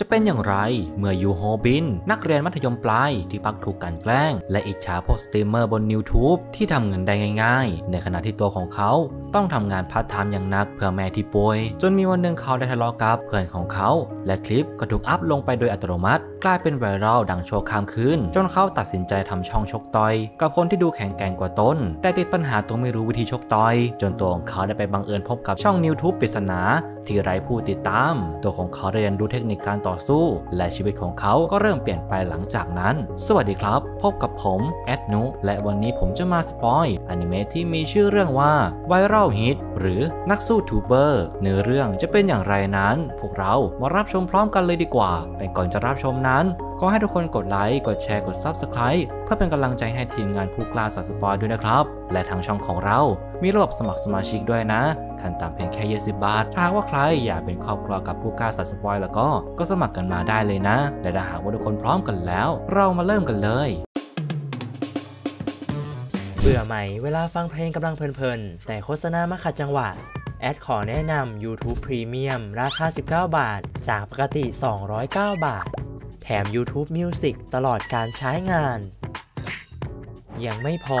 จะเป็นอย่างไร เมื่อยูโฮบิน นักเรียนมัธยมปลายที่พักถูกกันแกล้งและอิจฉาพวกสตรีมเมอร์บน YouTube ที่ทำเงินได้ง่าย ๆ ในขณะที่ตัวของเขาต้องทำงานพาร์ทไทม์อย่างหนักเพื่อแม่ที่ป่วย จนมีวันหนึ่งเขาได้ทะเลาะกับเพื่อนของเขา และคลิปก็ถูกอัพลงไปโดยอัตโนมัติ กลายเป็นไวรัลดังโชว์ข้ามคืน จนเขาตัดสินใจทำช่องชกต่อย กับคนที่ดูแข็งแกร่งกว่าตนแต่ติดปัญหาตัวไม่รู้วิธีชกต่อย จนตัวของเขาได้ไปบังเอิญพบกับช่องนิวทูบปริศนาที่ไร้ผู้ติดตาม ตัวของเขาเรียนรู้เทคนิคการต่อสู้ และชีวิตของเขาก็เริ่มเปลี่ยนไปหลังจากนั้น สวัสดีครับพบกับผมแอดนุและวันนี้ผมจะมาสปอยอนิเมะที่มีชื่อเรื่องว่าไวรัลาฮิตหรือนักสู้ทูเบอร์ เนื้อเรื่องจะเป็นอย่างไรนั้น พวกเรามารับชมพร้อมกันเลยดีกว่า แต่ก่อนจะรับชมนั้นขอให้ทุกคนกดไลค์กดแชร์กด Subscribe เพื่อเป็นกำลังใจให้ทีมงานผู้กล้าสัตว์สปอยด้วยนะครับ และทางช่องของเรา มีระบบสมัครสมาชิกด้วยนะขั้นต่ำเพียงแค่ 20 บาทถ้าว่าใครอยากเป็นครอบครัวกับผู้กล้าสัตว์สปอยแล้วก็ก็สมัครกันมาได้เลยนะและถ้าหากว่าทุกคนพร้อมกันแล้ว เรามาเริ่มกันเลยเบื่อไหมเวลาฟังเพลงกำลังเพลินๆ แต่โฆษณามาขัดจังหวะ แอดขอแนะนำ YouTube Premium ราคา 19 บาท จากปกติ 209 บาท แถม YouTube Music ตลอดการใช้งาน ยังไม่พอ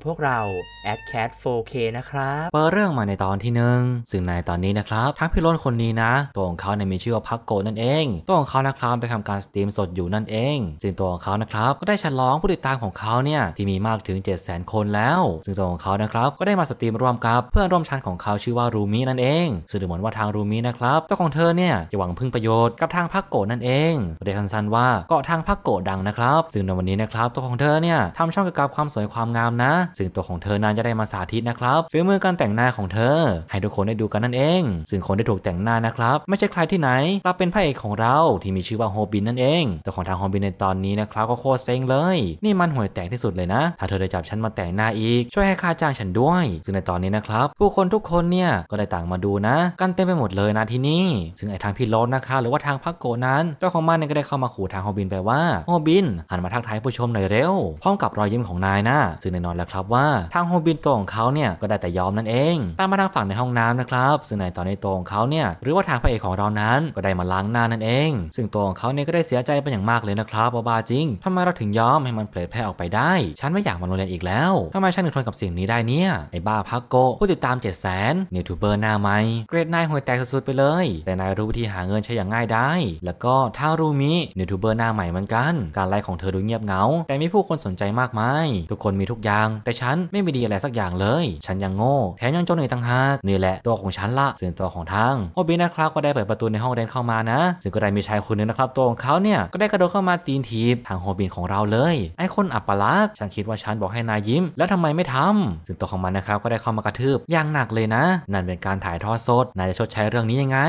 ับพวกเรา a d c a t 4K นะครับเปิดเรื่องมาในตอนที่หนึ่งซึ่งในตอนนี้นะครับทั้งพี่ล้นคนนี้นะตัวของเขาเนี่ยมีชื่อว่าพักโกนั่นเอง ตัวของเขานะครับได้ทำการสตรีมสดอยู่นั่นเองซึ่งตัวของเขานะครับก็ได้ฉลองผู้ติดตามของเขาเนี่ยที่มีมากถึง7 0 0 0 0คนแล้วซึ่งตัวของเขานะครับก็ได้มาสตรีมร่วมกับเพื่อนร่วมชั้นของเขาชื่อว่ารูมินั่นเองซึ่งเหมือนว่าทางรูมินะครับเจ้าของเธอเนี่ยจะหวังพึ่งประโยชน์กับทางพักโกนั่นเองเรียนสั้นๆว่าเกาะทางพักโกดังนะครับ ซึ่งในวันนี้นะครับตัวของเธอเนี่ยทำช่องเกี่ยวกับความสวยความงามนะซึ่งตัวของเธอนั้นจะได้มาสาธิตนะครับฝีมือการแต่งหน้าของเธอ ให้ทุกคนได้ดูกันนั่นเอง ซึ่งคนได้ถูกแต่งหน้านะครับไม่ใช่ใครที่ไหนเราเป็นพระเอกของเราที่มีชื่อว่าโฮบินนั่นเองแต่ของทางโฮบินในตอนนี้นะครับ ก็โคตรเซ็งเลย นี่มันห่วยแต่งที่สุดเลยนะ ถ้าเธอจะจับฉันมาแต่งหน้าอีกช่วยให้ค่าจ้างฉันด้วย ซึ่งในตอนนี้นะครับ ผู้คนทุกคนเนี่ยก็ได้ต่างมาดูนะ กันเต็มไปหมดเลยนะที่นี่ซึ่งไอ้ทางพี่โรสนะคะหรือว่าทางพักโกนั้นเจ้าของมันเนี่ยก็ได้เข้ามาขู่ทางโฮบินไปว่าโฮบินหันมาทักทายผู้ชมหน่อยเร็วพร้อมกับรอยยิ้มของนายนะซึ่งแน่นอนแล้วครัับว่าทางโฮบินตัวของเขาเนี่ยก็ได้แต่ยอมนั่นเอง ตามมาทางฝั่งในห้องน้ำนะครับซึ่งในตอนในตัวของเขาเนี่ยหรือว่าทางพระเอกของเรานั้นก็ได้มาล้างหน้านั่นเอง ซึ่งตัวของเขาเนี่ยก็ได้เสียใจเป็นอย่างมากเลยนะครับว่าบ้าจริง ทำไมเราถึงยอมให้มันเผยแพร่ออกไปได้ ฉันไม่อยากมาโรงเรียนอีกแล้วทำไมฉันถึงทนกับสิ่งนี้ได้เนี่ยไอ้บ้าพักโกผู้ติดตาม 7 0 0 0 0นิวทูเบอร์หน้าไหมเกรดนายห่วยแตกสุดๆไปเลย แต่นายรู้วิธีหาเงินใช้อย่างง่ายได้ แล้วก็ถ้ารู้มเนิวทูเบอร์หน้าใหม่เหมือนกัน การไลฟ์ของเธอดูเงียบเงา แต่มีผู้คนสนใจมากมายทุกคนมีทุกอย่างแตแต่ฉันไม่มีดีอะไรสักอย่างเลย ฉันยังโง่แถมยังจนอีกต่างหากนี่แหละตัวของฉันละส่วนตัวของทางโอบินะครับก็ได้เปิดประตูในห้องเดินเข้ามานะซึ่งก็ได้มีชายคนนึงนะครับ ตัวของเขาเนี่ยก็ได้กระโดดเข้ามาตีนทีบทางโฮบินของเราเลย ไอ้คนอัปลักษ์ฉันคิดว่าฉันบอกให้นายยิ้ม แล้วทำไมไม่ทำซึ่งตัวของมันนะครับก็ได้เข้ามากระทืบอย่างหนักเลยนะ นั่นเป็นการถ่ายทอดสด นายจะชดใช้เรื่องนี้ยังไง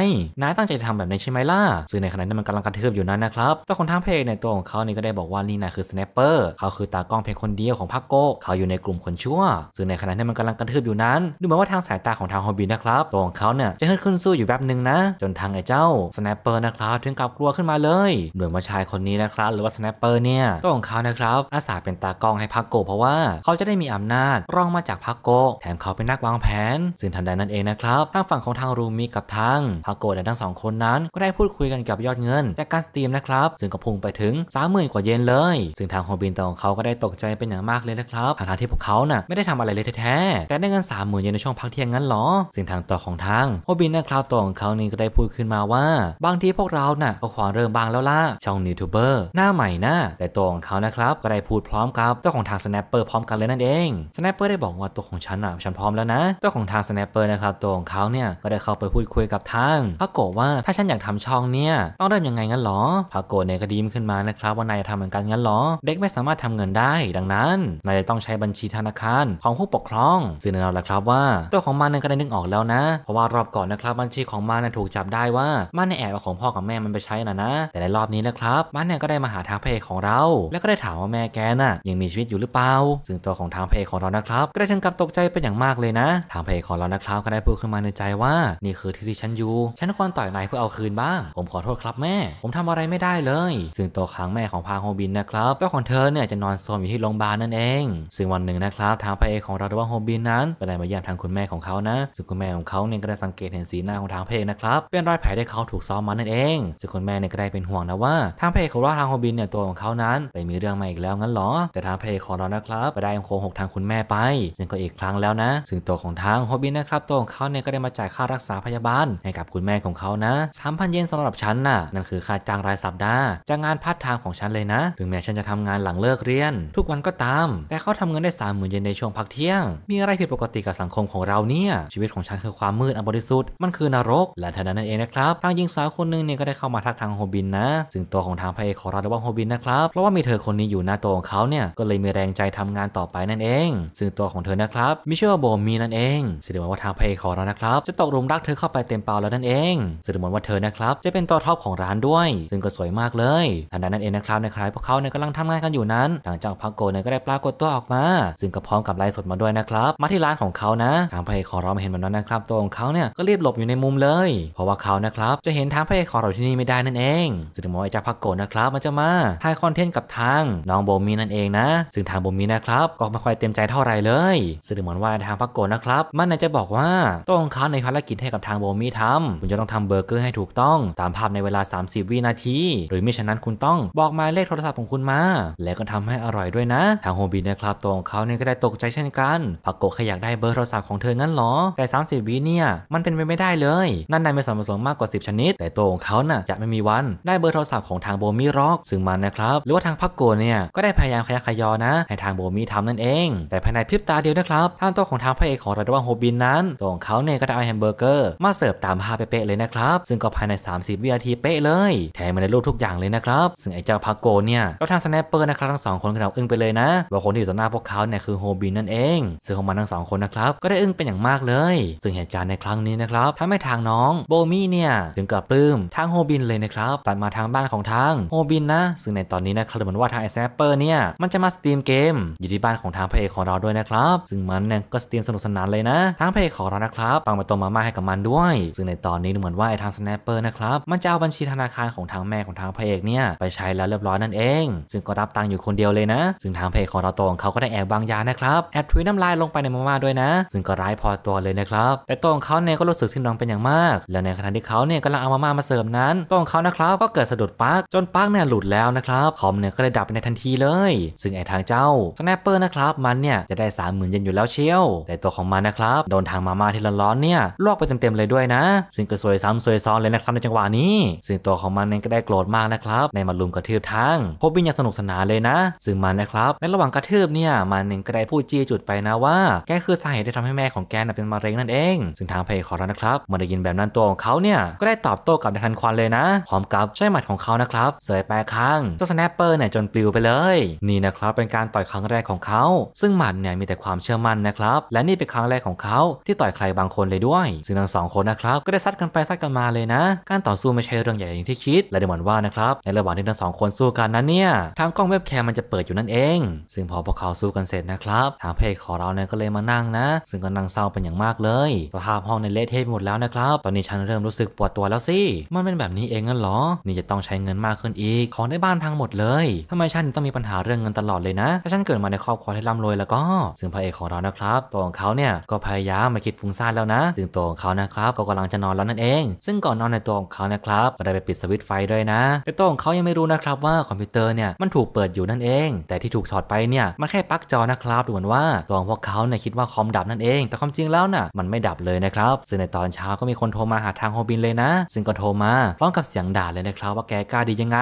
นายตั้งใจทำแบบนี้ใช่ไหมล่ะซึ่งในขณะนั้นมันกำลังกระทืบอยู่นั้นนะครับตัวของทางเพลงในตัวของเขานี่ก็ได้บอกว่านี่นายคือสแนปเปอร์เขาคือตากล้องเพลงคนเดียวของพักโก เขาอยู่ในกลุุ่มคนชั่ว ซึ่งในขณะที่มันกำลังกระทืบอยู่นั้น ดูเหมือนว่าทางสายตาของทางฮอบบินนะครับตัวของเขาเนี่ยจะขึ้นขึ้นสู้อยู่แป๊บหนึ่งนะ จนทางไอ้เจ้าสแนปเปอร์นะครับ ถึงกับกลัวขึ้นมาเลยหมือนวาชายคนนี้นะครับ หรือว่าสแนปเปอร์เนี่ยตัวของเขานะครับ อาสาเป็นตากล้องให้พักโก เพราะว่าเขาจะได้มีอำนาจรองมาจากพักโก แถมเขาเป็นนักวางแผนซึ่งทันใดนั้นเองนะครับทางฝั่งของทางรูมิกับทางพักโกและทั้งสองคนนั้นก็ได้พูดคุยกันกับยอดเงินจากการสตรีมนะครับซึ่งกระพุ่งไปถึง 30,000กว่าเยนเลย ซึ่งทางฮอบินตของเขาก็ได้ตกใจเป็นอย่างมากเลยนะครับทางที่พวกเขาน่ะไม่ได้ทำอะไรเลยแท้ๆ แต่ได้เงินสามหมื่นเยนในช่วงพักเที่ยงงั้นหรอสิ่งทางต่อของทาง โฮบินนะครับตัวของเขานี่ก็ได้พูดขึ้นมาว่า บางทีพวกเราน่ะก็ขวางเริ่มบางแล้วล่ะ ช่องยูทูบเบอร์ หน้าใหม่นะแต่ตัวของเขานะครับก็ได้พูดพร้อมกับตัวของทางสแนปเปอร์พร้อมกันเลยนั่นเอง สแนปเปอร์ได้บอกว่าตัวของฉันอ่ะฉันพร้อมแล้วนะตัวของทางสแนปเปอร์นะครับตัวของเขาเนี่ย ก็ได้เข้าไปพูดคุยกับทาง พาโกว่าถ้าฉันอยากทำช่องเนี่ยต้องเริ่มยังไงงั้นหรอ พาโกเนี่ยก็ดีมขึ้นมานะครับว่านายจะทำเหมือนกันงั้นหรอเด็กไม่สามารถทำเงินได้ดังนั้นนายจะต้องใช้บัญชีธนาคารของผู้ปกครองซึ่งแน่นอนแหละครับว่าตัวของมันนั้นก็ได้นึกออกแล้วนะ เพราะว่ารอบก่อนนะครับบัญชีของมันนั้นถูกจับได้ว่ามันในแอบเอาของพ่อกับแม่มันไปใช้น่ะนะแต่ในรอบนี้นะครับมันเนี่ยก็ได้มาหาทางเพจของเรา แล้วก็ได้ถามว่าแม่แกน่ะยังมีชีวิตอยู่หรือเปล่า ซึ่งตัวของทางเพจของเรานะครับก็ได้ถึงกับตกใจเป็นอย่างมากเลยนะทางเพจของเรานะครับก็ได้พูดขึ้นมาในใจว่า นี่คือที่ที่ฉันอยู่ฉันควรต่อยนายเพื่อเอาคืนบ้าง ผมขอโทษครับแม่ ผมทำอะไรไม่ได้เลย ซึ่งตัวค้างแม่ของพางโฮบินนะครับตัวของเธอเนี่ยจะนอนโซมอยู่ที่โรงพยาบาลนั่นเอง ซึ่งวันหนึ่งนะครับทางพระเอกของเราหรือว่าโฮบินนั้นก็ได้มาเยี่ยมทางคุณแม่ของเขานะซึ่งคุณแม่ของเขาเนี่ยก็ได้สังเกตเห็นสีหน้าของทางพระเอกนะครับเป็นรอยแผลที่เขาถูกซ้อมมานั่นเองซึ่งคุณแม่เนี่ยก็ได้เป็นห่วงนะว่าทางพระเอกของเราทางโฮบินเนี่ยตัวของเขานั้น ไปมีเรื่องมาอีกแล้วงั้นหรอแต่ทางพระเอกของเรานะครับ ไปได้โคงหกทางคุณแม่ไปซึ่งก็อีกครั้งแล้วนะ ซึ่งตัวของทางโฮบินนะครับตัวของเขาเนี่ยก็ได้มาจ่ายค่ารักษาพยาบาลให้กับคุณแม่ของเขานะสามพันเยนสำหรับฉันน่ะนั่นคือค่าจ้างรายสัปดาห์จากงานพาร์ทไทม์ของฉันเลยนะถึงแม้ฉันจะทำงานหลังเลิกเรียน ทุกวันก็ตาม แต่เขาทำเงินได้3มื่นเยนในช่วงพักเที่ยง มีอะไรผิดปกติกับสังคมของเราเนี่ย ชีวิตของฉันคือความมืดอันบริสุทธิ์ มันคือนรก และทันนั้นเองนะครับ ทางหญิงสาวคนหนึ่งเนี่ยก็ได้เข้ามาทักทางโฮบินนะ ซึ่งตัวของทางพระเอกของเราเรียกว่าโฮบินนะครับ เพราะว่ามีเธอคนนี้อยู่หน้าตัวของเขาเนี่ย ก็เลยมีแรงใจทำงานต่อไปนั่นเอง ซึ่งตัวของเธอนะครับมิเชลโบมีนั่นเองแสดงว่าทางพระเอกของเรานะครับ จะตกหลุมรักเธอเข้าไปเต็มเปล่าแล้วนั่นเองแสดงว่าเธอนะครับ จะเป็นตัวท็อปของร้านด้วย ซึ่งก็สวยมากเลยทันนั้นเองนะครับในคราวพวกเขาเนี่ยกำลังทำงานกันอยู่นั้น หลังจากพักโกเนี่ยก็ได้ปรากฏตัวออกมาซึ่งก็พร้อมกับไลฟ์สดมาด้วยนะครับ มาที่ร้านของเขานะ ทางพระเอกของเราเห็นมบบนั้นนะครับ ตัวของเขาเนี่ยก็รีบหลบอยู่ในมุมเลย เพราะว่าเขานะครับ จะเห็นทางพระเอกของเราที่นี่ไม่ได้นั่นเองซึ่งหมอว่าจะพักโกนะครับ มันจะมาถ่ายคอนเทนต์กับทางน้องโบมีนั่นเองนะซึ่งทางโบมีนะครับ ก็ไม่ค่อยเต็มใจเท่าไรเลยซึ่งเหมือนว่าทางพักโกนะครับมันจะบอกว่าตัวของเขาในภารกิจให้กับทางโบมีทำคุณจะต้องทำเบอร์เกอร์ให้ถูกต้อง ตามภาพในเวลา 30 วินาที หรือไม่ฉะนั้นคุณต้องบอกหมายเลขโทรศัพท์ของคุณมา แล้วก็ทำให้อร่อยด้วยนะ ทางโฮบีนะครับตัวของเขาเนี่ยก็ได้ตกใจเช่นกันผักโกะขยากได้เบอร์โทรศัพท์ของเธองั้นหรอ แต่ 30 วิเนี่ย มันเป็นไปไม่ได้เลย นั่นนายมีส่วนผสมมากกว่า 10 ชนิด แต่ตัวของเขาน่ะจะไม่มีวันได้เบอร์โทรศัพท์ของทางโบมิร็อก ซึ่งมันนะครับ หรือว่าทางผักโกะเนี่ย ก็ได้พยายามขยักขยอนะให้ทางโบมิทำนั่นเอง แต่ภายในพริบตาเดียวนะครับ ท่านตัวของทางพระเอกของรัตวังโฮบินนั้นตัวของเขาเนี่ยก็ได้เอาแฮมเบอร์เกอร์มาเสิร์ฟตามภาพเป๊ะเลยนะครับ ซึ่งก็ภายใน 30 วินาทีเป๊ะเลย แถมมาในรูปทุกอย่างเลยนะครับซึ่งไอ้เจ้าพักโกเนี่ยก็ทางสแนปเปอร์นะครับทั้งสองคนก็ทำอึ้งไปเลยนะว่าคนที่อยู่ต่อหน้าพวกเขาเนี่ยคือโฮบินนั่นเองซึ่งของมันทั้งสองคนนะครับ ก็ได้อึ้งเป็นอย่างมากเลย ซึ่งเหตุการณ์ในครั้งนี้นะครับทำให้ทางน้องโบมี่เนี่ยถึงกับปลื้มทางโฮบินเลยนะครับ ตัดมาทางบ้านของทางโฮบินนะซึ่งในตอนนี้นะครับเหมือนว่าทางไอแซปเปอร์เนี่ย มันจะมาสตรีมเกมอยู่ที่บ้านของทางพระเอกของเราด้วยนะครับซึ่งมันเนี่ยก็สตรีมสนุกสนานเลยนะทางพระเอกของเรานะครับตังไปตรงมาม่าให้กับมันด้วยซึ่งในตอนนี้เหมือนว่าไอทางสแนปเปอร์นะครับมันจะเอาบัญชีธนาคารของทางแม่ของทางพระเอกเนี่ยไปใช้แล้วเรียบร้อยนั่นเอง ซึ่งก็รับตังค์อยู่คนเดียวเลยนะซึ่งทางพระเอกของเราตรงเขาก็ได้แอบบงางยา นะครับ แอบถุยน้ำลายลงไปในมาม่าด้วยนะ ซึ่งก็ร้ายพอตัวเลยนะครับ แต่ตัวของเขาเนี่ยก็รู้สึกสิ้นหวังเป็นอย่างมาก และในขณะที่เขาเนี่ยกำลังเอามาม่ามาเสิร์ฟนั้นตัวของเขานะครับก็เกิดสะดุดปักจนปักเนี่ยหลุดแล้วนะครับ คอมเนี่ยก็เลยดับไปในทันทีเลย ซึ่งไอ้ทางเจ้าสแนปเปอร์นะครับมันเนี่ยจะได้สามหมื่นเยนอยู่แล้วเชียว แต่ตัวของมันนะครับโดนทางมาม่าที่ร้อนๆเนี่ยลวกไปเต็มๆเลยด้วยนะ ซึ่งก็สวยซ้ำสวยซ้อนเลยนะครับในจังหวะนี้ ซึ่งตัวของมันเ่ยก็ได้โกรธมากนะครับในมาลุมกระทืบทางพบวิญญ่าณสนุกสนานเลยนะ ซึ่งมันนะครับในระหว่างกระทืบเนี่ยมันนึ่งก็ได้พูดจี้จุดไปนะว่าแกคือสาเหตุที่ทำให้แม่ของแกเป็นมะเร็งนั่นเองซึ่งทางเพย์ขอร้องนะครับเมื่อได้ยินแบบนั้นตัวของเขาเนี่ยก็ได้ตอบโต้กลับในทันควันเลยนะพร้อมกับใช้หมัดของเขานะครับเสยไปข้างเจ้าสแนปเปอร์เนี่ยจนปลิวไปเลย นี่นะครับเป็นการต่อยครั้งแรกของเขา ซึ่งหมัดเนี่ยมีแต่ความเชื่อมั่นนะครับ และนี่เป็นครั้งแรกของเขาที่ต่อยใครบางคนเลยด้วยซึ่งทั้งสองคนนะครับก็ได้ซัดกันไปซัดกันมาเลยนะการต่อสู้ไม่ใช่เรื่องใหญ่อย่างที่คิดและดูเหมือนว่านะครับในระหว่างที่ทั้งสองคนสู้กันนั้นเนี่ยทางกล้องเว็บแคมมันจะเปิดอยู่นั่นเองซึ่งพอพวกเขาสู้กันเสร็จนะครับทางเพจของเราเนี่ยก็เลยมานั่งนะ ซึ่งก็นั่งเศร้าเป็นอย่างมากเลยสภาพห้องในเละเทะหมดแล้วนะครับตอนนี้ฉันเริ่มรู้สึกปวดตัวแล้วสิมันเป็นแบบนี้เองงั้นหรอ นี่จะต้องใช้เงินมากขึ้นอีกของในบ้านทังหมดเลยทำไมฉันต้องมีปัญหาเรื่องเงินตลอดเลยนะถ้าฉันเกิดมาในครอบครัวที่ร่ำรวยแล้วก็ซึ่งพระเอกของเรานะครับตัวของเขาเนี่ยก็พยายามมาคิดฟุ้งซ่านแล้วนะซึ่งตัวของเขานะครับก็กำลังจะนอนแล้วนั่นเอง ซึ่งก่อนนอนในตัวของเขานะครับก็ได้ไปปิดสวิตช์ไฟด้วยนะ แต่ตัวของเขายังไม่รู้นะครับว่าคอมพิวเตอร์เนี่ยมันถูกเปิดอยู่นั่นเองแต่ที่ถูกถอดไปเนี่ยมันแค่ปลั๊กจอนะครับ ดูเหมือนว่าตัวของพวกเขาเนี่ยคิดว่าคอมดับนั่นเอง แต่ความจริงแล้วน่ะ มันไม่ดับเลยนะครับ ซึ่งในตอนเช้าก็มีคนโทรมาหาทางโฮบินเลยนะ ซึ่งก็โทรมาพร้อมกับเสียงด่าเลยนะครับ ว่าแกกล้าดียังไง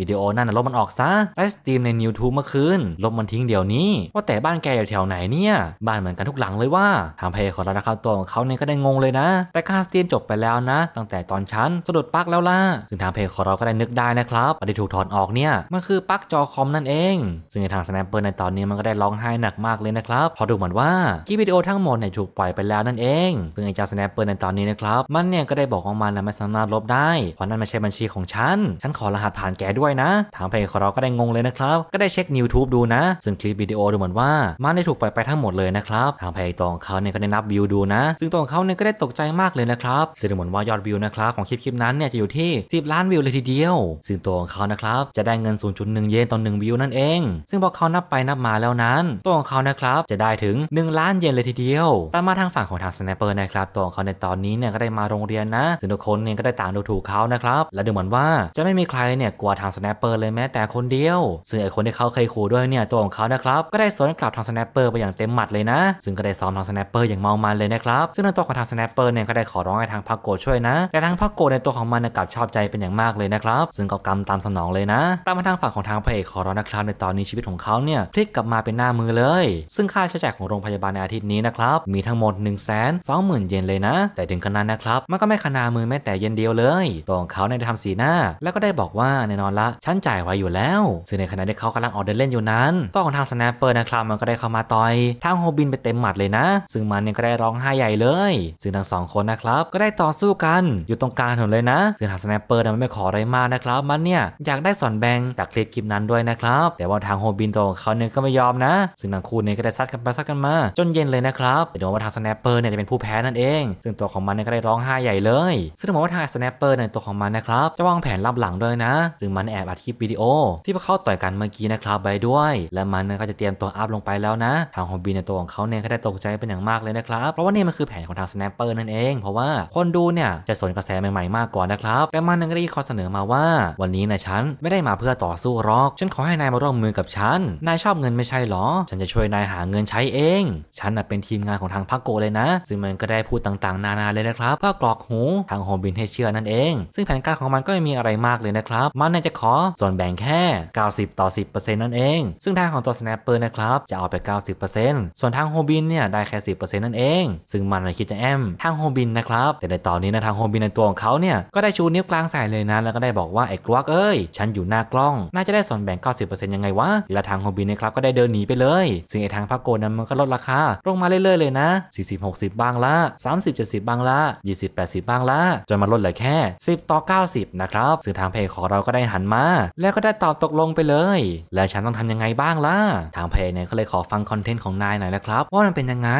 วิดีโอนั่นลบมันออกซะ ไลฟ์สตรีมในนิวทูบเมื่อคืน ลบมันทิ้งเดี๋ยวนี้ ว่าแต่บ้านแกอยู่แถวไหนเนี่ย บ้านเหมือนกันทุกหลังเลยว่าทางเพย์ของเรานะครับตัวของเขาเนี่ยก็ได้งงเลยนะ แต่การสตรีมจบไปแล้วนะ ตั้งแต่ตอนชั้นสะดุดปักแล้วล่ะ ซึ่งทางเพย์ของเราก็ได้นึกได้นะครับอ่าที่ถูกถอนออกเนี่ยมันคือปักจอคอมนั่นเองซึ่งในทางสแนปเปอร์ในตอนนี้มันก็ได้ร้องไห้หนักมากเลยนะครับพอดูเหมือนว่า คลิปวิดีโอทั้งหมดเนี่ยถูกปล่อยไปแล้วนั่นเอง ซึ่งไอ้เจ้าสแนปเปิลในตอนนี้นะครับ มันเนี่ยก็ได้บอกออกมัน้วไม่สามารถลบได้ เพราะนั่นไม่ใช่บัญชีของฉัน ฉันขอรหัสผ่านแกด้วยนะ ทางเพจของเราก็ได้งงเลยนะครับ ก็ได้เช็คนิวทูบดูนะ ซึ่งคลิปวิดีโอดูเหมือนว่ามันได้ถูกปล่อยไปทั้งหมดเลยนะครับทางเพจตัวของเขาเนี่ยก็ได้นับวิวดูนะ ซึ่งตัวของเขาเนี่ยก็ได้ตกใจมากเลยนะครับ ซึ่งดูเหมือนว่ายอดวิวนะครับของคลิปคลิปนั้นเนี่ยจะอยู่ที่ 10 ล้านวิวเลยทีเดียว ซึ่งตัวของเขานะครับจะได้เงิน0.1เยนต่อ1วิวนั่นเองซึ่งพอเขานับไปนับมาแล้วนั้นตัวของเขานะครับ จะได้ถึง 1 ล้านเยนเลยทีเดียว ตามมาทางฝั่งของทางสแนปเปอร์นะครับตัวของเขาในตอนนี้เนี่ยก็ได้มาโรงเรียนนะซึ่งทุกคนเนี่ยก็ได้ต่างดูถูกเขานะครับ และดูเหมือนว่าจะไม่มีใครเนี่ยกลัวทางสแนปเปอร์เลยแม้แต่คนเดียว ซึ่งไอคนที่เขาเคยขู่ด้วยเนี่ยตัวของเขานะครับ ก็ได้สวนกลับทางสแนปเปอร์ไปอย่างเต็มหมัดเลยนะ ซึ่งก็ได้ซ้อมทางสแนปเปอร์อย่างเมามันเลยนะครับ ซึ่งในตัวของทางสแนปเปอร์เนี่ยก็ได้ขอร้องให้ทางพักโกช่วยนะ แต่ทางพักโกในตัวของมันกลับชอบใจเป็นอย่างมากเลยนะครับซึ่งก็กำตามสนองเลยนะตามมาทางฝั่งของทางพระเอกขอร้องนะครับในตอนนี้ชีวิตของเขาเนี่ยพลิกกลับมาเป็นหน้ามืือเลย ซึ่งค่าใช้จ่ายของโรงพยาบาลในอาทิตย์นี้นะครับ มีทั้งหมด1หมื่นเยนเลยนะ แต่ถึงขนาดนะครับ มันก็ไม่ขนาดมือแม้แต่เยนเดียวเลยตัวของเขาในทำสีหน้า แล้วก็ได้บอกว่าแน่นอนละฉันจ่ายไว้อยู่แล้ว ซึ่งในขณะที่เขากำลังออกเดินเล่นอยู่นั้นตัวของทางสแนปเปอร์นะครับมันก็ได้เข้ามาต่อยทางโฮบินไปเต็มหมัดเลยนะ ซึ่งมันเนี่ยก็ได้ร้องไห้ใหญ่เลยซึ่งทั้งสองคนนะครับก็ได้ต่อสู้กันอยู่ตรงกลางถนนเลยนะซึ่งทางสแนปเปอร์มันไม่ขออะไรมากนะครับมันเนี่ยอยากได้สอนแบงจากคลิปคลิปนั้นด้วยนะครับแต่ว่าทางโฮบินตัวของเขาเนี่ยก็ไม่ยอมนะซึ่งทั้งคู่นี้ก็ได้ซัดกันไปซัดกันมา จนเย็นเลยนะครับแต่ดูว่าทางสแนปเปอร์เนี่ยจะเป็นผู้แพ้นั่นเอง ซึ่งตัวของมันเนี่ยก็ได้ร้องไห้ใหญ่เลย ซึ่งมองว่าทางสแนปเปอร์ในตัวของมันนะครับจะวางแผนรับหลังด้วยนะซึ่งมันแอบอัดคลิปวิดีโอที่พวกเขาต่อยกันเมื่อกี้นะครับไปด้วย และมันก็จะเตรียมตัวอัพลงไปแล้วนะ ทางฮอบบีในตัวของเขาเนี่ยก็ได้ตกใจเป็นอย่างมากเลยนะครับ เพราะว่านี่มันคือแผนของทางสแนปเปอร์นั่นเอง เพราะว่าคนดูเนี่ยจะสนกระแสใหม่ ๆมากกว่านะครับ แต่มันก็ได้ข้อเสนอมาว่า วันนี้นะฉันไม่ได้มาเพื่อต่อสู้หรอกฉันขอให้นายมาร่วมมือกับฉันนายชอบเงินไม่ใช่หรอฉันจะช่วยนายหาเงินใช้เอง ฉันน่ะเป็นทีมงานของทางพักโกเลยนะ ซึ่งมันก็ได้พูดต่างๆ นานาเลยนะครับเพื่อกรอกหูทางโฮมบินให้เชื่อนั่นเอง ซึ่งแผนการของมันก็ไม่มีอะไรมากเลยนะครับ มันน่าจะขอส่วนแบ่งแค่90ต่อ10%นั่นเอง ซึ่งทางของตัวสแนปเปอร์นะครับจะเอาไป 90%ส่วนทางโฮบินเนี่ยได้แค่10%นั่นเอง ซึ่งมันน่ยคิดจะแอมทางโฮบินนะครับ แต่ในตอนนี้นะทางโฮบินในตัวของเขาเนี่ย ก็ได้ชูนิ้วกลางใส่เลยนะ แล้วก็ได้บอกว่า ไอ้กลวเอ้ยฉันอยู่หน้ากล้องน่าจะได้ส่วนแบ่ง 90%ยังไงวะแลวทางโฮบินนะครับก็ได้เดินหนีไปเลซึ่งไอทางพักโกนั้นมันก็ลดราคาลงมาเรื่อยๆเลยนะ40 60 บ้างละ 30 70บ้างละ20 80 บ้างละจนมาลดเหลือแค่ 10 ต่อ 90 นะครับซึ่งทางเพจของเราก็ได้หันมา แล้วก็ได้ตอบตกลงไปเลย แล้วฉันต้องทำยังไงบ้างล่ะทางเพจเนี่ยก็เลยขอฟังคอนเทนต์ของนายหน่อยนะครับ ว่ามันเป็นยังไง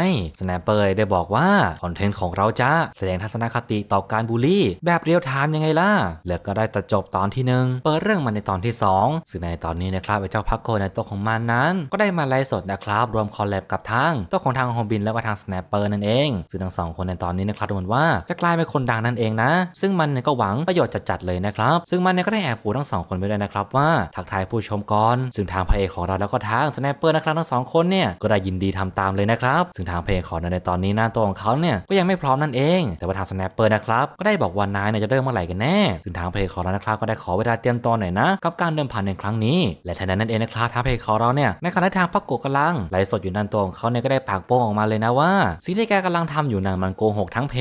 สแนปเปอร์ได้บอกว่า คอนเทนต์ของเราจะแสดงทัศนคติต่อการบูลลี่ แบบเรียลไทม์ยังไงล่ะแล้วก็ได้ตัดจบตอนที่1เปิดเรื่องมาในตอนที่2ซึ่งในตอนนี้นะครับไอ้เจ้าพักโคในตัวของมันนั้นก็ได้มาไฟ์สดนะครับรวมคอลแลบกับทางตัวของทางโฮมบินแล้วก็ทางสแนปเปอร์นั่นเอง ซึ่งทั้งสองคนในตอนนี้นะครับดูเหมือนว่าจะกลายเป็นคนดังนั่นเองนะซึ่งมันก็หวังประโยชน์จัดๆเลยนะครับซึ่งมันก็ได้แอบขู่ทั้งสองคนไปด้วยนะครับว่าทักทายผู้ชมก่อนซึ่งทางพระเอกของเราแล้วก็ทางสแนปเปอร์นะครับทั้งสองคนเนี่ยก็ได้ยินดีทำตามเลยนะครับซึ่งทางพระเอกของรในตอนนี้หน้าตัวของเขาเนี่ยก็ยังไม่พร้อมนั่นเองแต่ว่าทางสแนปเปอร์นะครับก็ได้บอกว่านายเนี่ยจะเริ่มเมื่อไหร่กันแน่ซึ่งทางพระเอกของเรานะครับก็ได้ขอเวลาเตรียมตัวหน่อยนะกับการเดินผ่านในครั้งนี้และทันใดนั้นเองนะครับทางพระเอกของเราเนี่ยในขณะทางพระโกกกำลังไลฟ์สดอยู่นั่นตัวของเขาเนี่ยก็ได้ปากโป้งออกมาเลยนะว่าสิ่งที่แกกำลังทำอยู่น่ะมันโกหกทั้งเพ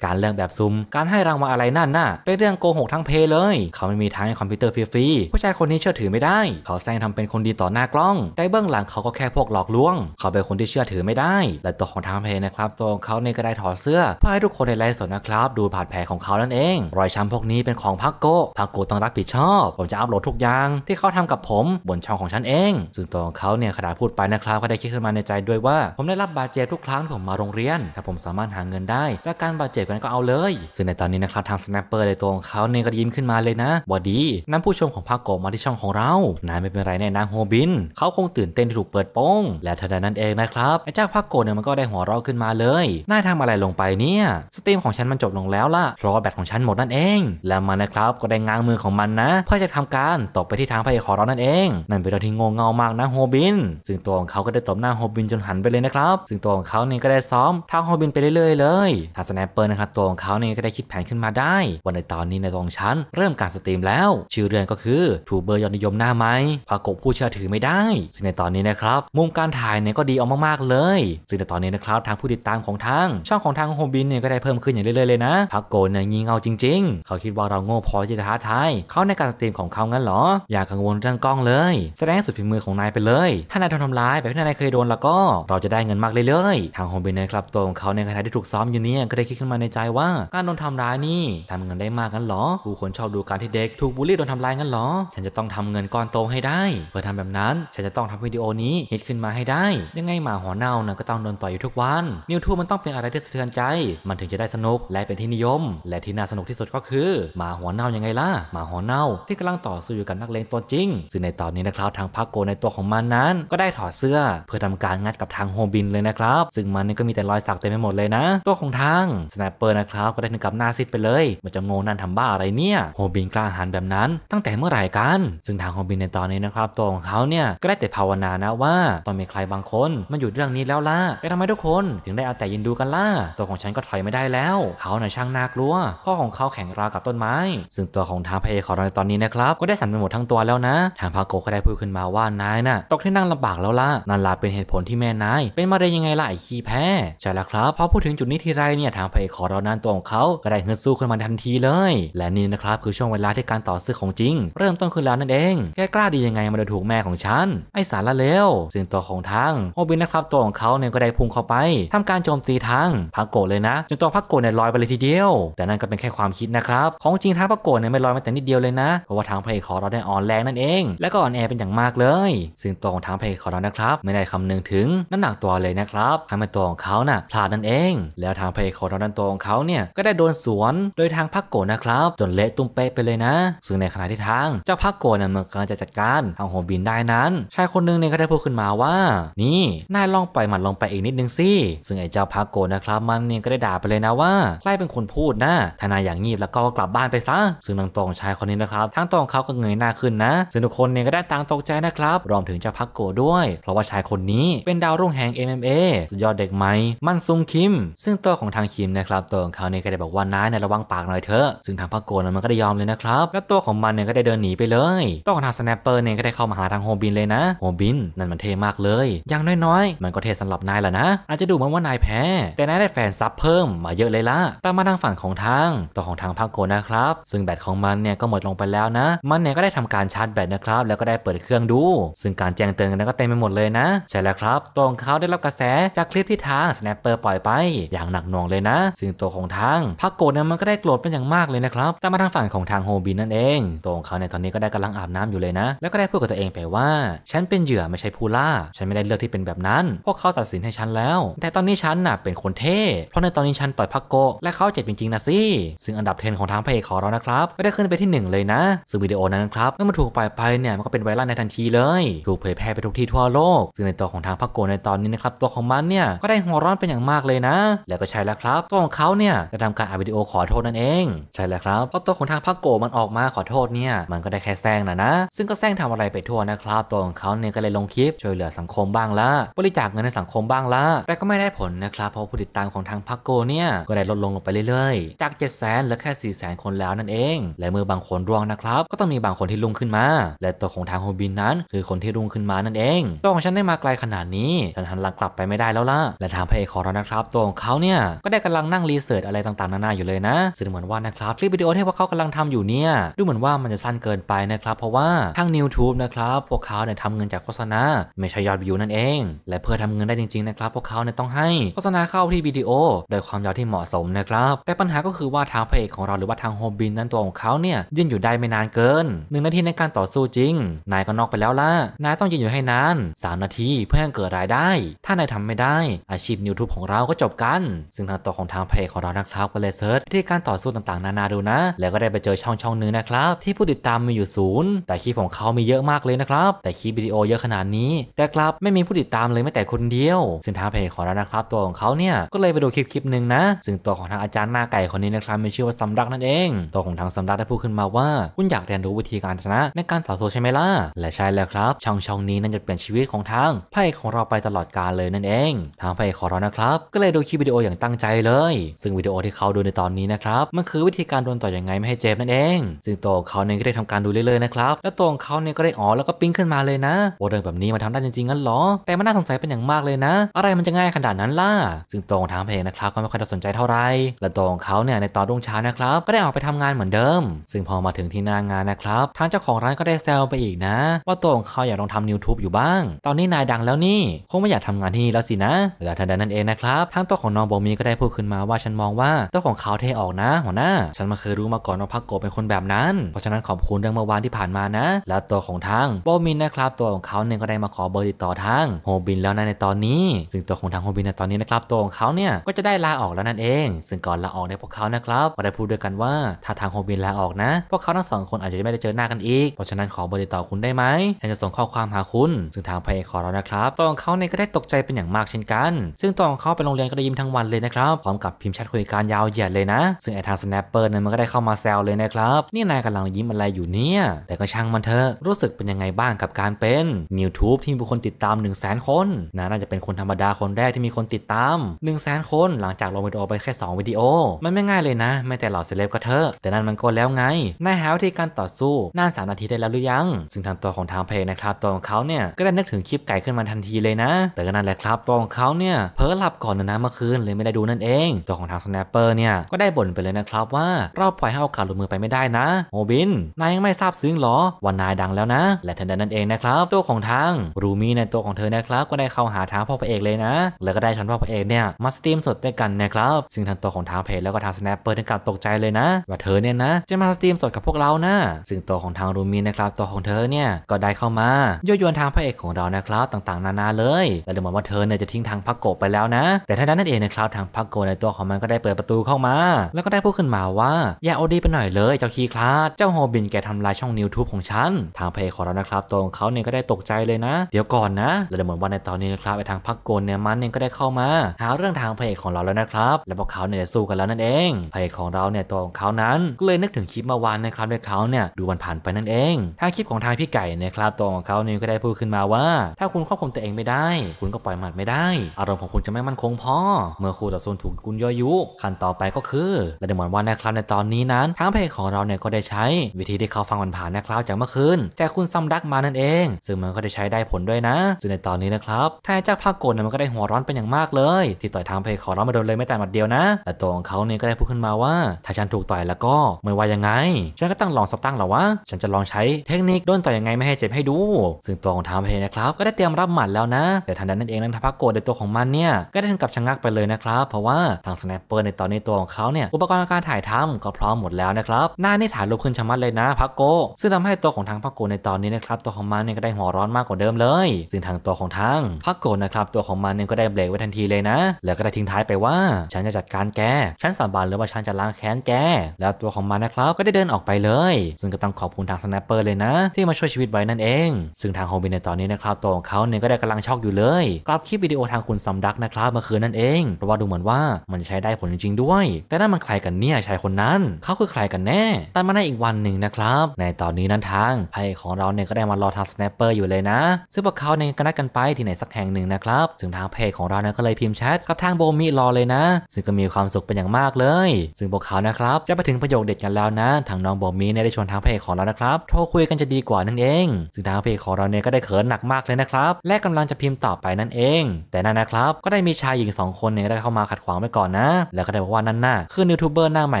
การเลือกแบบซุ่มการให้รางวัลอะไรนั่นน่ะเป็นเรื่องโกหกทั้งเพเลย เขาไม่มีทางให้คอมพิวเตอร์ฟรีีผู้ชายคนนี้เชื่อถือไม่ได้เขาแซงทำเป็นคนดีต่อหน้ากล้องแต่เบื้องหลังเขาก็แค่พวกหลอกลวง เขาเป็นคนที่เชื่อถือไม่ได้และตัวของทั้งเพนะครับตัวของเขาเนี่ยก็ได้ถอดเสื้อเพื่อให้ทุกคนในไลฟ์สดนะครับดูผ่านแผลของเขานั่นเองรอยช้ำพวกนี้เป็นของพักโกพักโกต้องรับผิดชอบผมจะอัปโหลดทุกอย่างที่เขาทำกับผมบนช่องของฉันเองส่วนตัวของเขาเนี่ยขนาดพูดไปนะครับก็ได้คิดขึ้นมาในใจด้วยว่า ผมได้รับบาดเจ็บทุกครั้งที่ผมมาโรงเรียน ถ้าผมสามารถหาเงินได้ จากการบาดเจ็บกันก็เอาเลย ซึ่งในตอนนี้นะครับทางสแนปเปอร์ในตัวของเขาเนี่ยก็ยิ้มขึ้นมาเลยนะบอดีนั่นผู้ชมของพากโกมาที่ช่องของเรานายไม่เป็นไรแน่นางโฮบิน เขาคงตื่นเต้นที่ถูกเปิดโป้งและทันใดนั้นเองนะครับไอ้เจ้าพากโกเนี่ยมันก็ได้หัวเราะขึ้นมาเลยนายทำอะไรลงไปเนี่ยสตรีมของฉันมันจบลงแล้วล่ะเพราะแบตของฉันหมดนั่นเอง แล้วมันนะครับก็ได้ง้างมือของมันนะเพื่อจะทำการตกไปที่ทางพระเอกของเรานั่นเอง นั่นเป็นเรื่องที่งงเงามากนะโฮบิน ซึ่งงตัวของเขาก็ได้ตบหน้าโฮบินจนหันไปเลยนะครับ ซึ่งตัวของเขาเนี่ยก็ได้ซ้อม ทางโฮบินไปเรื่อยๆเลย ทางสแนปเปอร์นะครับตัวของเขาเนี่ยก็ได้คิดแผนขึ้นมาได้ วันในตอนนี้ในตัองชั้นเริ่มการสตรีมแล้ว ชื่อเรื่องก็คือทูเบอร์ยอดนิยมหน้าไหมพากบผู้เชื่อถือไม่ได้ซึ่งในตอนนี้นะครับ มุมการถ่ายเนี่ยก็ดีออกมากๆเลยซึ่งในตอนนี้นะครับทางผู้ติดตามของทางช่องของทางโฮบินเนี่ยก็ได้เพิ่มขึ้นอย่างเรื่อยๆเลยนะพากโกนเนี่ยงีเงาจริงๆ เขาคิดว่าเราโง่พอที่จะท้าทายเขาในการสตรีมของเขางั้นเหรอ อย่ากังวลเรื่องกล้องเลย แสดงสุดฝีมือของนายไปเลยถ้านายทำำร้ายแบบที่นายเคยโดนแล้วก็เราจะได้เงินมากเลยๆ ทางโฮมเบเนะครับตัวของเขาในขณะที่ถูกซ้อมอยู่นี้ก็ได้คิดขึ้นมาในใจว่า การโดนทำร้ายนี่ทำเงินได้มากกันหรอผู้คนชอบดูการที่เด็กถูกบูลลี่โดนทำร้ายกันหรอ ฉันจะต้องทำเงินก้อนโตให้ได้ เพื่อทำแบบนั้นฉันจะต้องทำวิดีโอนี้ฮิตขึ้นมาให้ได้ยังไงหมาหัวเน่านะก็ต้องโดนต่อยอยู่ทุกวันนิวทูมันต้องเป็นอะไรที่สะเทือนใจ มันถึงจะได้สนุกและเป็นที่นิยม และที่น่าสนุกที่สุดก็คือหมาหัวเน่ายังไงล่ะหมาหัวเน่าที่กำลังต่อสู้อยู่กับนักเลงตัวจริงซึ่งในตอนนี้นะครับทางพกโกในตัวของมันนั้น ก็ได้ถอดเสื้อเพื่อทำการงัดกับทางโฮบินเลยนะครับซึ่งมันนี่ก็มีแต่รอยสักเต็มไปหมดเลยนะตัวของทางสแนปเปอร์นะครับก็ได้ถึงกับหน้าซิดไปเลยมันจะโง่นั่นทำบ้าอะไรเนี่ยโฮบินกล้าหาญแบบนั้น ตั้งแต่เมื่อไหร่กัน ซึ่งทางโฮบินในตอนนี้นะครับ ตัวของเขาเนี่ยก็ได้แต่ภาวนานะ ว่าตอนมีใครบางคนมาหยุดเรื่องนี้แล้วล่ะไปทำไมทุกคน ถึงได้เอาแต่ยินดูกันล่ะตัวของฉันก็ถอยไม่ได้แล้วเขาในช่างน่ากลัวข้อของเขาแข็งราวกับต้นไม้ ซึ่งตัวของทางพระเอกของเราในตอนนี้นะครับ ก็ได้สั่นไปหมดทั้งตัวแล้วนะ ทางพาโกก็ได้พูดขึ้นมาว่านายน่ะตกที่นั่งลำบากแล้วแล้วล่ะนั่นล่ะเป็นเหตุผลที่แม่นาย เป็นมาได้ยังไงล่ะไอ้ขี้แพ้ใช่แล้วครับพอพูดถึงจุดนี้ทีไรเนี่ย ทางพระเอกขอรอนานตัวของเขาก็ได้เฮินสู้ขึ้นมาทันทีเลย และนี่นะครับคือช่วงเวลาที่การต่อสู้ของจริง เริ่มต้นขึ้นแล้วนั่นเอง แกกล้าดียังไงมาโดนถูกแม่ของฉัน ไอสารละเลวซึ่งตัวของทางโอบินนะครับตัวของเขาเนี่ยก็ได้พุ่งเข้าไป ทำการโจมตีทางพักโกเลยนะจนตัวพักโกเนี่ยลอยไปเลยทีเดียว แต่นั่นก็เป็นแค่ความคิดนะครับ ของจริงทางพักโกเนี่ยไม่ลอยมาแต่นิดเดียวเลยนะ เพราะว่าทางพระเอกขอรอนานอ่อนแรงนั่นเองและก็อ่อนแอเป็นอย่างมากเลยซึ่งตัวของทางพระเอกขอรนะครับไม่ได้คำนึงถึงน้ำหนักตัวเลยนะครับทำให้ตัวของเขาน่ะพลาดนั่นเอง แล้วทางพระเอกของเราดันตัวของเขาเนี่ยก็ได้โดนสวนโดยทางพักโกนะครับจนเละตุ้มเป๊ะไปเลยนะ ซึ่งในขณะที่ทาง เจ้าพักโกเนี่ยมันกำลังจะจัดการทางโฮมบินได้นั้นชายคนนึงเนี่ยก็ได้พูดขึ้นมาว่านี่นายลองปล่อยหมัดลงไปอีกนิดนึงสิซึ่งไอ้เจ้าพักโกนะครับมันเนี่ยก็ได้ด่าไปเลยนะว่าใครเป็นคนพูดนะทนายอย่างงีบแล้วก็กลับบ้านไปซะ ซึ่งนางตองชายคนนี้นะครับทั้งตองเขาก็เงยหน้าขึ้นนะซึ่งทุกคนเนี่ยก็ได้ต่างตกใจนะครับรวมถึงเจ้าพักโกด้วยเพราะว่าชายคนนี้เป็นดาวรุ่งแห่ง MMA สุดยอดเด็กไหม มันซุงคิม ซึ่งตัวของทางคิมนะครับตัวของเขาเนี่ยก็ได้บอกว่า นายในระวังปากหน่อยเถอะซึ่งทางพระโกนมันก็ได้ยอมเลยนะครับแล้วตัวของมันเนี่ยก็ได้เดินหนีไปเลยตัวของทางสแนปเปอร์เนี่ยก็ได้เข้ามาหาทางโฮบินเลยนะโฮบินนั่นมันเท่มากเลย อย่างน้อยๆ มันก็เท่สำหรับนายแหละนะอาจจะดูเหมือนว่านายแพ้ แต่นายได้แฟนซับเพิ่ม มาเยอะเลยล่ะตามมาทางฝั่งของทางตัวของทางพระโกนนะครับซึ่งแบตของมันเนี่ยก็หมดลงไปแล้วนะ มันเนี่ยก็ได้ทำการชาร์จแบตนะครับแล้วก็ได้เปิดเครื่องดู ซึ่งการแจ้งเตือนกันก็เต็มไปหมดเลยนะใช่แล้วครับตัวของเขาได้รับกระแสจากคลิปที่ทางสแนปเปอร์ปล่อยไปอย่างหนักหน่วงเลยนะ ซึ่งตัวของทางพักโกรธเนี่ยมันก็ได้โกรธเป็นอย่างมากเลยนะครับ แต่มาทางฝั่งของทางโฮบินนั่นเองตัวของเขาในตอนนี้ก็ได้กำลังอาบน้ำอยู่เลยนะ แล้วก็ได้พูดกับตัวเองไปว่า ฉันเป็นเหยื่อไม่ใช่ผู้ล่า ฉันไม่ได้เลือกที่เป็นแบบนั้น พวกเขาตัดสินให้ฉันแล้ว แต่ตอนนี้ฉันน่ะเป็นคนเท่ เพราะในตอนนี้ฉันต่อยพักโกและเขาเจ็บจริงๆนะสิ ซึ่งอันดับเทนของทางพระเอกของเรานะครับไม่ได้ขึ้นไปที่1เลยนะซึ่งวิดีโอนั้นครับเมื่อมันถูกปล่อยไปเนี่ยมันก็เป็นไวรัลในทันทีเลยถูกเผยแพร่ไปทุกที่ทั่วลกซึ่งในตัวของทางพระโกในตอนนี้นะครับตัวของมันเนี่ยก็ได้หัวร้อนเป็นอย่างมากเลยนะแล้วก็ใช่แล้วครับตัวของเขาเนี่ยจะทำการอัดวิดีโอขอโทษนั่นเอง ใช่แล้วครับเพราะตัวของทางพระโกมันออกมาขอโทษเนี่ยมันก็ได้แค่แซงนะนะ ซึ่งก็แซงทำอะไรไปทั่วนะครับ ตัวของเขาเนี่ยก็เลยลงคลิปช่วยเหลือสังคมบ้างละบริจาคเงินในสังคมบ้างละแต่ก็ไม่ได้ผลนะครับเพราะผู้ติดตามของทางพระโกเนี่ยก็ได้ลดลงลงไปเรื่อยๆจาก 7 0 0 0 0เหลือแค่4 0 0 0 0 คนแล้วนั่นเอง และเมื่อบางคนร่วงนะครับ ก็ต้องมีบางคนที่ลุ่งขึ้นมา และตัวของทางโฮบินนั้น คือคนที่รุ่งขึ้นมานั่นเองตัวของฉันได้มาไกลขนาดนี้ ฉันหันหลังกลับไปไม่ได้แล้วล่ะ และทางพระเอกของเรานะครับตัวของเขาเนี่ยก็ได้กำลังนั่งรีเสิร์ชอะไรต่างๆนานาอยู่เลยนะ ซึ่งเหมือนว่านะครับ คลิปวิดีโอที่พวกเขากำลังทำอยู่เนี่ย ดูเหมือนว่ามันจะสั้นเกินไปนะครับ เพราะว่าทางนิวทูบนะครับ พวกเขาเนี่ยทำเงินจากโฆษณาไม่ใช่ยอดวิวนั่นเอง และเพื่อทำเงินได้จริง ๆนะครับ พวกเขาเนี่ยต้องให้โฆษณาเข้าที่วิดีโอ โดยความยาวที่เหมาะสมนะครับ แต่ปัญหาก็คือว่าทางพระเอกของเราหรือว่าทางโฮมบินนั้นตัวของเขาเนี่ยยืนอยู่ได้ไม่นานเกินหนึ่งนาทีในการต่อสู้จริง นายก็นอกไปแล้วล่ะนายต้องยืนอยู่ให้นาน3 นาทีเพื่อให้เกิดรายได้ ถ้านายทำไม่ได้ อาชีพ YouTube ของเราก็จบกัน ซึ่งทางตัวของทางเพจของเรานะครับก็เลยเซิร์ชวิธีการต่อสู้ต่าง ๆนานาดูนะ แล้วก็ได้ไปเจอช่องช่องนึงนะครับ ที่ผู้ติดตามมีอยู่ศูนย์ แต่คลิปของเขามีเยอะมากเลยนะครับ แต่คลิปวิดีโอเยอะขนาดนี้ แต่กลับไม่มีผู้ติดตามเลยแม้แต่คนเดียว ซึ่งทางเพจของเรานะครับตัวของเขาเนี่ยก็เลยไปดูคลิปคลิปหนึ่งนะซึ่งตัวของทางอาจารย์หน้าไก่คนนี้นะครับมีชื่อว่าสำรักนั่นเองตัวของทางสำรักได้พูดขึ้นมาว่า คุณอยากเรียนรู้วิธีการชนะในการต่อสู้ใช่ไหมล่ะและใช่แล้วครับช่องช่องนี้นั่นจะเปลี่ยนชีวิตของทางพายของเราไปตลอดกาลเลยนั่นเอง ทางพายขอรของเรานะครับก็เลยดูคลิปวิดีโออย่างตั้งใจเลย ซึ่งวิดีโอที่เขาดูในตอนนี้นะครับมันคือวิธีการโดนต่อยอย่างไงไม่ให้เจ็บนั่นเอง ซึ่งตัวเขาเนี่ยก็ได้ทำการดูเรื่อยๆนะครับแล้วตัวของเขาเนี่ยก็ได้อ๋อแล้วก็ปิ้งขึ้นมาเลยนะโอเดินแบบนี้มาทำได้จริงๆงั้นหรอแต่มันน่าสงสัยเป็นอย่างมากเลยนะ อะไรมันจะง่ายขนาดนั้นล่ะซึ่งตัวของทางเพลงนะครับก็ไม่ค่อยสนใจเท่าไหร่ และตัวของเขาเนี่ยในตอนรุ่งเช้านะครับก็ได้ออกไปทำงานเหมือนเดิม ซึ่งพอมาถึงที่หน้างานนะครับทางเจ้าของร้านก็ได้แซวไปอีกนะ ว่าตัวของเขาอยากลองทำิวทูบอยู่บ้าางตอนนี้นายดังแล้วนี่ คงไม่อยากทำงานที่นี่แล้วสินะและทันใดนั้นเองนะครับทั้งตัวของน้องโบมีก็ได้พูดขึ้นมาว่าฉันมองว่าตัวของเขาเทออกนะหัวหน้าฉันมาเคยรู้มาก่อนว่าพักโกเป็นคนแบบนั้นเพราะฉะนั้นขอบคุณเรื่องเมื่อวานที่ผ่านมานะ และตัวของทางโบมินนะครับ ตัวของเขาเนี่ยก็ได้มาขอเบอร์ติดต่อทางโฮบินแล้วนะในตอนนี้ ซึ่งตัวของทางโฮบินในตอนนี้นะครับตัวของเขาเนี่ยก็จะได้ลาออกแล้วนั่นเองซึ่งก่อนลาออกในพวกเขานะครับ ก็ได้พูดด้วยกันว่าถ้าทางโฮบินลาออกนะ พวกเขาทั้งสองคนอาจจะไม่ได้เจอหน้ากันอีกเพราะฉะนั้นขอเบอร์ติดต่อคุณได้ไหมฉันจะส่งข้อความหาคุณซึ่งทางพระเอกของเรานะครับตัวของเขาเนี่ยก็ได้ตกใจเป็นอย่างมากเช่นกัน ซึ่งตัวของเขาไปโรงเรียน ก็ได้ยิ้มทั้งวันเลยนะครับพร้อมกับพิมพ์แชทคุยการยาวเหยียดเลยนะ ซึ่งไอทางสแนปเปอร์เนี่ยมันก็ได้เข้ามา แซวเลยนะครับ นี่นายกำลังยิ้มอะไรอยู่เนี่ย แต่ก็ช่างมันเถอะรู้สึกเป็นยังไงบ้างกับการเป็นนิวทูบที่มีคนติดตาม1 0 0 0 0แสนคนนะน่าจะเป็นคนธรรมดาคนแรกที่มีคนติดตาม1 0 0 0 0แสนคน หลังจากลงวิดีโอไปแค่ 2วิดีโอมันไม่ง่ายเลยนะไม่แต่เหล่าเซเลบก็เถอะแต่นั่นมันก็แล้วไงนายหาวิธีการต่อสู้นาน3นาทีได้แล้วหรือยัง ซึ่งทางตัวของทางเพลนะครับตัวของเขาเนี่ยก็ได้นึกถึงคลิปไก่ขึ้นมาทันทีเลยนะ แต่ก็นั่นแหละครับตัวของเขาเนี่ยเผลอหลับก่อนนะเมื่อคืนเลยไม่ได้ดูนั่นเองตัวของทางสแนปเปอร์เนี่ยก็ได้บ่นไปเลยนะครับว่าเราปล่อยให้โอกาสหลุดมือไปไม่ได้นะโอบินนายยังไม่ทราบซึ้งหรอว่านายดังแล้วนะ และทันใดนั้นเองนะครับ ตัวของทางรูมี่ในตัวของเธอนะครับ ก็ได้เข้าหาทางพ่อพระเอกเลยนะแล้วก็ได้ชวนพ่อพระเอกเนี่ยมาสตรีมสดด้วยกันนะครับซึ่งทางตัวของทางเพจแล้วก็ทางสแนปเปอร์ถึงกับตกใจเลยนะว่าเธอเนี่ยนะ จะมาสตรีมสดกับพวกเรานะซึ่งตัวของทางรูมี่นะครับตัวของเธอเนี่ยก็ได้เข้ามายั่วยวนทางพระเอกขของเรานะครับต่างๆนานาเลยและดูเหมือนว่าเธอเนี่ยจะทิ้งทางพักโกไปแล้วนะ แต่ท่านั้นนั่นเองนะครับทางพักโกในตัวของมันก็ได้เปิดประตูเข้ามา แล้วก็ได้พูดขึ้นมาว่า อย่าเอาดีไปหน่อยเลยเจ้าคีคลาสเจ้าโฮบินแกทำลายช่องนิวทูบของฉันทางเพ์ของเรานะครับตัวของเขาเนี่ยก็ได้ตกใจเลยนะ เดี๋ยวก่อนนะและดูเหมือนว่าในตอนนี้นะครับไอทางพักโกเนี่ยมันเนี่ยก็ได้เข้ามาหาเรื่องทางเพ์ของเราแล้วนะครับและพวกเขาเนี่ยสู้กันแล้วนั่นเอง เพ์ของเราเนี่ยตัวของเขานั้น ก็เลยนึกถึงคลิปเมื่อวานนะครับที่เขาเนี่ยดูวันผ่านไปนั่นเองทางคลิปของทางพี่ไก่นะครับตัวของเขาเนี่ยก็ได้พูดขึ้นมาว่่าถ้าคุณควบคุมตัวเองไม่ได้ คุณก็ปล่อยมัดไม่ได้ อารมณ์ของคุณจะไม่มั่นคงพอ เมื่อคู่ต่อสู้ถูกคุณย่อยุขั้นต่อไปก็คือและดเหมอนว่านะครับในตอนนี้นั้นทั้งเพจของเราเนี่ยก็ได้ใช้ วิธีที่เขาฟังมันผ่านนะครับจากเมื่อคืนแต่คุณซัมดักมานั่นเองซึ่งมันก็ได้ใช้ได้ผลด้วยนะซึ่งในตอนนี้นะครับแทนจากภาคโกนเนี่ยมันก็ได้หัวร้อนเป็นอย่างมากเลยที่ต่อยทางเพจของเรามาโดนเลยไม่แต่หมัดเดียวนะ แต่ตัวของเขาเนี่ยก็ได้พูดขึ้นมาว่าถ้าฉันถูกต่อยแล้วก็ไม่ว่า ยังไงฉันก็ต้องลองสตั้งหรอวะฉันจะลองใช้เทคนิคดนต่อยยังไงไม่ให้เจ็บให้ดู ซึ่งตัวของทางเพี่ยนะครับก็ได้เตรียมรับหมัดแล้วนะ แต่ทางนั้นนั่นเองนันทพักโกในตัวของมันเนี่ยก็ได้ถึงกับชะงักไปเลยนะครับเพราะว่าทางสแนปเปอร์ในตอนนี้ตัวของเขาเนี่ยอุปกรณ์การถ่ายทำก็พร้อมหมดแล้วนะครับหน้านี่ถ่ายรูปขึ้นชะมัดเลยนะพักโกซึ่งทำให้ตัวของทางพักโกในตอนนี้นะครับตัวของมันเนี่ยก็ได้หัวร้อนมากกว่าเดิมเลย ซึ่งทางตัวของทางพักโกนะครับตัวของมันเนี่ยก็ได้เบรกไว้ทันทีเลยนะแล้วก็ได้ทิ้งท้ายไปว่า ฉันจะจัดการแกฉันสาบานเลยว่าฉันจะล้างแค้นแกแล้วตัวของมันนะครับก็ได้เดินออกไปเลยซึ่งก็ต้องขอบคุณทางสแนปเปอร์เลยนะที่มาช่วยชีวิตไว้นั่นเอง ซึ่งทางโฮมินในตอนนี้ี้นะครับ ตัวของเขาเนี่ยก็ได้กำลังช็อกอยู่เลยกลับคลิปวิดีโอทางคุณซัมดักนะครับเมื่อคืนนั่นเอง เพราะว่าดูเหมือนว่ามันใช้ได้ผลจริงๆด้วย แต่นั่นมันใครกันเนี่ยชายคนนั้นเขาคือใครกันแน่ตัดมาในอีกวันหนึ่งนะครับ ในตอนนี้นั้นทางพ่เของเราเนี่ยก็ได้มารอทางสแนปเปอร์อยู่เลยนะซึ่งพวกเขาเนี่ยก็นัดกันไปที่ไหนสักแห่งหนึ่งนะครับถึงทางเพจของเราเนี่ยก็เลยพิมพ์แชทกับทางโบมิรอเลยนะ ซึ่งก็มีความสุขเป็นอย่างมากเลย ซึ่งพวกเขานะครับจะไปถึงประโยคเด็ดกันแล้วนะทางน้องโบมิเนี่ยได้ชวนทางเพจของเรานะครับโทรคุยกันจะดีกว่านั่นเองซึ่งทางเพจของเราเนี่ยก็ได้เขินหนัักมากเลยนะครับและกำลังจะพิมพ์ต่อไปนั่นเอง แต่นั่นนะครับก็ได้มีชายหญิง 2 คนเนี่ยได้เข้ามาขัดขวางไปก่อนนะ แล้วก็ได้บอกว่านั่นน่ะคือยูทูบเบอร์หน้าใหม่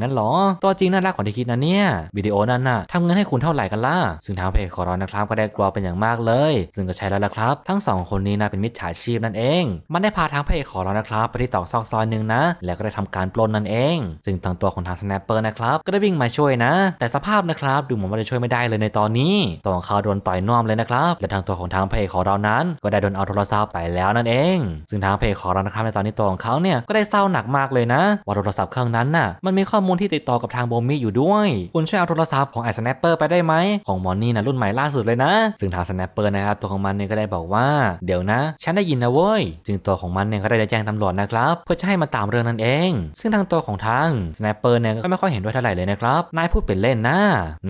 งั้นหรอ ตัวจริงน่ารักกว่าที่คิดนะเนี่ยวิดีโอนั่นน่ะทำเงินให้คุณเท่าไหร่กันล่ะ ซึ่งทางเพจขอร์นะครับก็ได้กลัวเป็นอย่างมากเลย ซึ่งก็ใช่แล้วละครับ ทั้ง 2 คนนี้นะเป็นมิจฉาชีพนั่นเอง มันได้พาทางเพจขอร์นะครับไปที่ตอกซอกซอยหนึ่งนะแล้วก็ได้ทำการปล้นนั่นเองซึ่งทางตัวของทางสแนปเปอร์นะครับก็ได้วิ่งมาช่วยนะ แต่สภาพนะครับ ดูเหมือนว่าจะช่วยไม่ได้เลยในตอนนี้ตัวของเขาโดนต่อยน้อมเลยนะครับและทางตัวของทงางเพจของเรานั้นก็ได้โดนเอาโทรศัพท์ไปแล้วนั่นเอง ซึ่งทางเพจของเรานะครับในตอนนี้ตัวของเขาเนี่ยก็ได้เศร้าหนักมากเลยนะ ว่าโทรศัพท์เครื่องนั้นน่ะมันมีข้อมูลที่ติดต่อกับทางโบมี่อยู่ด้วย คุณช่วยเอาโทรศัพท์ของไอ้สแนปเปอร์ไปได้ไหมของมอนนี่นะรุ่นใหม่ล่าสุดเลยนะ ซึ่งทางสแนปเปอร์นะครับตัวของมันเนี่ยก็ได้บอกว่าเดี๋ยวนะฉันได้ยินนะเว้ยจึงตัวของมันเนี่ยก็ได้แจ้งตำรวจนะครับเพื่อจะให้มาตามเรื่องนั่นเอง ซึ่งทางตัวของทางสแนปเปอร์เนี่ยก็ไม่ค่อยเห็นด้วยเท่าไหร่เลยนะครับนายพูดเป็นเล่นนะ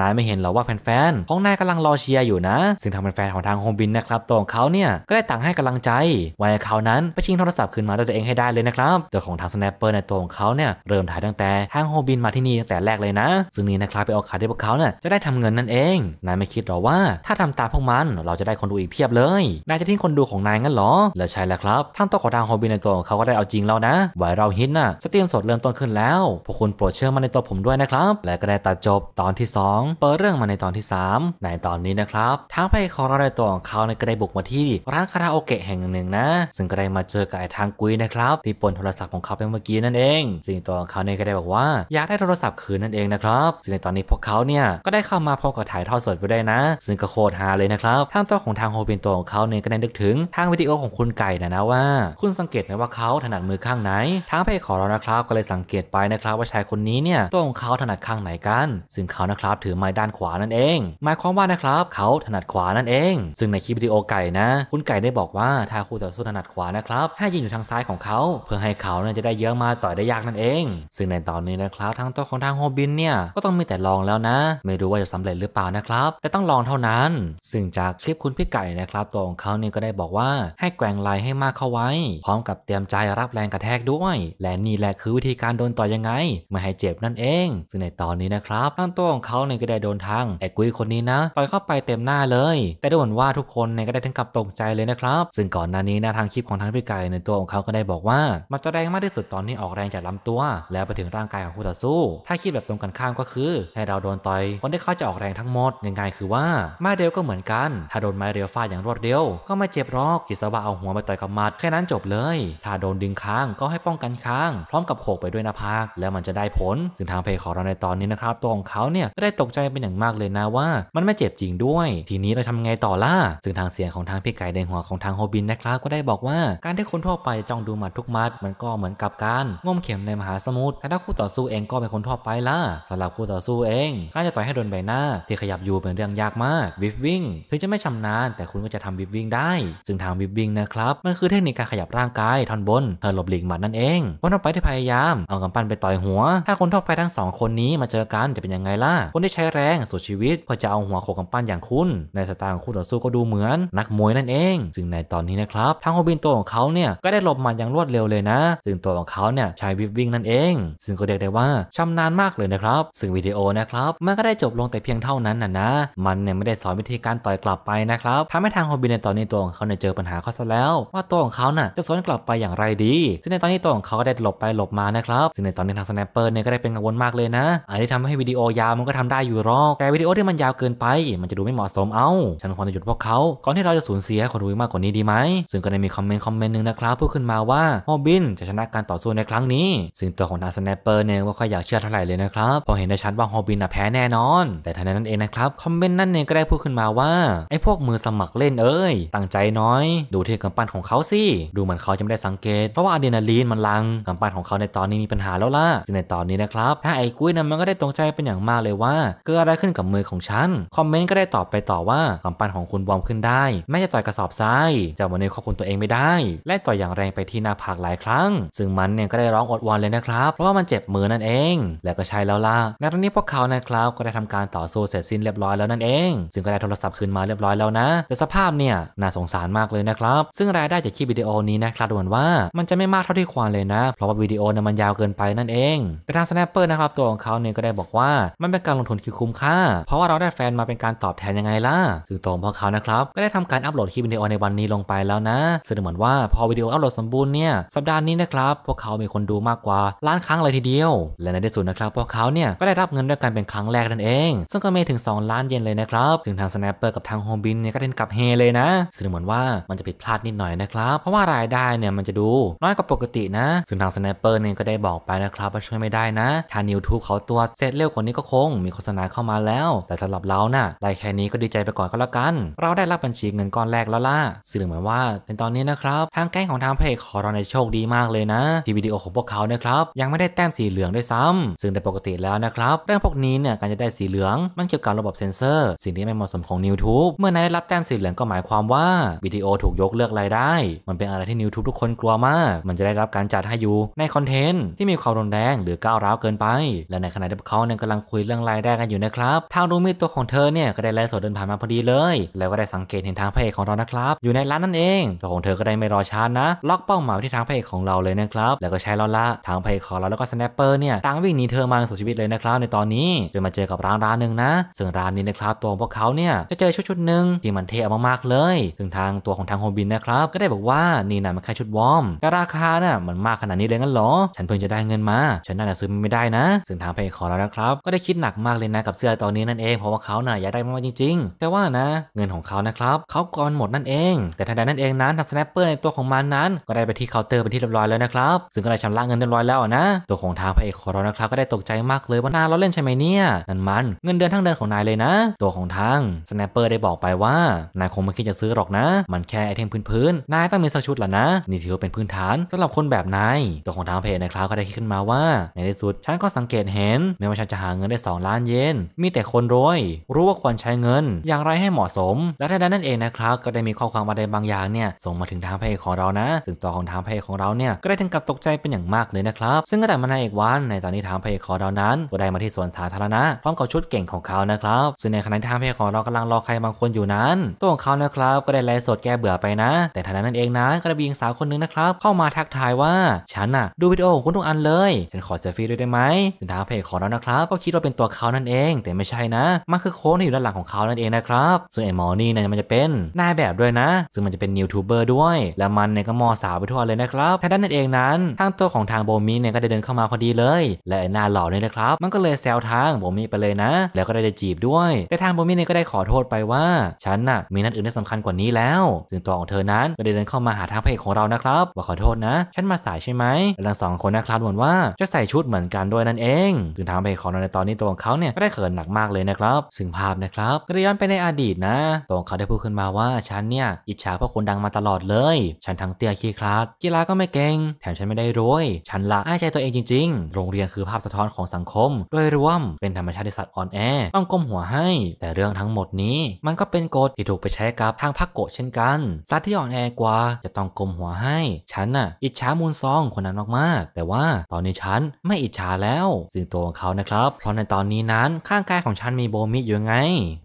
นายไม่เห็นหรอว่าแฟนๆของนายกำลังรอเชียร์อยู่นะซึ่งทางแฟนๆของทางโฮมบินนะครับตัวของเขาเนี่ยก็ได้ต่างให้กำลังใจไว้เขานั้นไปชิงโทรศัพท์คืนมาตัวเองให้ได้เลยนะครับ ตัวของทางสแนปเปอร์ในตัวของเขาเนี่ยเริ่มถ่ายตั้งแต่ห้างโฮบินมาที่นี่ตั้งแต่แรกเลยนะ ซึ่งนี่นะครับเป็นโอกาสที่พวกเขาเนี่ยจะได้ทำเงินนั่นเอง นายไม่คิดหรอว่าถ้าทำตามพวกมันเราจะได้คนดูอีกเพียบเลยนายจะทิ้งคนดูของนายงั้นหรอแล้วใช่แล้วครับทั้งตัวของทางโฮบินในตัวของเขาก็ได้เอาจริงแล้วนะไวเราฮิตน่ะสเตรีมสดเริ่มต้นขึ้นแล้วพวกคุณโปรดเชื่อมันในตัวผมด้วยนะครับและก็ได้ตัดจบตอนที่ 2 เปิดเรื่องมาในตอนที่ 3 ในตอนนี้นะครับทั้งพรคอรในตัวของเขานี่ยก็ได้บุกมาที่ร้านคาราโอเกะแห่งหนึ่งนะซึ่งก็ได้มาเจอกับไอ้ทางกุยนะครับที่ปนโทรศัพท์ของเขาไปเมื่อกี้นั่นเอง ซึ่งตัวอเขาเนี่ยก็ได้บอกว่าอยากได้โทรศัพท์คืนนั่นเองนะครับ ซึ่งในตอนนี้พวกเขาเนี่ยก็ได้เข้ามาพร้อมกับถ่ายทอดสดไปได้นะ ซึ่งก็โคตรฮาเลยนะครับทางตัวของทางโฮปินตัวของเขาเนี่ยก็ได้นึกถึงทางวิดีโอของคุณไก่นะนะว่า คุณสังเกตไหมว่าเขาถนัดมือข้างไหนทางเพขอเรานะครับก็เลยสังเกตไปนะครับ ว่าชายคนนี้เนี่ยตัวของเขาถนัดข้างไหนกัน ซึ่งเขานะครับถือไม้ด้านขวานั่นเอง หมายความว่านะครับเขาถนัดขวานั่นเอง ซึ่งในคลิปดีโอไก่นะ คุณไก่ได้บอกว่า ถ้าคู่ต่อสู้ถนัดขวานะครับให้ยิงอยู่ทางซ้ายของเขาเพื่อให้เขาเนี่ยจะได้เยอะมาต่อยได้ยากนั่นเอง ซึ่งในตอนนี้นะครับ ทั้งตัวของทางโฮบินเนี่ยก็ต้องมีแต่ลองแล้วนะ ไม่รู้ว่าจะสำเร็จหรือเปล่านะครับแต่ต้องลองเท่านั้น ซึ่งจากคลิปคุณพี่ไก่นะครับตัวของเขาเนี่ยก็ได้บอกว่าให้แกว่งไหลให้มากเข้าไว้ พร้อมกับเตรียมใจรับแรงกระแทกด้วย และนี่แหละคือวิธีการโดนต่อยยังไง ไม่ให้เจ็บนั่นเอง ซึ่งในตอนนี้นะครับทั้งตัวของเขาเนี่ยก็ได้โดนทางไอ้กุ้ยคนนี้นะต่อยเข้าไปเต็มหน้าเลย แต่ดูเหมือนว่าทุกคนเนี่ยก็ได้ถึงกับตกใจเลยนะครับ ซึ่งก่อนหน้านี้นะทางคลิปของทางพี่ไก่ในตัวของเขาก็ได้บอกว่ามันจะแรงมากที่สุดตอนนี้ออกแรงจากลำตัว แล้วไปถึงร่างกายของคู่ต่อสู้ ถ้าคิดแบบตรงกันข้ามก็คือ ให้เราโดนต่อยคนที่เขาจะออกแรงทั้งหมดยังไงคือว่าไม้เดีวก็เหมือนกัน ถ้าโดนไม้เรียวฟาดอย่างรวดเร็ว ก็ไม่เจ็บหรอกกิสวะเอาหัวมาต่อยกับมัดแค่นั้นจบเลย ถ้าโดนดึงค้างก็ให้ป้องกันค้าง พร้อมกับโขกไปด้วยหน้าผากแล้วมันจะได้ผล ซึ่งทางเพจของเราในตอนนี้นะครับตัวของเขาเนี่ยก็ได้ตกใจเป็นอย่างมากเลยนะว่า มันไม่เจ็บจริงด้วย ทีนี้เราทำไงต่อล่ะซึ่งทางเสียงของทางพี่ไก่ในหัวของทางโฮบินนะครับ ก็ได้บอกว่าการที่คนทั่วไปจ้องดูหมัดทุกมัด มันก็เหมือนกับการง้มเข็มในมหาสมุทรแต่ถ้าคู่ต่อสู้เองก็เป็นคนทั่วไปล่ะสำหรับคู่ต่อสู้เองการจะต่อยให้โดนใบหน้า ที่ขยับอยู่เป็นเรื่องยากมากวิฟวิ่งถึงจะไม่ชำนาญแต่คุณก็จะทำวิฟวิ่งได้ ซึ่งทางวิฟวิ่งนะครับมันคือเทคนิคการขยับร่างกาย ท่อนบนเธอหลบหลีกหมัดนั่นเองคนทั่วไปที่พยายามเอากำปั้นไปต่อยหัว ถ้าคนทั่วไปทั้งสองคนนี้มาเจอกันจะเป็นยังไงล่ะคนที่ใช้แรงสุดชีวิตเพื่อจะเอาหัวโขกกำปั้นอย่างคุณ ในสไตล์ของคู่ต่อสู้ก็ดูเหมืือนนักมวยนั่นเอง ซึ่งในตอนนี้นะครับทางโฮบินตัวของเขาเนี่ยก็ได้หลบมาอย่างรวดเร็วเลยนะ ซึ่งตัวของเขาเนี่ยใช้วิบวิ่งนั่นเอง ซึ่งก็เรียกได้ว่าชำนาญมากเลยนะครับซึ่งวิดีโอนะครับมันก็ได้จบลงแต่เพียงเท่านั้นนะนะมันเนี่ยไม่ได้สอนวิธีการต่อยกลับไปนะครับทำให้ทางโฮบินในตอนนี้ตัวของเขาเนี่ยเจอปัญหาข้อซะแล้ว ว่าตัวของเขาน่ะจะสวนกลับไปอย่างไรดี ซึ่งในตอนนี้ตัวของเขาก็ได้หลบไปหลบมานะครับซึ่งในตอนนี้ทางสแนปเปอร์เนี่ยก็ได้เป็นกังวลมากเลยนะอันนี้ทำให้วิดีโอยาวมันก็ทำได้อยู่รอก แต่วิดีโอที่มันยาวเกินไป มันจะดูไม่เหมาะสมเอาฉันควรจะหยุดพวกเขาก่อนที่เราจะสูญเสียคนรู้มากกว่านี้ดีไหมซึ่งก็ได้มีคอมเมนต์คอมเมนต์หนึ่งนะครับ พูดขึ้นมาว่าฮอบินจะชนะการต่อสู้ในครั้งนี้ ซึ่งตัวของนาสแนปเปอร์เนี่ยไม่ค่อยอยากเชื่อเท่าไหร่เลยนะครับ พอเห็นได้ชัดว่าฮอบินน่ะแพ้แน่นอน แต่ทันนั้นเองนะครับคอมเมนต์นั่นเองก็ได้พูดขึ้นมาว่าไอ้พวกมือสมัครเล่นเอ้ย ตั้งใจน้อย ดูที่กำปั้นของเขาสิดูเหมือนเขาจะไม่ได้สังเกต เพราะว่าอะดรีนาลีนมันลังกำปั้นของเขาในตอนนี้มีปัญหาแล้วล่ะซึ่งในตอนนี้นะครับถ้าไอ้กุ้ยนั้นมันก็ได้ตรงใจเป็นอย่างมากเลยว่าเกิดอะไรขึ้นกับมือของฉันคอมเมนต์ก็ได้ตอบไปต่อว่ากำปั้นของคุณบอมขึ้นได้แม้จะต่อยกระสอบทรายจจมามันเนยควบคุมตัวเองไม่ได้ และต่อยอย่างแรงไปที่หน้าผาก หลายครั้ง ซึ่งมันเนี่ยก็ได้ร้องอดวอนเลยนะครับ เพราะว่ามันเจ็บมือนั่นเอง และก็ใช้แล้วล่ะในตอนนี้พวกเขานะครับ ก็ได้ทำการต่อสู้เสร็จสิ้นเรียบร้อยแล้วนั่นเองซึ่งก็ได้โทรศัพท์คืนมาเรียบร้อยแล้วนะแต่สภาพเนี่ยน่าสงสารมากเลยนะครับ ซึ่งรายได้จากคลิปวิดีโอนี้นะครับดูเหมือนว่ามันจะไม่มากเท่าที่ควรเลยนะ เพราะว่าวิดีโอเนี่ยมันยาวเกินไปนั่นเองแต่ทางสแนปเปอร์นะครับตัวของเขาเนี่ยก็ได้บอกว่ามันเป็นการลงทุนคือคุ้มค่าเพราะว่าเราได้แฟนมาเป็นการตอบแทนยังไงล่ะซึ่งตรงพวกเขานะครับก็ได้ทำการอัปโหลดคลิปวิดีโอในวันนี้ลงไปแล้วนะ ซึ่งเหมือนว่าพอวิดีโออัปโหลดสมบูรณ์เนี่ย สัปดาห์นี้นะครับ พวกเขามีคนดูมากกว่าล้านครั้งเลยทีเดียว และในที่สุดนะครับพวกเขาเนี่ยก็ได้รับเงินด้วยกันเป็นครั้งแรกนั่นเอง ซึ่งก็ไม่ถึง 2 ล้านเยนเลยนะครับซึ่งทางสแนปเปอร์กับทางโฮมบินเนี่ยก็เล่นกับเฮเลยนะ ซึ่งเหมือนว่ามันจะผิดพลาดนิดหน่อยนะครับ เพราะว่ารายได้เนี่ยมันจะดูน้อยกว่าปกตินะ ซึ่งทางสแนปเปอร์เนี่ยก็ได้บอกไปนะครับว่าช่วยไม่ได้นะ ทางยูทูบเขาตัวเสร็จเร็วกว่านี้ก็คงมีโฆษณาเข้ามาแล้ว แต่สำหรับเรานะ่ะรายแค่นี้ก็ดีใจไปก่อนก็แล้วกัน เราได้รับบัญชีเงินก้อนแรกแล้วล่ะสื่อเหมือนว่าในตอนนี้นะครับทางแก๊งของทางพระเอกขอรอนในโชคดีมากเลยนะ ที่วิดีโอของพวกเขาเนี่ยครับ ยังไม่ได้แต้มสีเหลืองด้วยซ้ำ ซึ่งแต่ปกติแล้วนะครับเรื่องพวกนี้เนี่ยการจะได้สีเหลืองมันเกี่ยวกับระบบเซ็นเซอร์ สิ่งที่ไม่เหมาะสมของนิวทูบเมื่อนายได้รับแต้มสีเหลืองก็หมายความว่าวิดีโอถูกยกเลิกรายได้ มันเป็นอะไรที่นิวทูบทุกคนกลัวมาก มันจะได้รับการจัดให้อยู่ในคอนเทนต์ที่มีความรุนแรงหรือก้าวร้าวเกินไป และในขณะที่พวกเขาเนี่ยกำลังคุยเรื่องรายได้กันอยู่นะครับทางรูมิตตัวของเธอเนี่ยก็ได้ไลฟ์สดเดินผ่านมาพอดีเลยแล้วก็ได้สังเกตเห็นทางพระเอกของเรานะครับ อยู่ในร้านนั่นเองตัวของเธอก็ได้ไม่รอช้านะ ล็อกเป้าหมายที่ทางพระเอกของเราเลยนะครับแล้วก็ใช้แล้วละทางพระเอกของเราแล้วก็สแนปเปอร์เนี่ยต่างวิ่งหนีเธอมาสุดชีวิตเลยนะครับ ในตอนนี้จนมาเจอกับร้านร้านหนึ่งนะซึ่งร้านนี้นะครับ ตัวของพวกเขาเนี่ยจะเจอชุดชุดหนึ่งที่มันเท่มากๆเลย ซึ่งทางตัวของทางโฮบินนะครับ ก็ได้บอกว่านี่นะมันแค่ชุดวอร์มแต่ราคาน่ะมันมากขนาดนี้เลยงั้นหรอ ฉันเพิ่งจะได้เงินมา ฉันน่าจะซื้อไม่ได้นะซึ่งทางเพกของเรานะครับ ก็ได้คิดหนักมากเลยนะกับเสื้อตอนนี้นั่นเองเพราะว่าเขาน่ยอยากได้มากจริงๆ แต่ว่านะเงินของเขานะครับเขากนหมดนั่นเองแต่ทันใดนั้นเองนั้นทางสแนปเปอร์ในตัวของมันนั้นก็ได้ไปที่เคาน์เตอร์เป็นที่เรียบร้อยแล้วนะครับซึ่งก็ได้ชำระเงินเรียบร้อยแล้วนะตัวของทางพระเอกของเรานะครับก็ได้ตกใจมากเลย ว่านายเราเล่นใช่ไหมเนี่ยนั่นมันเงินเดือนทั้งเดือนของนายเลยนะตัวของทางสแนปเปอร์ได้บอกไปว่านายคงไม่คิดจะซื้อหรอกนะ มันแค่ไอเทมพื้นๆนายต้องมีสักชุดแหละนะนี่ถือเป็นพื้นฐาน สำหรับคนแบบนายตัวของทางเพจนะครับก็ได้คิดขึ้นมาว่า ในที่สุดฉันก็สังเกตเห็นแม้ว่าฉันจะหาเงินได้ 2 ล้านเยนมีแต่คนรวยรู้ว่าควรใช้เงินอย่างไรให้เหมาะสม และถ้าดนนั่นเองนะครับ ก็ได้มีข้อความอะไรบางอย่างเนี่ยส่งมาถึงทางเพจของเรานะซึ่งตัวของทางเพจของเราเนี่ยก็ได้ถึงกับตกใจเป็นอย่างมากเลยนะครับซึ่งก็แต่มาในเอกวันในตอนนี้ทางเพจของเรานั้น ก็ได้มาที่สวนสาธารณะพร้อมกับชุดเก่งของเขานะครับ ซึ่งในขณะที่ทางเพจของเรากำลังรอใครบางคนอยู่นั้น ตัวของเขานะครับก็ได้ไลฟ์สดแก้เบื่อไปนะ แต่ทันั้นนั่นเองนะก็ได้มีหญิงสาวคนนึงนะครับเข้ามาทักทายว่าฉันน่ะดูวิดีโอของคุณทุกอันเลยฉันขอเซฟีด้วยได้ไหมซึ่งทางเพจของเรานะครับ ก็คิดว่าเป็นตัวเขานั่นเอง แต่ไม่ใช่นะมันคือโค้ดที่อยู่ด้านหลังของเขานั่นเองนะครับซึ่งไอ้มอนี่เนี่ยนี่ยมันจะเป็นนายแบบด้วยนะ ซึ่งมันจะเป็นนิวทูเบอร์ด้วย และมันเนี่ยก็มอสาวไปทั่วเลยนะครับทางด้านนั่นเองนั้นทางตัวของทางโบมีเนี่ยก็ได้เดินเข้ามาพอดีเลย และหน้าหล่อเนี่ยนะครับมันก็เลยแซวทางโบมีไปเลยนะ แล้วก็ได้จีบด้วย แต่ทางโบมีเนี่ยก็ได้ขอโทษไปว่า ฉันน่ะมีนัดอื่นที่สำคัญกว่านี้แล้วซึ่งตัวของเธอนั้นก็ได้เดินเข้ามาหาทางเพจของเรานะครับว่าขอโทษนะ ฉันมาสายใช่ไหมและทั้งสองคนนะครับเหมือนว่าจะใส่ชุดเหมือนกันด้วยนั่นเองซึ่งทางเพจของเราในตอนนี้ตัวของเขาเนี่ยก็ได้เขินหนักมากเลยนะครับซึ่งภาพนะครับก็ย้อนไปในอดีตนะตัวของเขาได้พูดขึ้นมาว่า ฉันเนี่ย อิจฉาพวกคนดังมาตลอดเลย ฉันทั้งเตี้ยขี้คลาดกีฬาก็ไม่เก่ง แถมฉันไม่ได้รวย ฉันละอายใจตัวเองจริงๆ โรงเรียนคือภาพสะท้อนของสังคมโดยรวม เป็นธรรมชาติสัตว์อ่อนแอ ต้องก้มหัวให้ แต่เรื่องทั้งหมดนี้ มันก็เป็นกฎที่ถูกไปใช้กับทางพักโกะเช่นกัน สัตว์ที่อ่อนแอกว่าจะต้องก้มหัวให้ ฉันน่ะอิจฉามูลซองคนนั้นมากๆ แต่ว่าตอนนี้ฉันไม่อิจฉาแล้วซึ่งตัวของเขานะครับ เพราะในตอนนี้นั้นข้างกายของฉันมีโบมิอยู่ไง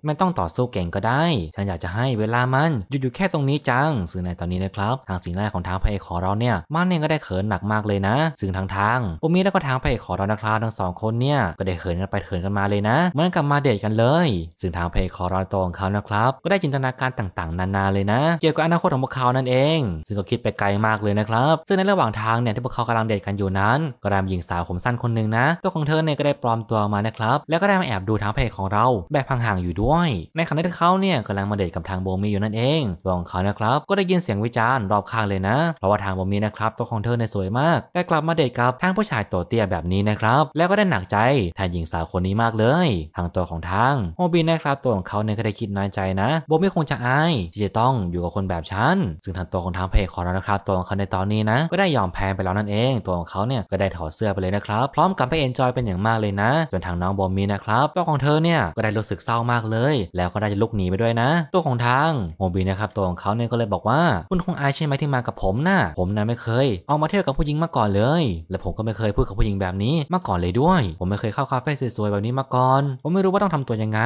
ไม่ต้องต่อสู้เก่งก็ได้ฉันอยากจะจะให้เวลามันหยุดอยู่แค่ตรงนี้จัง ซึ่งในตอนนี้นะครับทางสีหน้าของทางพระเอกของเราเนี่ยมันเองก็ได้เขินหนักมากเลยนะ ซึ่งทางทางโอมิแล้วก็ทางพระเอกของเรานะครับทั้งสองคนเนี่ยก็ได้เขินกันไปเขินกันมาเลยนะเหมือนกับมาเดทกันเลยซึ่งทางพระเอกของเราตัวของเขานะครับ ก็ได้จินตนาการต่างๆนานาเลยนะเกี่ยวกับอนาคตของพวกเขานั่นเองซึ่งก็คิดไปไกลมากเลยนะครับซึ่งในระหว่างทางเนี่ยที่พวกเขากำลังเดทกันอยู่นั้นก็ได้มหญิงสาวผมสั้นคนหนึ่งนะตัวของเธอเนี่ยก็ได้ปลอมตัวมานะครับแล้วก็ได้มาแอบดูทางพระเอกของเราแบบห่างๆอยู่ด้วย ในขณะที่เขาเนี่ยกำลังมาเดทกับทางโบมีอยู่นั่นเอง ตัวของเขานะครับก็ได้ยินเสียงวิจารณ์รอบข้างเลยนะ เพราะว่าทางโบมีนะครับ ตัวของเธอในสวยมากแต่กลับมาเดทกับ ทางผู้ชายตัวเตี้ยแบบนี้นะครับ แล้วก็ได้หนักใจ แทนหญิงสาวคนนี้มากเลย ทางตัวของทางโบมนนะครับ ตัวของเขาเนี่ย ก็ได้คิดน้อยใจนะโบมีคงจะอาย ที่จะต้องอยู่กับคนแบบฉันซึ่งทางตัวของทางเพจของเรานะครับตัวของเขาในตอนนี้นะก็ได้ยอมแพ้ไปแล้วนั่นเอง ตัวของเขาเนี่ยก็ได้ถอดเสื้อไปเลยนะครับพร้อมกับไปเอนจอยเป็นอย่างมากเลยนะจนทางน้องโบมีนะครับตัวของเธอเนี่ยก็ได้รู้สึกเศร้ามากเลยแล้วก็ได้จะลุกหนีไปด้วยนะตัวของทางโฮบีนะครับตัวของเขาเนี่ยก็เลยบอกว่าคุณคงอายใช่ไหมที่มากับผมนะ่ะผมนะไม่เคยออกมาเที่ยวกับผู้หญิงมาก่อนเลย และผมก็ไม่เคยพูดกับผู้หญิงแบบนี้มาก่อนเลยด้วย ผมไม่เคยเข้าคาเฟ่สวยๆแบบนี้มาก่อน ผมไม่รู้ว่าต้องทำตัวยังไง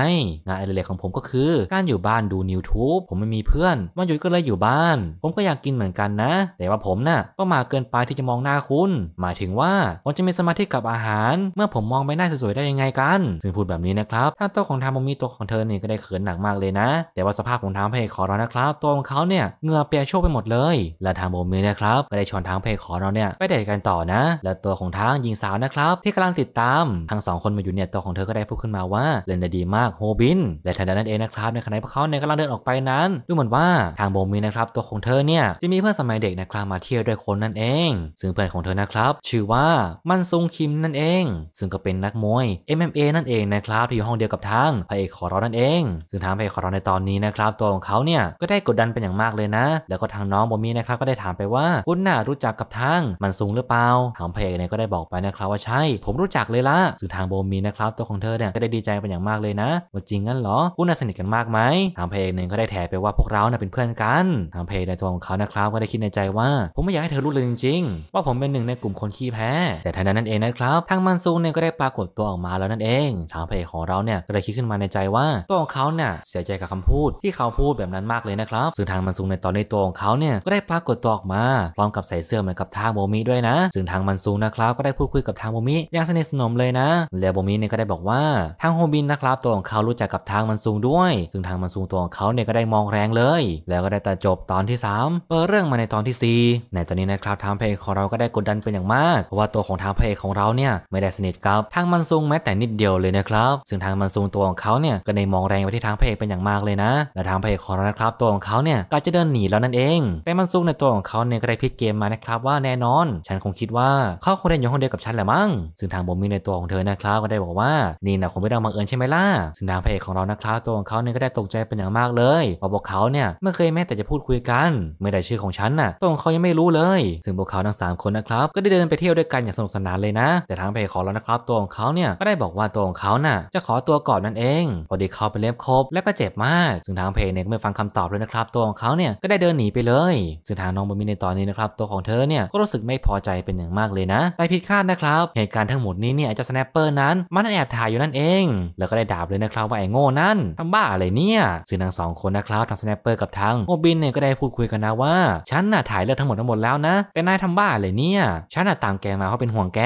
งานอดิเรกของผมก็คือ การอยู่บ้านดูนิวทูบผมไม่มีเพื่อนมาอยู่ก็เลยอยู่บ้าน ผมก็อยากกินเหมือนกันนะ แต่ว่าผมนะ่ะก็มาเกินไปที่จะมองหน้าคุณหมายถึงว่าผมจะมีสมาธิกับอาหาร เมื่อผมมองไปหน้าสวยๆได้ยังไงกัน ซึ่งพูดแบบนี้นะครับถ้าตัวของทางมมีตัวของเธอเนี่ยก็ได้เขินหนักมากเลยนะ แต่ว่าสภภาพของทางพเพคขอร้อนนะครับ ตัวของเขาเนี่ยเงือเปียโชกไปหมดเลย และทางโบมีนะครับก็ได้ชวนทางเพคอรขอร้อนเนี่ยไปเดทกันต่อนะ และตัวของทางหญิงสาวนะครับ ที่กำลังติดตามทั้งสองคนมาอยู่เนี่ย ตัวของเธอก็ได้พูดขึ้นมาว่าเล่นได้ดีมากโฮบินและทันใดนั้นเองนะครับ ในขณะพวกเขาเนี่ยกำลังเดินออกไปนั้นดูเหมือนว่าทางโบมีนะครับตัวของเธอเนี่ยจะมีเพื่อนสมัยเด็กนะครับ มาเที่ยวด้วยคนนั่นเอง ซึ่งเพื่อนของเธอนะครับ ชื่อว่ามันซุงคิมนั่นเอง ซึ่งก็เป็นนักมวย MMA นั่นเองนะครับที่อยู่ห้องเดียวกับทางพคอร์เร้นั่นเองซึ่งทางพคอร์เราในตอนนี้นะครับตัวของเขาเนี่ยก็ได้กดดันเป็นอย่างมากเลยนะ แล้วก็ทางน้องโบมี่นะครับก็ได้ถามไปว่าคุณน่ะรู้จักกับทางมันสูงหรือเปล่าทางพเอกเนี่ยก็ได้บอกไปนะครับว่าใช่ ผมรู้จักเลยละสื่อทางโบมี่นะครับ ตัวของเธอเนี่ยก็ได้ดีใจเป็นอย่างมากเลยนะ ว่าจริงงั้นเหรอคุณน่ะสนิทกันมากไหมทางพเอกเนี่ยก็ได้แถไปว่าพวกเราเนี่ยเป็นเพื่อนกันทางเพจในตัวของเขานะครับก็ได้คิดในใจว่าผมไม่อยากให้เธอรู้เลยจริงๆว่าผมเป็นหนึ่งในกลุ่มคนขี้แพ้แต่ทันนั้นนั่นเองนะครับทางมันซูเนี่ยก็ได้ปรากฏตัวออกมาแล้วนั่นเองทางเพจของเราเนี่ยก็ได้คิดขึ้นมาในใจว่า ตัวของเขาเนี่ยเสียใจกับคำพูดทที่เขาพูดแบบนั้นมากเลยนะครับ ซึ่งทางมันซุงในตอนในตัวของเขาเนี่ยก็ได้ปรากฏตัวออกมาพร้อมกับใส่เสื้อเหมือนกับทางโบมิด้วยนะซึ่งทางมันซุงนะครับก็ได้พูดคุยกับทางโบมิ อย่างสนิทสนมเลยนะ แล้วโบมิเนี่ยก็ได้บอกว่าทางโฮบินนะครับ ตัวของเขารู้จักกับทางมันซุงด้วย ซึ่งทางมันซุงตัวของเขาเนี่ยก็ได้มองแรงเลย แล้วก็ได้ตัดจบตอนที่ 3เปิดเรื่องมาในตอนที่ 4 ในตอนนี้นะครับทางเพลของเราก็ได้กดดันเป็นอย่างมากเพราะว่าตัวของทางพเพกของเราเนี่ยไม่ได้สนิทกับทางมันซุงแม้แต่นิดเดียวเลยนะครับซึ่งทางมันซุงตัวของเขาเนี่ยก็ได้มองแรงไปที่ทางเพกเป็นอย่างมากเลยนะและทางพระเอกของเรานะครับตัวของเขาเนี่ยก็จะเดินหนีแล้วนั่นเองแต่มันซุกในตัวของเขาเนี่ยก็ได้พลิกเกมมานะครับว่าแน่นอนฉันคงคิดว่าเขาคงเล่นอยู่ห้องเดียวกับฉันแหละมั้งซึ่งทางบอมมี่ในตัวของเธอนะครับ ก็ได้บอกว่านี่นะคงไม่ได้บังเอิญใช่ไหมล่ะซึ่งทางพระเอกของเรานะครับตัวของเขาเนี่ยก็ได้ตกใจเป็นอย่างมากเลยเพราะพวกเขาเนี่ยไม่เคยแม้แต่จะพูดคุยกัน ไม่ได้ชื่อของฉันน่ะตัวของเขายังไม่รู้เลย ซึ่งพวกเขาทั้ง3คนนะครับก็ได้เดินไปเที่ยวด้วยกันอย่างสนุกสนานเลยนะ แต่ทางเพกของเรานะครับ ตัวของเขาเนี่ยก็ได้บอกว่าตัวของเขาน่ะจะขอตัวก่อนนั่นเองพอดีเขาไปเล็บครบ และก็เจ็บมากซึ่งทางเพจเนี่ยไม่ฟังคำตอบเลยนะครับตัวของเขาเนี่ยก็ได้เดินหนีไปเลยสึ่งทางน้องบมินในตอนนี้นะครับตัวของเธอเนี่ยก็รู้สึกไม่พอใจเป็นอย่างมากเลยนะ ไปผิดคาดนะครับเหตุการณ์ทั้งหมดนี้เนี่ยเจ้าสแนปเปอร์นั้นมันแอบถ่ายอยู่นั่นเอง แล้วก็ได้ดาบเลยนะครับว่าไอ้โง่นั้นทำบ้าอะไรเนี่ยสึ่งทั้งสองคนนะครับทางสแนปเปอร์กับทางโมบินเนี่ยก็ได้พูดคุยกันนะว่าฉันน่ะถ่ายเลือดทั้งหมดทั้งหมดแล้วนะเป็นนายทำบ้าอะไรเนี่ยฉันน่ะตามแกมาเพราะเป็นห่วงแก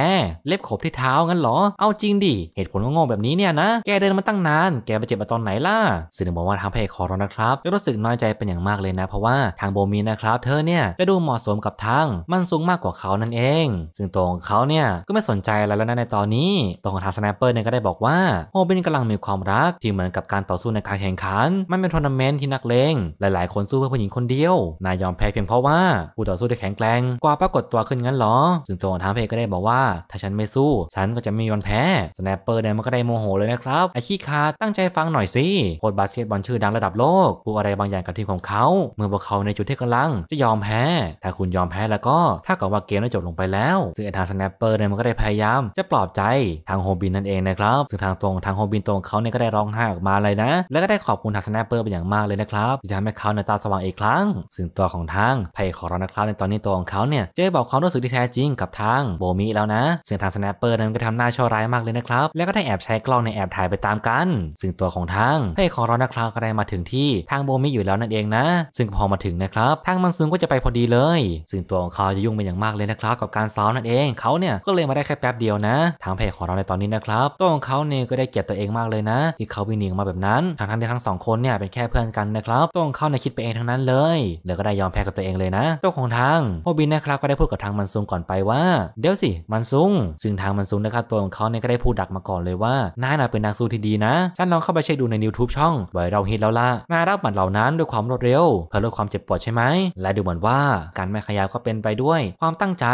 เล็บขบที่เท้างั้นหรอเอาจริงดิเหตุผลโง่แบบนี้เนี่ยนะแกเดินมาตั้งนานแกไปเจ็บมาตอนไหนล่ะซึ่งบอกว่าทางเพจขร้องนะครับรู้สึกน้อยใจเป็นอย่างมากเลยนะเพราะว่าทางโบมีนะครับเธอเนี่ย จะดูเหมาะสมกับทางมันสูงมากกว่าเขานั่นเอง ซึ่งตัวของเขาเนี่ยก็ไม่สนใจอะไรแล้วนะในตอนนี้ตัวของทางสแนปเปอร์เนี่ยก็ได้บอกว่าโฮบินกำลังมีความรักที่เหมือนกับการต่อสู้ในการแข่งขัน มันเป็นทัวร์นาเมนต์ที่นักเลง หลายๆคนสู้เพื่อผู้หญิงคนเดียวนายยอมแพ้เพียงเพราะว่าผู้ต่อสู้ได้แข็งแกร่งกว่าปรากฏตัวขึ้นงั้นหรอซึ่งตัวของทางเพก็ได้บอกว่าถ้าฉันไม่สู้ฉันก็จะไม่ยอมแพ้สแนปเปอร์เนี่ยมันก็ได้โมโหเลยนะครับไอขี้คาตั้งใจฟังหน่อยสิโค้ชบาสเกตบอลชื่อดังระดับบโลกพูอะไรบางอย่างกับทีมของเขาเมื่อพวกเขาในจุดที่กำลังจะยอมแพ้ถ้าคุณยอมแพ้แล้วก็ถ้ากับว่าเกมได้จบลงไปแล้ว ซึ่งทางสแนปเปอร์เนี่ยมันก็ได้พยายามจะปลอบใจทางโฮบินนั่นเองนะครับ ซึ่งทางตรงทางโฮบินตรงเขาเนี่ยก็ได้ร้องไห้ออกมาเลยนะ แล้วก็ได้ขอบคุณทางสแนปเปอร์เป็นอย่างมากเลยนะครับที่ทำให้เขาในตาสว่างอีกครั้ง ซึ่งตัวของทางไพ่ของเรานะครับในตอนนี้ตัวของเขาเนี่ยจะบอกความรู้สึกที่แท้จริงกับทางโบมิแล้วนะ ซึ่งทางสแนปเปอร์นั้นก็ทำหน้าชั่วร้ายมากเลยนะครับ แล้วก็ได้แอบใช้กล้องในแอบถ่ายไปตามกัน ซึ่งตัวของทางไพ่ของเรานะครับก็ได้มาถึงงที่ทางโบม่อยู่แล้วนั่นเองนะ ซึ่งพอมาถึงนะครับ ทางมังซุงก็จะไปพอดีเลย ซึ่งตัวของเขาจะยุ่งไปอย่างมากเลยนะครับกับการซ้อมนั่นเองเขาเนี่ยก็เลยมาได้แค่แป๊บเดียวนะ ทางเพจของเราในตอนนี้นะครับ ตัวของเขาเนี่ยก็ได้เกลียดตัวเองมากเลยนะ ที่เขาวิ่งหนีมาแบบนั้น ทั้งทั้งทนทั้งสองคนเนี่ยเป็นแค่เพื่อนกันนะครับตัวของเขาเนี่ยคิดไปเองทั้งนั้นเลยแล้วก็ได้ยอมแพ้กับตัวเองเลยนะตัวของทางโบบินนะครับก็ได้พูดกับทางมันซุงก่อนไปว่า เดี๋ยวสิมันซุง ซึ่งทางมันซุงนะครับตัวของเขาเนี่ยก็ได้พูดดักมาก่อนเลยว่านายน่ะเป็นนักสู้ที่ดีนะฉันลองเข้าไปเช็คดูในยูทูบช่องไวรัลฮิตแล้วล่ะนายรับหมัดเหล่านั้นด้วยความรวดเร็วเพื่อลดความเจ็บปวดใช่ไหมและดูเหมือนว่า การไม่ขยับก็เป็นไปด้วย ความตั้งใจ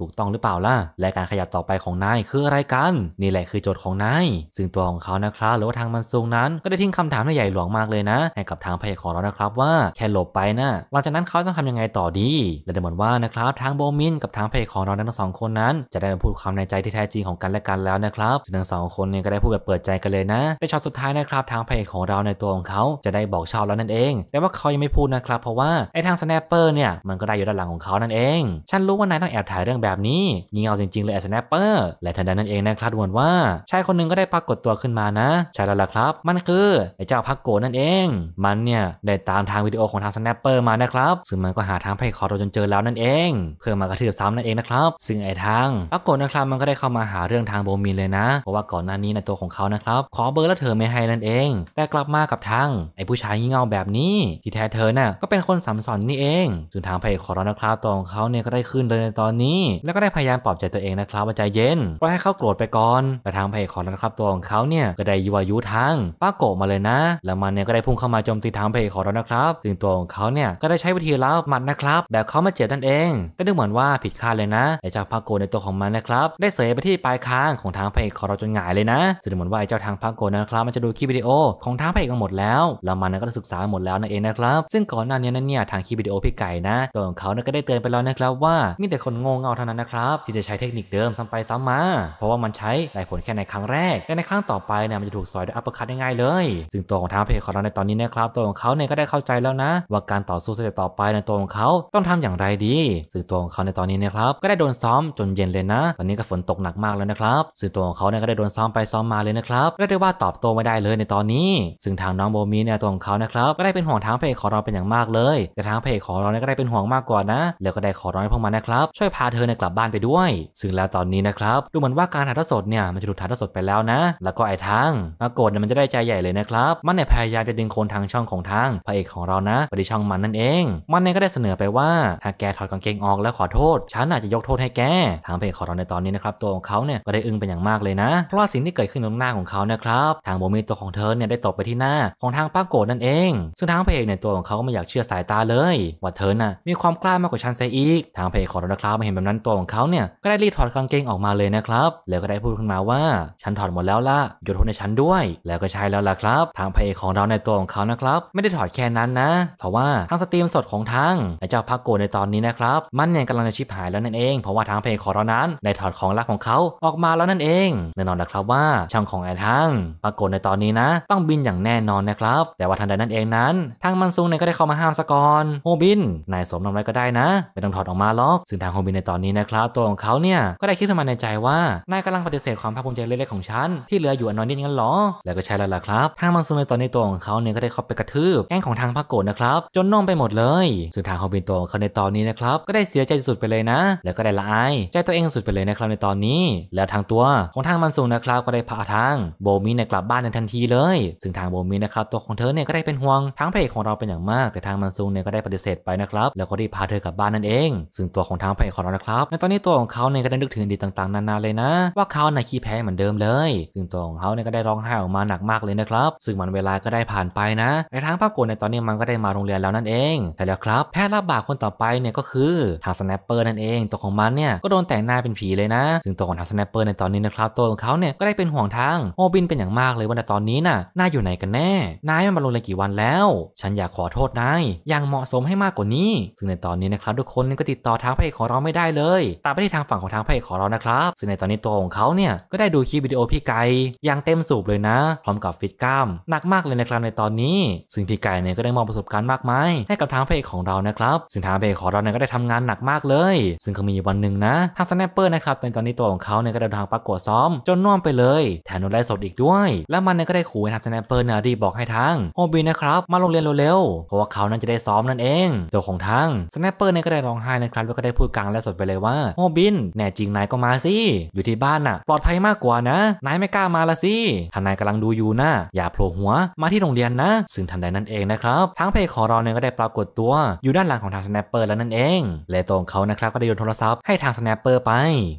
ถูกต้องหรือเปล่าล่ะและการขยับต่อไปของนายคืออะไรกันนี่แหละคือโจทย์ของนายซึ่งตัวของเขานะครับหรือว่าทางมันซุงนั้น ก็ได้ทิ้งคำถามใหญ่หลวงมากเลยนะให้กับทางพระเอกของเรานะครับว่าแค่หลบไปนะหลังจากนั้นเขาต้องทำยังไงต่อดีและดูเหมือนว่านะครับทางโบมินกับทางพระเอกของเราทั้งสองคนนั้น จะได้มาพูดความในใจที่แท้จริงของกันและกันแล้วนะครับทั้งสองคนเนี่ยก็ได้พูดแบบเปิดใจกันเลยนะในช็อตสุดท้ายนะครับ ทางพระเอกของเราในตัวของเขาจะไบอกชาวแล้วนั่นเอง แต่ว่าเขายังไม่พูดนะครับ เพราะว่า ไอ้ทางสแนปเปอร์เนี่ย มันก็ได้อยู่ด้านหลังของเขานั่นเอง ฉันรู้ว่านายต้องแอบถ่ายเรื่องแบบนี้ ยิงเอาจริงๆ เลยไอ้สแนปเปอร์และทันใดนั้นเองนะครับทุกคนว่าชายคนนึงก็ได้ปรากฏตัวขึ้นมานะใช่แล้วล่ะครับ มันคือ ไอ้เจ้าพักโกนั่นเองมันเนี่ยได้ตามทางวิดีโอของทางสแนปเปอร์มานะครับซึ่งมันก็หาทางไปขอเราจนเจอแล้วนั่นเอง เพื่อมากระทืบซ้ำนั่นเองนะครับซึ่งไอ้ทางพักโกนะครับมันก็ได้เข้ามาหาเรื่องทางโบมินเลยนะ เพราะว่าก่อนหน้านี้ในตัวของเขานะครับขอเบอร์แลวเธอไม่ให้นั่นเองแต่กลับมากับทางไอ้ผูู้ชายงี่เง่าแบบนี้ ที่แท้เธอน่ะก็เป็นคนสัมสอนนี่เองส่วนทางพระเอกของเรานะครับตัวของเขาเนี่ยก็ได้ขึ้นเลย ในตอนนี้ แล้วก็ได้พยายามปลอบใจตัวเองนะครับ ว่าใจเย็นปล่อยให้เขาโกรธไปก่อนแต่ทางพระเอกของเรานะครับ ตัวของเขาเนี่ยก็ได้ยวายุทางป้าโกมาเลยนะ แล้วมันเนี่ยก็ได้พุ่งเข้ามาโจมตีทางพระเอกของเรานะครับถึงตัวของเขาเนี่ยก็ได้ใช้วิธีลัาหมัดนะครับแบบเขามาเจ็บนั่นเองก็ดูเหมือนว่าผิดคาดเลยนะไอ้จจกาพาโกในตัวของมันนะครับ ได้เสยไปที่ปลายคางของทางพระเอกของจนหงายเลยนะซึ่งดูเหมือนว่าไอ้เจ้าทางพาโกนะครับมันจะดูคลิปวิดีโอของทางพระเอกหมดแล้วแล้วมันนะ้ก็ศึกษาหมดแล้วนั่นเองนะครับซึ่งก่อนหน้านี้นั้นเนี่ยทางคลิปวิดีโอพี่ไก่นะตัวของเขานก็ได้เตือนไปแล้วนะครับว่ามีแต่คนงงเงาเท่านั้นนะครับที่จะใช้เทคนิคเดิมซ้ำไปซ้ำมาเพราะว่ามันใช้ได้ผลแค่ในครั้งแรกแต่ในครั้งต่อไปเนี่ยมันจะถูกซอยด้วยอัปเปอร์คัตง่ายเลยซึ่งตัวของทางเพจของเราในตอนนี้นะครับตัวของเขาเนี่ยก็ได้เข้าใจแล้วนะ ว่าการต่อสู้สดต็จต่อไปในตัวของเขาต้องทำอย่างไรดีซึ่งตัวของเขาในตอนนี้นะครับก็ได้โดนซ้อมจนเย็นเลยนะตอนนี้ก็ฝนตกหนักมากแล้วนะครับซึ่งตัวของเขาเนี่ยก็ได้โดนซ้อมไปซ้อมมาเลยนะครับเรียกได้ว่าตอบโต้ไม่ได้เลยในตอนนี้ ซึ่งทางน้องโบมีเนี่ยตวของเขานะครับก็ได้เป็นห่วงทางเพจขเอกของเราเป็นอย่างมากเลย แต่ทางพเอกของเราเนี่ยก็ได้เป็นห่วงมากกว่านะแล้วก็ได้ขอร้องให้พวกมันนะครับ ช่วยพาเธอเนี่ยกลับบ้านไปด้วย ซึ่งแล้วตอนนี้นะครับ ดูเหมือนว่าการถ่ายทอดสดเนี่ยมันจะถูกถ่ายทอดสดไปแล้วนะ แล้วก็ไอ้ทางมาโกรธเนี่ยมันจะได้ใจใหญ่เลยนะครับ มันเนี่ยพยายามจะดึงคนทางช่องของทางพระเอกของเรานะไปที่ช่องมันนั่นเอง มันเนี่ยก็ได้เสนอไปว่า ถ้าแกถอดกางเกงออกแล้วขอโทษ ฉันอาจจะยกโทษให้แก ทางเพจของเราในตอนนี้นะครับ ตัวของเขาเนี่ยก็ได้อึ้งเป็นอย่างมากเลยนะ เพราะว่าสิ่งที่เกิดขึ้นตรงหน้าของเขานะครับ ทางโบมีตัวของเธอเนี่ยได้ตบไปที่หน้าของทางป้าโกกธนั่นเอง ซึ่งทางพระเอกในตัวของเขาก็ไม่อยากเชื่อสายตาเลย ว่าเธอน่ะมีความกล้ามากกว่าฉันเสียอีก ทางพระเอกของเรานะครับมาเห็นแบบนั้นตัวของเขาเนี่ยก็ได้รีบถอดกางเกงออกมาเลยนะครับแล้วก็ได้พูดขึ้นมาว่า ฉันถอดหมดแล้วล่ะโยนโทษในฉันด้วย แล้วก็ใช่แล้วล่ะครับ ทางพระเอกของเราในตัวของเขานะครับไม่ได้ถอดแค่นั้นนะเพราะว่าทางสตรีมสดของทางไอ้เจ้าพักโกในตอนนี้นะครับมันเนี่ยกำลังจะชิบหายแล้วนั่นเองเพราะว่าทางเพจของเรานั้นได้ถอดของรักของเขาออกมาแล้วนั่นเอง แน่นอนนะครับว่าช่างของไอ้ทางพักโกในตอนนี้นะ ต้องบินอย่างแน่นอนนะครับแว่าทันใดนั้นเองนั้น ทางมันซุงเนี่ยก็ได้เข้ามาห้ามซะก่อนโฮบินนายสมนำไรก็ได้นะ ไม่ต้องถอดออกมาหรอกซึ่งทางโฮบินในตอนนี้นะครับ ตัวของเขาเนี่ยก็ได้คิดขึ้นมาในใจว่านายกำลังปฏิเสธความภาคภูมิใจเล็กๆของฉันที่เหลืออยู่อันน้อยนิดงั้นหรอแล้วก็ใช่แล้วล่ะครับทางมันซุงในตอนนี้ตัวของเขาเนี่ยก็ได้เข้าไปกระทืบแก๊งของทางพระโกธนะครับจนน่องไปหมดเลยส่วนทางโฮบินตัวของเขาในตอนนี้นะครับก็ได้เสียใจสุดไปเลยนะแล้วก็ได้ละอายใจตัวเองสุดไปเลยนะครับในตอนนี้ แล้วทางตัวของทางมันซุงนะครับ ก็ได้พาทางโบมเนกลับบ้านในทันทีเลยซึ่งทางโบมีนะครับตัวของเธอเนี่ย ก็ได้เป็นห่วงทั้งพระเอกของเราเป็นอย่างมาก แต่ทางมันซุงเนี่ยก็ได้ปฏิเสธไปนะครับ แล้วก็ได้พาเธอกลับบ้านนั่นเอง ซึ่งตัวของทางพระเอกของเรานะครับ ในตอนนี้ตัวของเขาเนี่ย ก็ได้นึกถึงดีต่างๆ นานาเลยนะ ว่าเขาในขี้แพ้เหมือนเดิมเลย ซึ่งตัวของเขาเนี่ย ก็ได้ร้องไห้ออกมาหนักมากเลยนะครับ ซึ่งมันเวลาก็ได้ผ่านไปนะในทางภาพกดในตอนนี้มันก็ได้มาโรงเรียนแล้วนั่นเอง แต่แล้วครับ แพทย์รับบาดคนต่อไปเนี่ยก็คือทางสแนปเปอร์นั่นเองตัวของมันเนี่ยก็โดนแต่งหน้าเป็นผีเลยนะซึ่งตัวของทางสแนปเปอร์ในตอนนี้นะครับตัวของเขาเนี่ยก็ได้เป็นห่วงทางโมบินเป็นอย่างมากเลยว่าในตอนนี้ น่ะหน้าอยู่ไหนกันแน่นายมันมาลงเลยกี่วันแล้ว ฉันอยากขอโทษนายอย่างเหมาะสมให้มากกว่านี้ ซึ่งในตอนนี้นะครับ ทุกคนก็ติดต่อทางพระเอกของเราไม่ได้เลย ตามไปที่ทางฝั่งของทางพระเอกของเรานะครับ ซึ่งในตอนนี้ตัวของเขาเนี่ยก็ได้ดูคลิปวิดีโอพี่ไก่อย่างเต็มสูบเลยนะ พร้อมกับฟิตกล้ามหนักมากเลยนะครับในตอนนี้ ซึ่งพี่ไก่เนี่ยก็ได้มอบประสบการณ์มากมาย ให้กับทางพระเอกของเรานะครับ ซึ่งทางพระเอกของเราเนี่ยก็ได้ทำงานหนักมากเลย ซึ่งก็มีวันหนึ่งนะทางสแนปเปอร์นะครับในตอนนี้ตัวของเขาเนี่ยก็เดินทางประกวดซ้อม จนน่วมไปเลยแถมโดนไล่สดอีกด้วยแล้วมันเนี่ยก็ได้ขู่ทางสแนปเปอร์เนี่ยรีบบอกให้ทางโอบินนะครับ มาโรงเรียนเร็วๆเพราะว่าเขานั้นจะได้ซ้อมนั่นเอง ตัวของทางสแนปเปอร์เนี่ยก็ได้ร้องไห้นะครับแล้วก็ได้พูดกลางและสดไปเลยว่าโอบิน แน่จริงนายก็มาสิอยู่ที่บ้านน่ะปลอดภัยมากกว่านะนายไม่กล้ามาละสิท่านายกำลังดูอยู่นะอย่าโผล่หัวมาที่โรงเรียนนะซึ่งทันใดนั่นเองนะครับทั้งเพ์ขอรอเนี่ยก็ได้ปรากฏตัวอยู่ด้านหลังของทางสแนปเปอร์แล้วนั่นเองและตัวของเขานะครับก็ได้โยนโทรศัพท์ให้ทางสแนปเปอร์ไป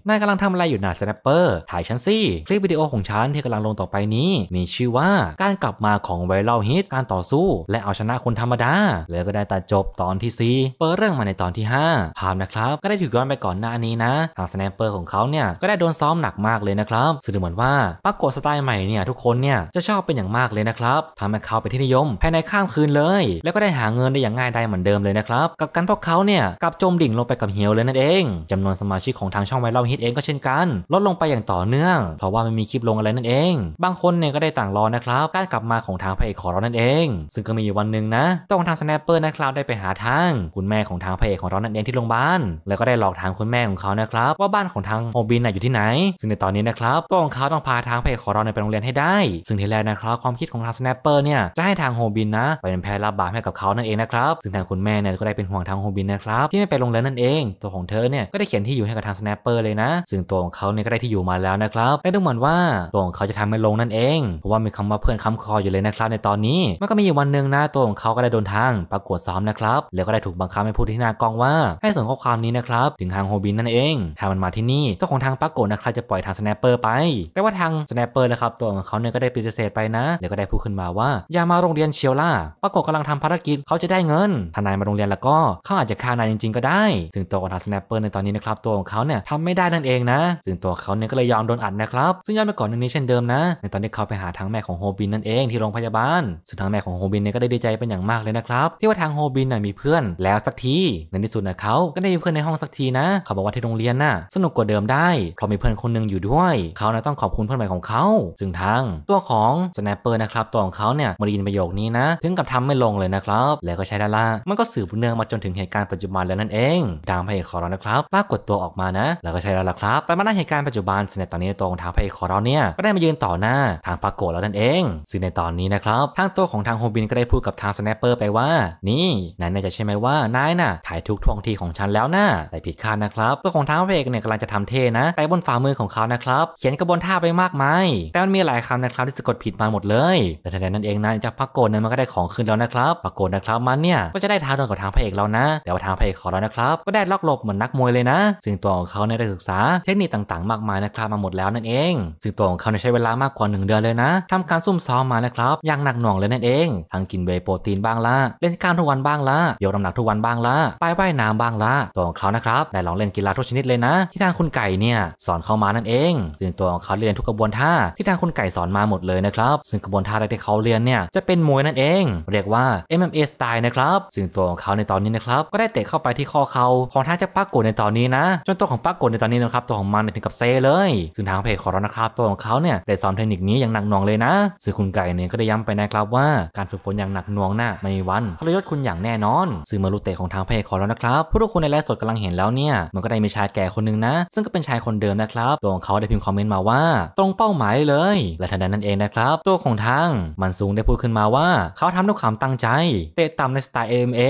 นายกำลังทำอะไรอยู่นะสแนปเปอร์ถ่ายฉันสิคลิปวิดีโอของฉันที่กำลังลงต่อไปนี้ มีชื่อว่าการกลับมาของไวรัลฮิตการต่อสู้ และเอาชนะคนธรรมดาแล้วก็ได้ตัดจบตอนที่4เปิดเรื่องมาในตอนที่5ภาพนะครับ ก็ได้ถืกย้อนไปก่อนหน้านี้นะทางสแนปเปอร์ของเขาเนี่ยก็ได้โดนซ้อมหนักมากเลยนะครับซึ่งเหมือนว่าปรากฏสไตล์ใหม่เนี่ยทุกคนเนี่ยจะชอบเป็น อย่างมากเลยนะครับทำให้เขาไปที่นิยมภายในข้ามคืนเลย แล้วก็ได้หาเงินได้อย่างง่ายดายเหมือนเดิมเลยนะครับกับการพวกเขาเนี่ยกับจมดิ่งลงไปกับเหวเลยนั่นเอง จำนวนสมาชิกของทางช่องไวรัลฮิตเองก็เช่นกัน ลดลงไปอย่างต่อเนื่อง เพราะว่าไม่มีคลิปลงอะไรนั่นเองบางคนเนี่ยก็ได้ต่างรอนะครับการกลับมาของทางพระเอกของเรานั่นเองซึ่งก็มีอยู่วันหนึ่งนะตัวของทางสแนปเปอร์นะครับได้ไปหาทางคุณแม่ของทางพระเอกของเรานั่นเองที่โรงพยาบาลแล้วก็ได้หลอกทางคุณแม่ของเขานะครับ ว่าบ้านของทางโฮบินอยู่ที่ไหน ซึ่งในตอนนี้นะครับตัวของเขาต้องพาทางพระเอกของเราไปโรงเรียนให้ได้ซึ่งทีแรกนะครับความคิดของทางสแนปเปอร์เนี่ยจะให้ทางโฮบินนะ ไปเป็นแพรับบาปให้กับเขานั่นเองนะครับซึ่งทางคุณแม่เนี่ยก็ได้เป็นห่วงทางโฮบินนะครับ ที่ไม่ไปโรงเรียนนั่นเองตัวของเธอเนี่ยก็ได้เขียนที่อยู่ให้กับทางสแนปเปอร์เลยนะซึ่งตัวของเขาเนี่ยก็ได้ที่อยู่มาแล้วนะครับแต่ดูเหมือนว่าตัวของเขาจะทำไม่ลงนั่นเองเพราะว่ามีคำว่าเพื่อนค้าคออยู่เลยนะครับในตอนนี้ี้มันก็มีอยู่วันหนึ่งนะตัวของเขาก็ได้โดนทางประกวดซ้อมนะครับแล้วก็ได้ถูกบังคับให้พูดที่หน้ากล้องว่า ให้ส่งข้อความนี้นะครับ ถึงทางโฮบินนั่นเองถ้ามันมาที่นี่เจ้าของทางปักโดนะครับจะปล่อยทางสแนปเปอร์ไป แต่ว่าทางสแนปเปอร์นะครับตัวของเขาเนี่ยก็ได้ปฏิเสธไปนะแล้วก็ได้พูดขึ้นมาว่าอย่ามาโรงเรียนเชียวล่าปักโกกำลังทำภารกิจเขาจะได้เงินทนายมาโรงเรียนแล้วก็เขาอาจจะฆ่านายจริงๆ ก็ได้ ซึ่งตัวของทางสแนปเปอร์ในตอนนี้นะครับตัวของเขาเนี่ยทำไม่ได้นั่นเองนะ ซึ่งตัวเขาเนี่ยก็เลยยอมโดนอัดนะครับ ซึ่งย้อนไปก่อนหนึ่งนี้เช่นเดิมนะในตอนที่เขาไปหาทางแม่ของโฮบินนั่นเอง ที่โรงพยาบาลซึ่งทางแม่ของโฮบินเนี่ยก็ได้ดีใจเป็นอย่างมากเลยนะครับที่ว่าทางโฮบินน่ะมีเพื่อนแล้วสักทีในที่สุดนะเขาก็ได้มีเพื่อนในห้องสักทีนะเขาบอกว่าที่โรงเรียนน่ะ สนุกกว่าเดิมได้ เพราะมีเพื่อนคนนึงอยู่ด้วย เขาน่ะต้องขอบคุณเพื่อนใหม่ของเขาซึ่งทางตัวของสแนปเปอร์นะครับตัวของเขาเนี่ยมาได้ยินประโยคนี้นะถึงกับทำไม่ลงเลยนะครับแล้วก็ใช้ดารล่ามันก็สืบเนื่องมาจนถึงเหตุการณ์ปัจจุบันแล้วนั่นเองทางพระเอกของเรานะครับปรากฏตัวออกมานะแล้วก็ใช้ดลรล่ะครับ แต่มาในเหตุการณ์ปัจจุบันสแนปตอนนี้ตองทางพระเอกของเราเนี่ยก็ได้มายืนต่อหน้าทางปรากฏแล้วนั่นเองซึ่งในตอนนี้นะครับทางตัวของทางโฮบินก็ได้พูดกับทางสแนปเปอร์ไปว่า นี่นายแน่าจใช่ไหมว่า นายน่ะ ถ่ายทุกท่วงทีของฉันแล้วนะ่ะแต่ผิดคาดนะครับ ตัวของทางพระเอกเนี่ยกำลังจะทำเท่นะไปบนฝ่ามือของเขานะครับ เขียนกระบวนท่าไปมากมาย แต่มันมีหลายคำนะครับ ที่สะกดผิดมาหมดเลย แต่ทันใดนั้นเองนยจะพักโกนเนี่ยมันก็ได้ของขึ้นแล้วนะครับพักโกนนะครับมันเนี่ยก็จะได้ท้าดวลกับทางพระเอกแล้วนะแต่ว่าทางพระเอกของเรานะครับก็ได้ล็อกหลบเหมือนนักมวยเลยนะซึ่งตัวของเขาเนี่ยได้ศึกษาเทคนิคต่างๆ มากมายนะครับ มาหมดแล้วนั่นเองซึ่งตัวของเขาใช้เวลามากกว่า 1 เดือนเลยนะ ทำการซุ่มซ้อมมานะครับอย่างหนักหน่วงเลเลยนั่นเองทั้งกินเวโปรตีนบ้างละเล่นกล้ามทุกวันบ้างละยกน้ำหนักทุกวันบ้างละไปว่ายน้ำบ้างละตัวของเขานะครับได้ลองเล่นกีฬาทุกชนิดเลยนะ ที่ทางคุณไก่เนี่ยสอนเข้ามานั่นเอง ซึ่งตัวของเขาเรียนทุกกระบวนท่าที่ทางคุณไก่สอนมาหมดเลยนะครับซึ่งกระบวนท่าแรกที่เขาเรียนเนี่ยจะเป็นมวยนั่นเอง เรียกว่า MMA สไตล์นะครับซึ่งตัวของเขาในตอนนี้นะครับก็ได้เตะเข้าไปที่ข้อเขาของท่าเจ้าปักกดในตอนนี้นะจนตัวของปักกดในตอนนี้นะครับตัวของมันถึงกับเซเลยซึ่งทางเพจของเรานะครับ ตัวของเขาเนี่ยได้สอนเทคนิคนี้อย่างหนักหน่วงเลยนะซึ่งคุณไก่เนี่ยก็ได้ย้ำไปนะครับวว่าการฝึกฝนอย่างหนักหน่วงหน้าไม่มีวันทรยศคุณอย่างแน่นอนซึ่งมารุเตะของทางเพคขอแล้วนะครับผู้ทุกคนในไลฟ์สดกำลังเห็นแล้วเนี่ยมันก็ได้มีชายแก่คนนึงนะ ซึ่งก็เป็นชายคนเดิมนะครับตัวของเขาได้พิมพ์คอมเมนต์มาว่า ตรงเป้าหมายเลย และทันใดนั้นเองนะครับตัวของทาง มันซุงได้พูดขึ้นมาว่าเขาทำด้วยความตั้งใจเตะต่ำในสไตล์เอมเอ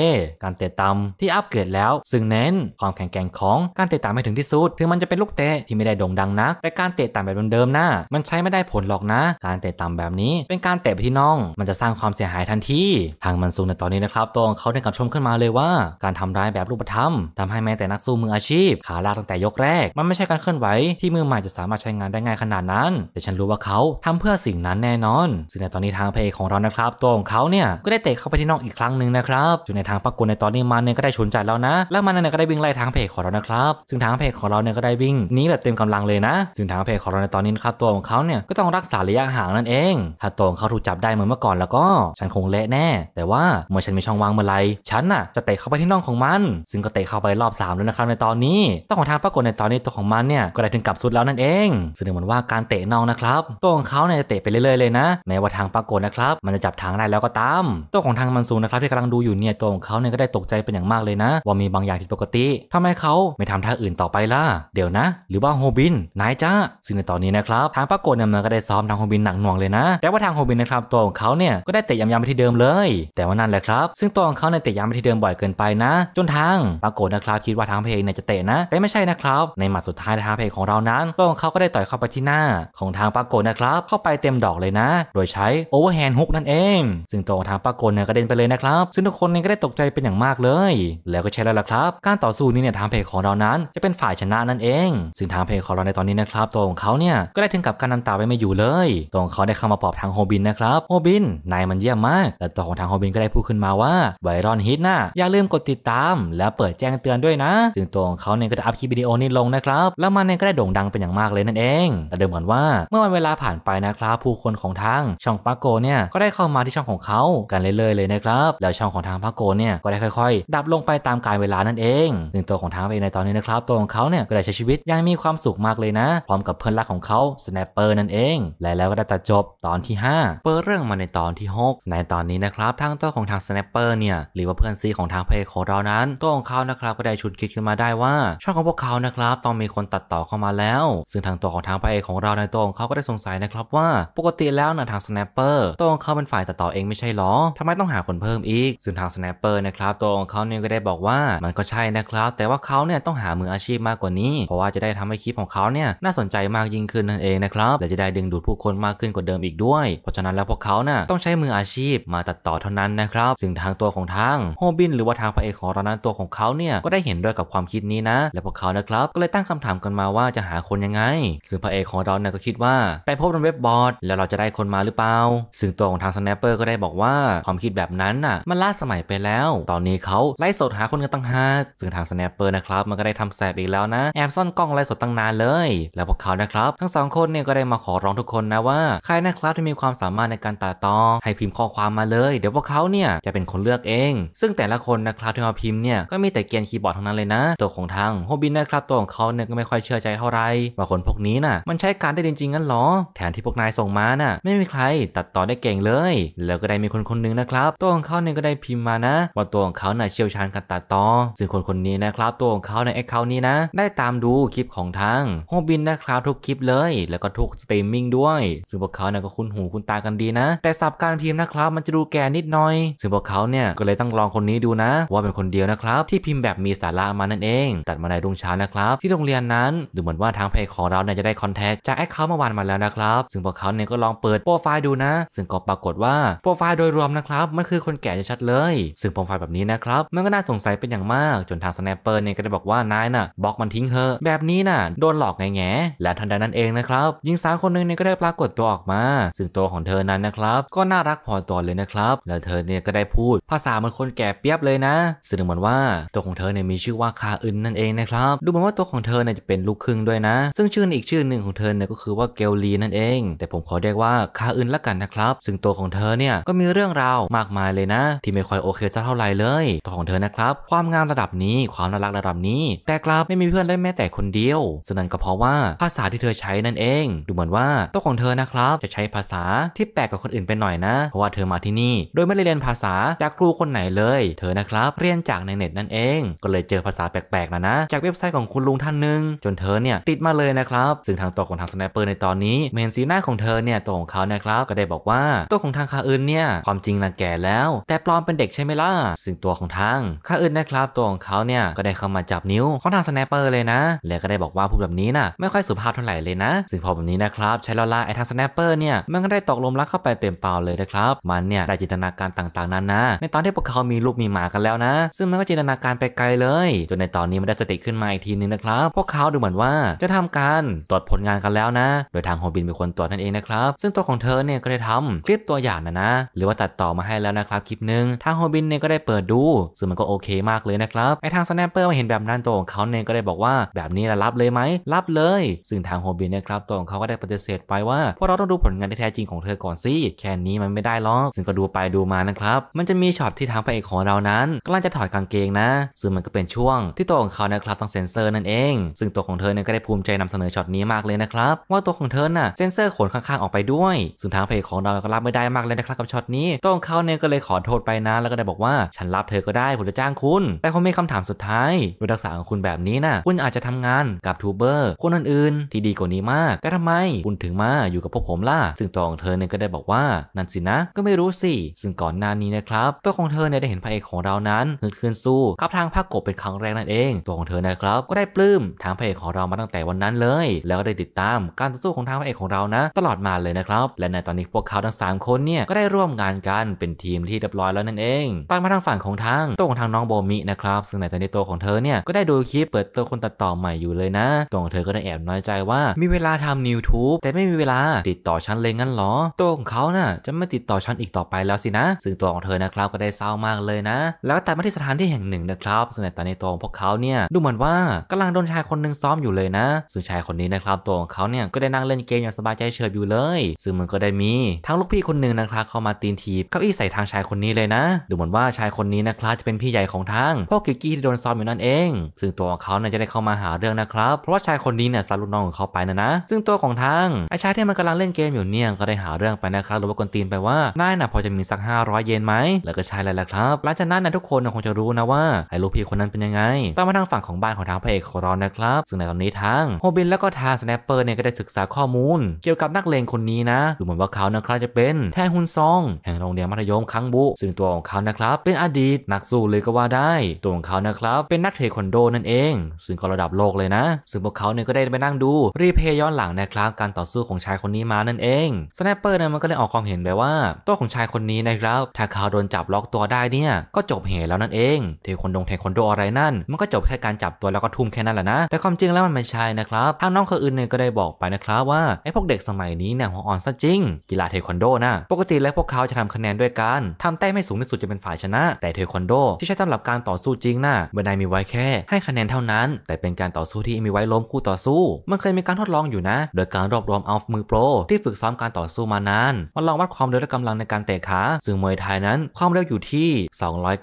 การเตะต่ำที่อัปเกรดแล้ว ซึ่งเน้นความแข็งแกร่งของการเตะต่ำให้ถึงที่สุดถึงมันจะเป็นลูกเตะที่ไม่ได้โด่งดังนักแต่การเตะต่ำแบบเดิมๆนะมันใช้ไม่ได้ผลหรอกนะ การเตะต่ำแบบนี้ เป็นการเตะไปที่น่องมันจะสร้างความเสียหายทันทีทางมันซูในตอนนี้นะครับตัวของเขาได้กลับชมขึ้นมาเลยว่าการทำร้ายแบบรูปธรรม ทำให้แม้แต่นักสู้มืออาชีพขาลากตั้งแต่ยกแรก มันไม่ใช่การเคลื่อนไหวที่มือใหม่จะสามารถใช้งานได้ง่ายขนาดนั้น แต่ฉันรู้ว่าเขาทำเพื่อสิ่งนั้นแน่นอน ซึ่งในตอนนี้ทางพเพกของเรานะครับตัวของเขาเนี่ยก็ได้เตะเข้าไปที่นอกอีกครั้งหนึ่งนะครับจนในทางปรกกฏในตอนนี้มันเนี่ยก็ได้ชนจแล้วนะ แล้วมันเนี่ยก็ได้วิ่งไล่ทางเพจของเรานะครับ ซึ่งทางเพจของเราเนี่ยก็ได้วิ่งหนีแบบเต็มกำลังเลยนะซึ่งทางเพจของเราในตอนนี้ครับตัวของเขาเนี่ยก็ต้องรักษาระยะห่างนั่นเอง ถ้าตัวของเขาถูกจับได้เหมือนเมื่อก่อนแล้วแล้วก็ฉันคงเละแน่แต่ว่าเมื่อฉันมีช่องว่างเมื่อไรฉันน่ะ จะเตะเข้าไปที่น่องของมัน ซึ่งก็เตะเข้าไปรอบ 3แล้วนะครับในตอนนี้ตัวของทางปรากฏในตอนนี้ ตัวของมันเนี่ย ก็ได้ถึงกับสุดแล้วนั่นเองแสดงเหมือนว่าการเตะน่องนะครับตัวของเขาเนี่ยจะเตะไปเรื่อยๆเลยนะ แม้ว่าทางปรากฏนะครับมันจะจับทางได้แล้วก็ตามตัวของทางมันซูนะครับ ที่กำลังดูอยู่เนี่ยตัวของเขาเนี่ยก็ได้ตกใจเป็นอย่างมากเลยนะ ว่ามีบางอย่างผิดปกติทำไมเขาไม่ทำท่าอื่นต่อไปล่ะเดี๋ยวนะ หรือว่าโฮบินนายจ้าซึ่งในตอนนี้นะครับทางปรากฏเนี่ยมันก็ได้ซ้อมทางโฮบินหนักหน่วงเลยนะ แต่ว่าทางโฮบินนะครับตัวของเขาเนี่ยก็ได้เตะยำๆไปที่เดิมเลย แต่ว่านั่นแหละครับ ซึ่งตัวของเขาเนี่ยเตะยำไปที่เดิมบ่อยเกินไปนะ จนทางปรากฏนะครับคิดว่าทางเพลงเนี่ยจะเตะนะแต่ไม่ใช่นะครับ ในหมัดสุดท้ายทางเพลงของเรานั้นตัวของเขาก็ได้ต่อยเข้าไปที่หน้าของทางปรากฏนะครับ เข้าไปเต็มดอกเลยนะ โดยใช้โอเวอร์แฮนด์ฮุกนั่นเองซึ่งตัวของทางปรากฏเนี่ยกระเด็นไปเลยนะครับ ซึ่งทุกคนเนี่ยก็ได้ตกใจเป็นอย่างมากเลยแล้วก็ใช่แล้วล่ะครับ การต่อสู้นี้เนี่ยทางเพลงของเรานั้น จะเป็นฝ่ายชนะนั่นเอง ซึ่งทางเพลงของเราในตอนนี้นะครับตัวของเขาเนี่ยก็ได้ถึงกับการน้ำตาไปไม่อยู่เลยตัวของเขาได้เข้ามาปอบทางโฮบินนะครับโฮบินนายมันเยี่ยมมากและต่อของทางฮอบินก็ได้พูดขึ้นมาว่าไบรอนฮิตนะอย่าลืมกดติดตาม และเปิดแจ้งเตือนด้วยนะ ซึงตัวของเขาเนี่ยก็ได้อัพคลิปวิดีโอนี้ลงนะครับ แล้วมันเนี่ยก็ได้โด่งดังเป็นอย่างมากเลยนั่นเอง แต่เดิมก่อนว่าเมื่อวันเวลาผ่านไปนะครับ ผู้คนของทางช่องปาโกเนี่ยก็ได้เข้ามาที่ช่องของเขากันเรื่อยๆเลยนะครับ แล้วช่องของทางปาโกเนี่ยก็ได้ค่อยๆ ดับลงไปตามกาลเวลานั่นเองซึ่งตัวของทางเองในตอนนี้นะครับตัวของเขาเนี่ยก็ได้ใช้ชีวิตยังมีความสุขมากเลยนะ พร้อมกับเพื่อนรักของเขาสแนปเปอร์นั่นเองและแล้วก็ได้ตัดจบตอนที่ 5 เปิดเรื่องมาในตอนอนที่6ในตอนนี้นะครับทางตัวของทางสแนปเปอร์เนี่ยหรือว่าเพื่อนซีของทางเพลของเรานั้นตัวของเขานะครับก็ได้ชุดคิดขึ้นมาได้ว่า ช่องของพวกเขานะครับต้องมีคนตัดต่อเข้ามาแล้ว ซึ่งทางตัวของทางพรเอของเราในตัวของเขาก็ได้สงสัยนะครับว่าปกติแล้วนะทางสแนปเปอร์ตัวของเขาเป็นฝ่ายตัดต่อเองไม่ใช่หรอทำไมต้องหาคนเพิ่มอีกซึ่งทางสแนปเปอร์นะครับตัวของเขาเนี่ยก็ได้บอกว่ามันก็ใช่นะครับแต่ว่าเขาเนี่ยต้องหามืออาชีพมากกว่านี้ เพราะว่าจะได้ทำให้คลิปของเขาเนี่ยน่าสนใจมากยิ่งขึ้นนั่นเองนะครับและจะได้ดึงดูดผู้คนมากขึ้นกว่าเดิมอีกด้วยเพราะฉะนั้นแล้วพวกเขาน่ะต้ององใช้มืออาชีพมาตัดต่อเท่านั้นนะครับซึ่งทางตัวของทางโฮบิน หรือว่าทางพระเอกของเรานั้นตัวของเขาเนี่ยก็ได้เห็นด้วยกับความคิดนี้นะ และพวกเขานะครับก็เลยตั้งคำถามกันมาว่าจะหาคนยังไง ซึ่งพระเอกของเราเนี่ยก็คิดว่าไปพบบนเว็บบอร์ด แล้วเราจะได้คนมาหรือเปล่า ซึ่งตัวของทางสแนปเปอร์ก็ได้บอกว่าความคิดแบบนั้นน่ะมันล่าสมัยไปแล้ว ตอนนี้เขาไล่สดหาคนกันตั้งหากซึ่งทางสแนปเปอร์นะครับมันก็ได้ทำแสบอีกแล้วนะ แอบซ่อนกล้องไล่สดตั้งนานเลย แล้วพวกเขานะครับทั้งสองคนเนี่ยก็ได้มาขอร้องทุกคนนะว่าใครนะครับที่มีความสามารถในการตัดต่อให้พิมพ์ข้อความมาเลย เดี๋ยวพวกเขาเนี่ย จะเป็นคนเลือกเอง ซึ่งแต่ละคนนะครับที่มาพิมพ์เนี่ย ก็มีแต่เกียนคีย์บอร์ดทั้งนั้นเลยนะ ตัวของทางโฮบินนะครับ ตัวของเขาเนี่ยก็ไม่ค่อยเชื่อใจเท่าไหร่ ว่าคนพวกนี้น่ะมันใช้การได้จริงๆงั้นหรอแทนที่พวกนายส่งมาน่ะไม่มีใครตัดต่อได้เก่งเลย แล้วก็ได้มีคนคนนึงนะครับ ตัวของเขาเนี่ยก็ได้พิมพ์มานะ ว่าตัวของเขาเนี่ยเชี่ยวชาญการตัดต่อซึ่งคนคนนี้นะครับตัวของเขาในแอคเคาท์นี้นะได้ตามดูคลิปของทางโฮบินนะครับ ทุกคลิปเลยแล้วก็ทุกสตรีมมิ่งด้วยซึ่งพวกเขาเนี่ยก็คุ้นหูคุ้นตากันดีนะ แต่สับการพิมพ์นะครับมันจะดูแก่นิดหน่อย ซึ่งพวกเขาเนี่ยก็เลยต้องลองคนนี้ดูนะ ว่าเป็นคนเดียวนะครับ ที่พิมพ์แบบมีสาระมานั่นเอง ตัดมาในรุ่งเช้านะครับ ที่โรงเรียนนั้น ดูเหมือนว่าทางเพจของเราเนี่ยจะได้คอนแทคจากแอคเคาท์เมื่อวานมาแล้วนะครับ ซึ่งพวกเขาเนี่ยก็ลองเปิดโปรไฟล์ดูนะ ซึ่งก็ปรากฏว่าโปรไฟล์โดยรวมนะครับมันคือคนแก่ชัดเลย ซึ่งโปรไฟล์แบบนี้นะครับมันก็น่าสงสัยเป็นอย่างมากจนทางสแนปเปอร์เนี่ยก็ได้บอกว่านายน่ะบล็อกมันทิ้งเธอแบบนี้น่ะโดนหลอกไงแง่และทันใดนั้นเองนะครับหญิงสาวคนนึงเนี่ยก็ได้ปรากฏตัวออกมาซึ่งตัวของเธอนั้นนะครับก็น่ารักพอตอนเลยนะครับแล้วเธอเนี่ยก็ได้พูดภาษามันคนแก่เปียบเลยนะซึ่งเหมือนว่าตัวของเธอเนี่ยมีชื่อว่าคาอึนนั่นเองนะครับ ดูเหมือนว่าตัวของเธอเนี่ยจะเป็นลูกครึ่งด้วยนะ ซึ่งชื่ออีกชื่อหนึ่งของเธอเนี่ยก็คือว่าเกลลีนั่นเองแต่ผมขอเรียกว่าคาอึนละกันนะครับ ซึ่งตัวของเธอเนี่ยก็มีเรื่องราวมากมายเลยนะ ที่ไม่ค่อยโอเคสักเท่าไหร่เลยตัวของเธอนะครับความงามระดับนี้ความน่ารักระดับนี้ แต่กลับไม่มีเพื่อนได้แม้แต่คนเดียวซึ่งนั่นก็เพราะว่าภาษาที่เธอใช้นั่นเอง ดูเหมือนว่าตัวของเธอนะครับจะใช้ภาษาที่แปลกกับคนอื่นไปหน่อยนะเพราะว่าเธอมาที่นี่ โดยไม่ได้เรียนภาษาจากครูคนไหนเลย เธอนะครับเรียนจากในเน็ตนั่นเอง ก็เลยเจอภาษาแปลกๆนะนะจากเว็บไซต์ของคุณลุงท่านหนึ่งจนเธอเนี่ยติดมาเลยนะครับ ซึ่งทางตัวของทางสแนปเปอร์ในตอนนี้เมนสีหน้าของเธอเนี่ยตัวของเขานะครับ ก็ได้บอกว่าตัวของทางคาอื่นเนี่ยความจริงนะแก่แล้ว แต่ปลอมเป็นเด็กใช่ไหมล่ะซึ่งตัวของทางคาอื่นนะครับตัวของเขาเนี่ยก็ได้เข้ามาจับนิ้วของทางสแนปเปอร์เลยนะแล้วก็ได้บอกว่าพูดแบบนี้นะไม่ค่อยสุภาพเท่าไหร่เลยนะซึ่งพอแบบนี้นะครับใช้ลอล่าไอทางสแนปเปอร์เนี่ยมันก็ได้ตกลมรักเข้าไปเต็มเปล่าเลยนะครับมันเนี่ยได้จินตนาการต่างๆนั้นนะในตอนที่พวกเขามีลูกมีหมากันแล้วนะ ซึ่งมันก็จินตนาการไปไกล เลย จนในตอนนี้มันได้สติขึ้นมาอีกทีนึงนะครับ พวกเขาดูเหมือนว่าจะทำการตรวจผลงานกันแล้วนะ โดยทางโฮบินเป็นคนตรวจนั่นเองนะครับ ซึ่งตัวของเธอเนี่ยก็ได้ทำคลิปตัวอย่างนะนะ หรือว่าตัดต่อมาให้แล้วนะครับ คลิปหนึ่งทางโฮบินเนี่ยก็ได้เปิดดู ซึ่งมันก็โอเคมากเลยนะครับ ไอทางสแนปเปอร์มาเห็นแบบนั้นตัวของเขาเนี่ยก็ได้บอกว่าแบบนี้รับเลยไหม รับเลย ซึ่งทางโฮบินนะครับตัวของเขาก็ได้ปฏิเสธไปว่าพาะเราต้องดูผลงานที่แท้จริงของเธอก่อนสิแค่นนี้มันไม่ได้หรอกซึ่งก็ดูไปดูมานะครับ มันจะมีช็อตที่ทางพระเอกของเรานั้นกำลังจะถอดกางเกงนะ ซึ่งมันก็เป็นช่วงที่ตัวของเขานะครับต้องเซ็นเซอร์นั่นเอง ซึ่งตัวของเธอเนี่ย ก็ได้ภูมิใจนำเสนอช็อตนี้มากเลยนะครับ ว่าตัวของเธอน่ะเซ็นเซอร์ขนข้างๆออกไปด้วยซึ่งทางพระเอกของเราก็รับไม่ได้มากเลยนะครับกับช็อตนี้ ตัวของเขาเนี่ยก็เลยขอโทษไปนะ แล้วก็ได้บอกว่าฉันรับเธอก็ได้ ผมจะจ้างคุณ แต่ผมมีคำถามสุดท้ายด้วักษรของคุณแบบนี้นะ่ะคุณอาจจะทำงานกับทูเบอร์คนอื่นๆที่ดีกว่านี้มากแต่ทำไมคุณถึงมาอยู่กับพวกผมล่ะซึ่งตัวของเธอเนี่ยก็ได้บอกว่านั่นสินะก็ไม่รู้สิ ซึ่งก่อนหน้านี้นะครับตัวของเธอเนี่ยได้เห็นพระเอกของเรานั้นฮืดคืนสู้ขับทางภาคกบเป็นครั้งแรกนั่นเองตัวของเธอนะครับก็ได้ปลื้มทางพระเอกของเรามาตั้งแต่วันนั้นเลย แล้วก็ได้ติดตามการต่อสู้ของทางพระเอกของเรานะ ตลอดมาเลยนะครับและในตอนนี้พวกเขาทั้ง 3 คนเนี่ยก็ได้ร่วมงานกันเป็นทีมที่เรียบร้อยแล้วนั่นเองไงมาทางฝั่งของทางตัวของทางน้องโบมินะครับซึ่งในตอนนี้ตัวของเธอเนี่ยก็ได้ดูคลิปเปิดตัวคนตัดต่อใหม่อยู่เลยนะตัวของเธอก็ได้แอบน้อยใจว่า มีเวลาทำนิวทูบแต่ไม่มีเวลาติดต่อชันเลยงั้นหรอตัวของเขาน่ะจะไม่ติดต่อฉันอีกต่อไปแล้วสินะ ซึ่งตัวของเธอนะครับก็ได้เศร้ามากเลยนะ แล้วตัดมาที่สถานที่แห่งหนึ่งนะครับซึ่งในตอนี้ตัวของพวกเขาเนี่ยดูเหมือนว่ากำลังโดนชายคนหนึ่งซ้อมอยู่เลยนะซึ่งชายคนนี้นะครับ ตัวของเขาเนี่ยก็ได้นั่งเล่นเกมอย่างสบายใจเฉยอยู่เลย ซึ่งมันก็ได้มีทั้งลูกพี่คนหนึ่งนะครับเข้ามาตีนทีบเก้าอี้ใส่ทางชายคนนี้เลยนะ ดูเหมือนว่าชายคนนี้นะครับจะเป็นพี่ใหญ่ของทางพวกกิกกี้ที่โดนซ้อมอยู่นั่นเอง ซึ่งตัวของเขาเนี่ยจะได้เข้ามาหาเรื่องนะครับ เพราะว่าชายคนนี้เนี่ยซาลุน้องของเขาไปนะนะซึ่งตัวของทางไอชายที่มันกำลังเล่นเกมอยู่เนี่ยก็ได้หาเรื่องไปนะครับหรือว่ากวนีนไปว่านายน่ะพอจะมีสัก 500 เยนไหม แล้วก็ใช่เลแหละครับหลังจากนั้นนะทุกคนคงจะรู้นะว่าไอ้ลูกพี่คนนั้นเป็นยังไงต่อมาทางฝั่งของบ้านของทางพระเอกของเรานะครับ ซึ่งในตอนนี้ทางโฮบินแล้วก็ทางสแนปเปอร์เนี่ย ก็ได้ศึกษาข้อมูล เกี่ยวกับนักเลงคนนี้นะดูเหมือนว่าเขานะครับจะเป็นแทฮุนซอง แห่งโรงเรียนมัธยมคังบุซึ่งตัวของเขานะครับเป็นอดีตนักสู้เลยก็ว่าได้ ตัวของเขานะครับเป็นนักเทควันโดนั่นเอง ซึ่งก็ระดับโลกเลยนะ ซึ่งพวกเขาเนี่ยก็ได้ไปนั่งดูรีเพย์ย้อนหลังนะครับการต่อสู้ของชายคนนี้มานั่นเองสแนปเปอร์เนี่ยมันก็เลยออกความเห็นไลว่าตัวของชายคนนี้นะครับ ถ้าเขาโดนจับล็อกตัวได้เนี่ยก็จบเหตุแล้วนั่นเอง เทควันดงเทควันโดอะไรนั่นมันก็จบแค่การจับตัวแล้วก็ทุ่มแค่นั้นแหละนะ แต่ความจริงแล้วมันไม่ใช่นะครับทางน้องคนอื่นเนี่ยก็ได้บอกไปนะครับว่าไอ้พวกเด็กสมัยนี้เนี่ยหัวอ่อนซะจริง กีฬาเทควันโดนะปกติแล้วพวกเขาจะทำคะแนนด้วยการทำแต้มไม่สูงที่สุดจะเป็นฝ่ายชนะแต่เทควันโด ที่ใช้สำหรับการต่อสู้จริงนะ่ะไม่ได้มีไว้แค่ให้คะแนนเท่านั้น แต่เป็นการต่อสู้ที่มีไว้ล้มคู่ต่อสู้มันเคยมีการทดลองอยู่นะ โดยการรวบรวมเอามือโปรที่ฝึกซ้อมการต่อสู้มานานมาลองวัดความเร็วและกำลังในการเตะขาซึ่งมวยไทยนั้น ความเร็วอยู่ที่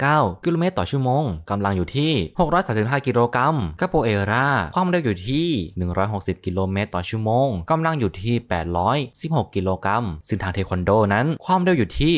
209 กิโลเมตรต่อชั่วโมงกำลังอยู่ที่635กิโลกรัมกาโปเอราความเร็วอยู่ที่ 160 กิโลเมตรต่อชั่วโมงกำลังอยู่ที่ 816 กิโลกรัมซึ่งทางเทควันโดนั้น ความเร็วอยู่ที่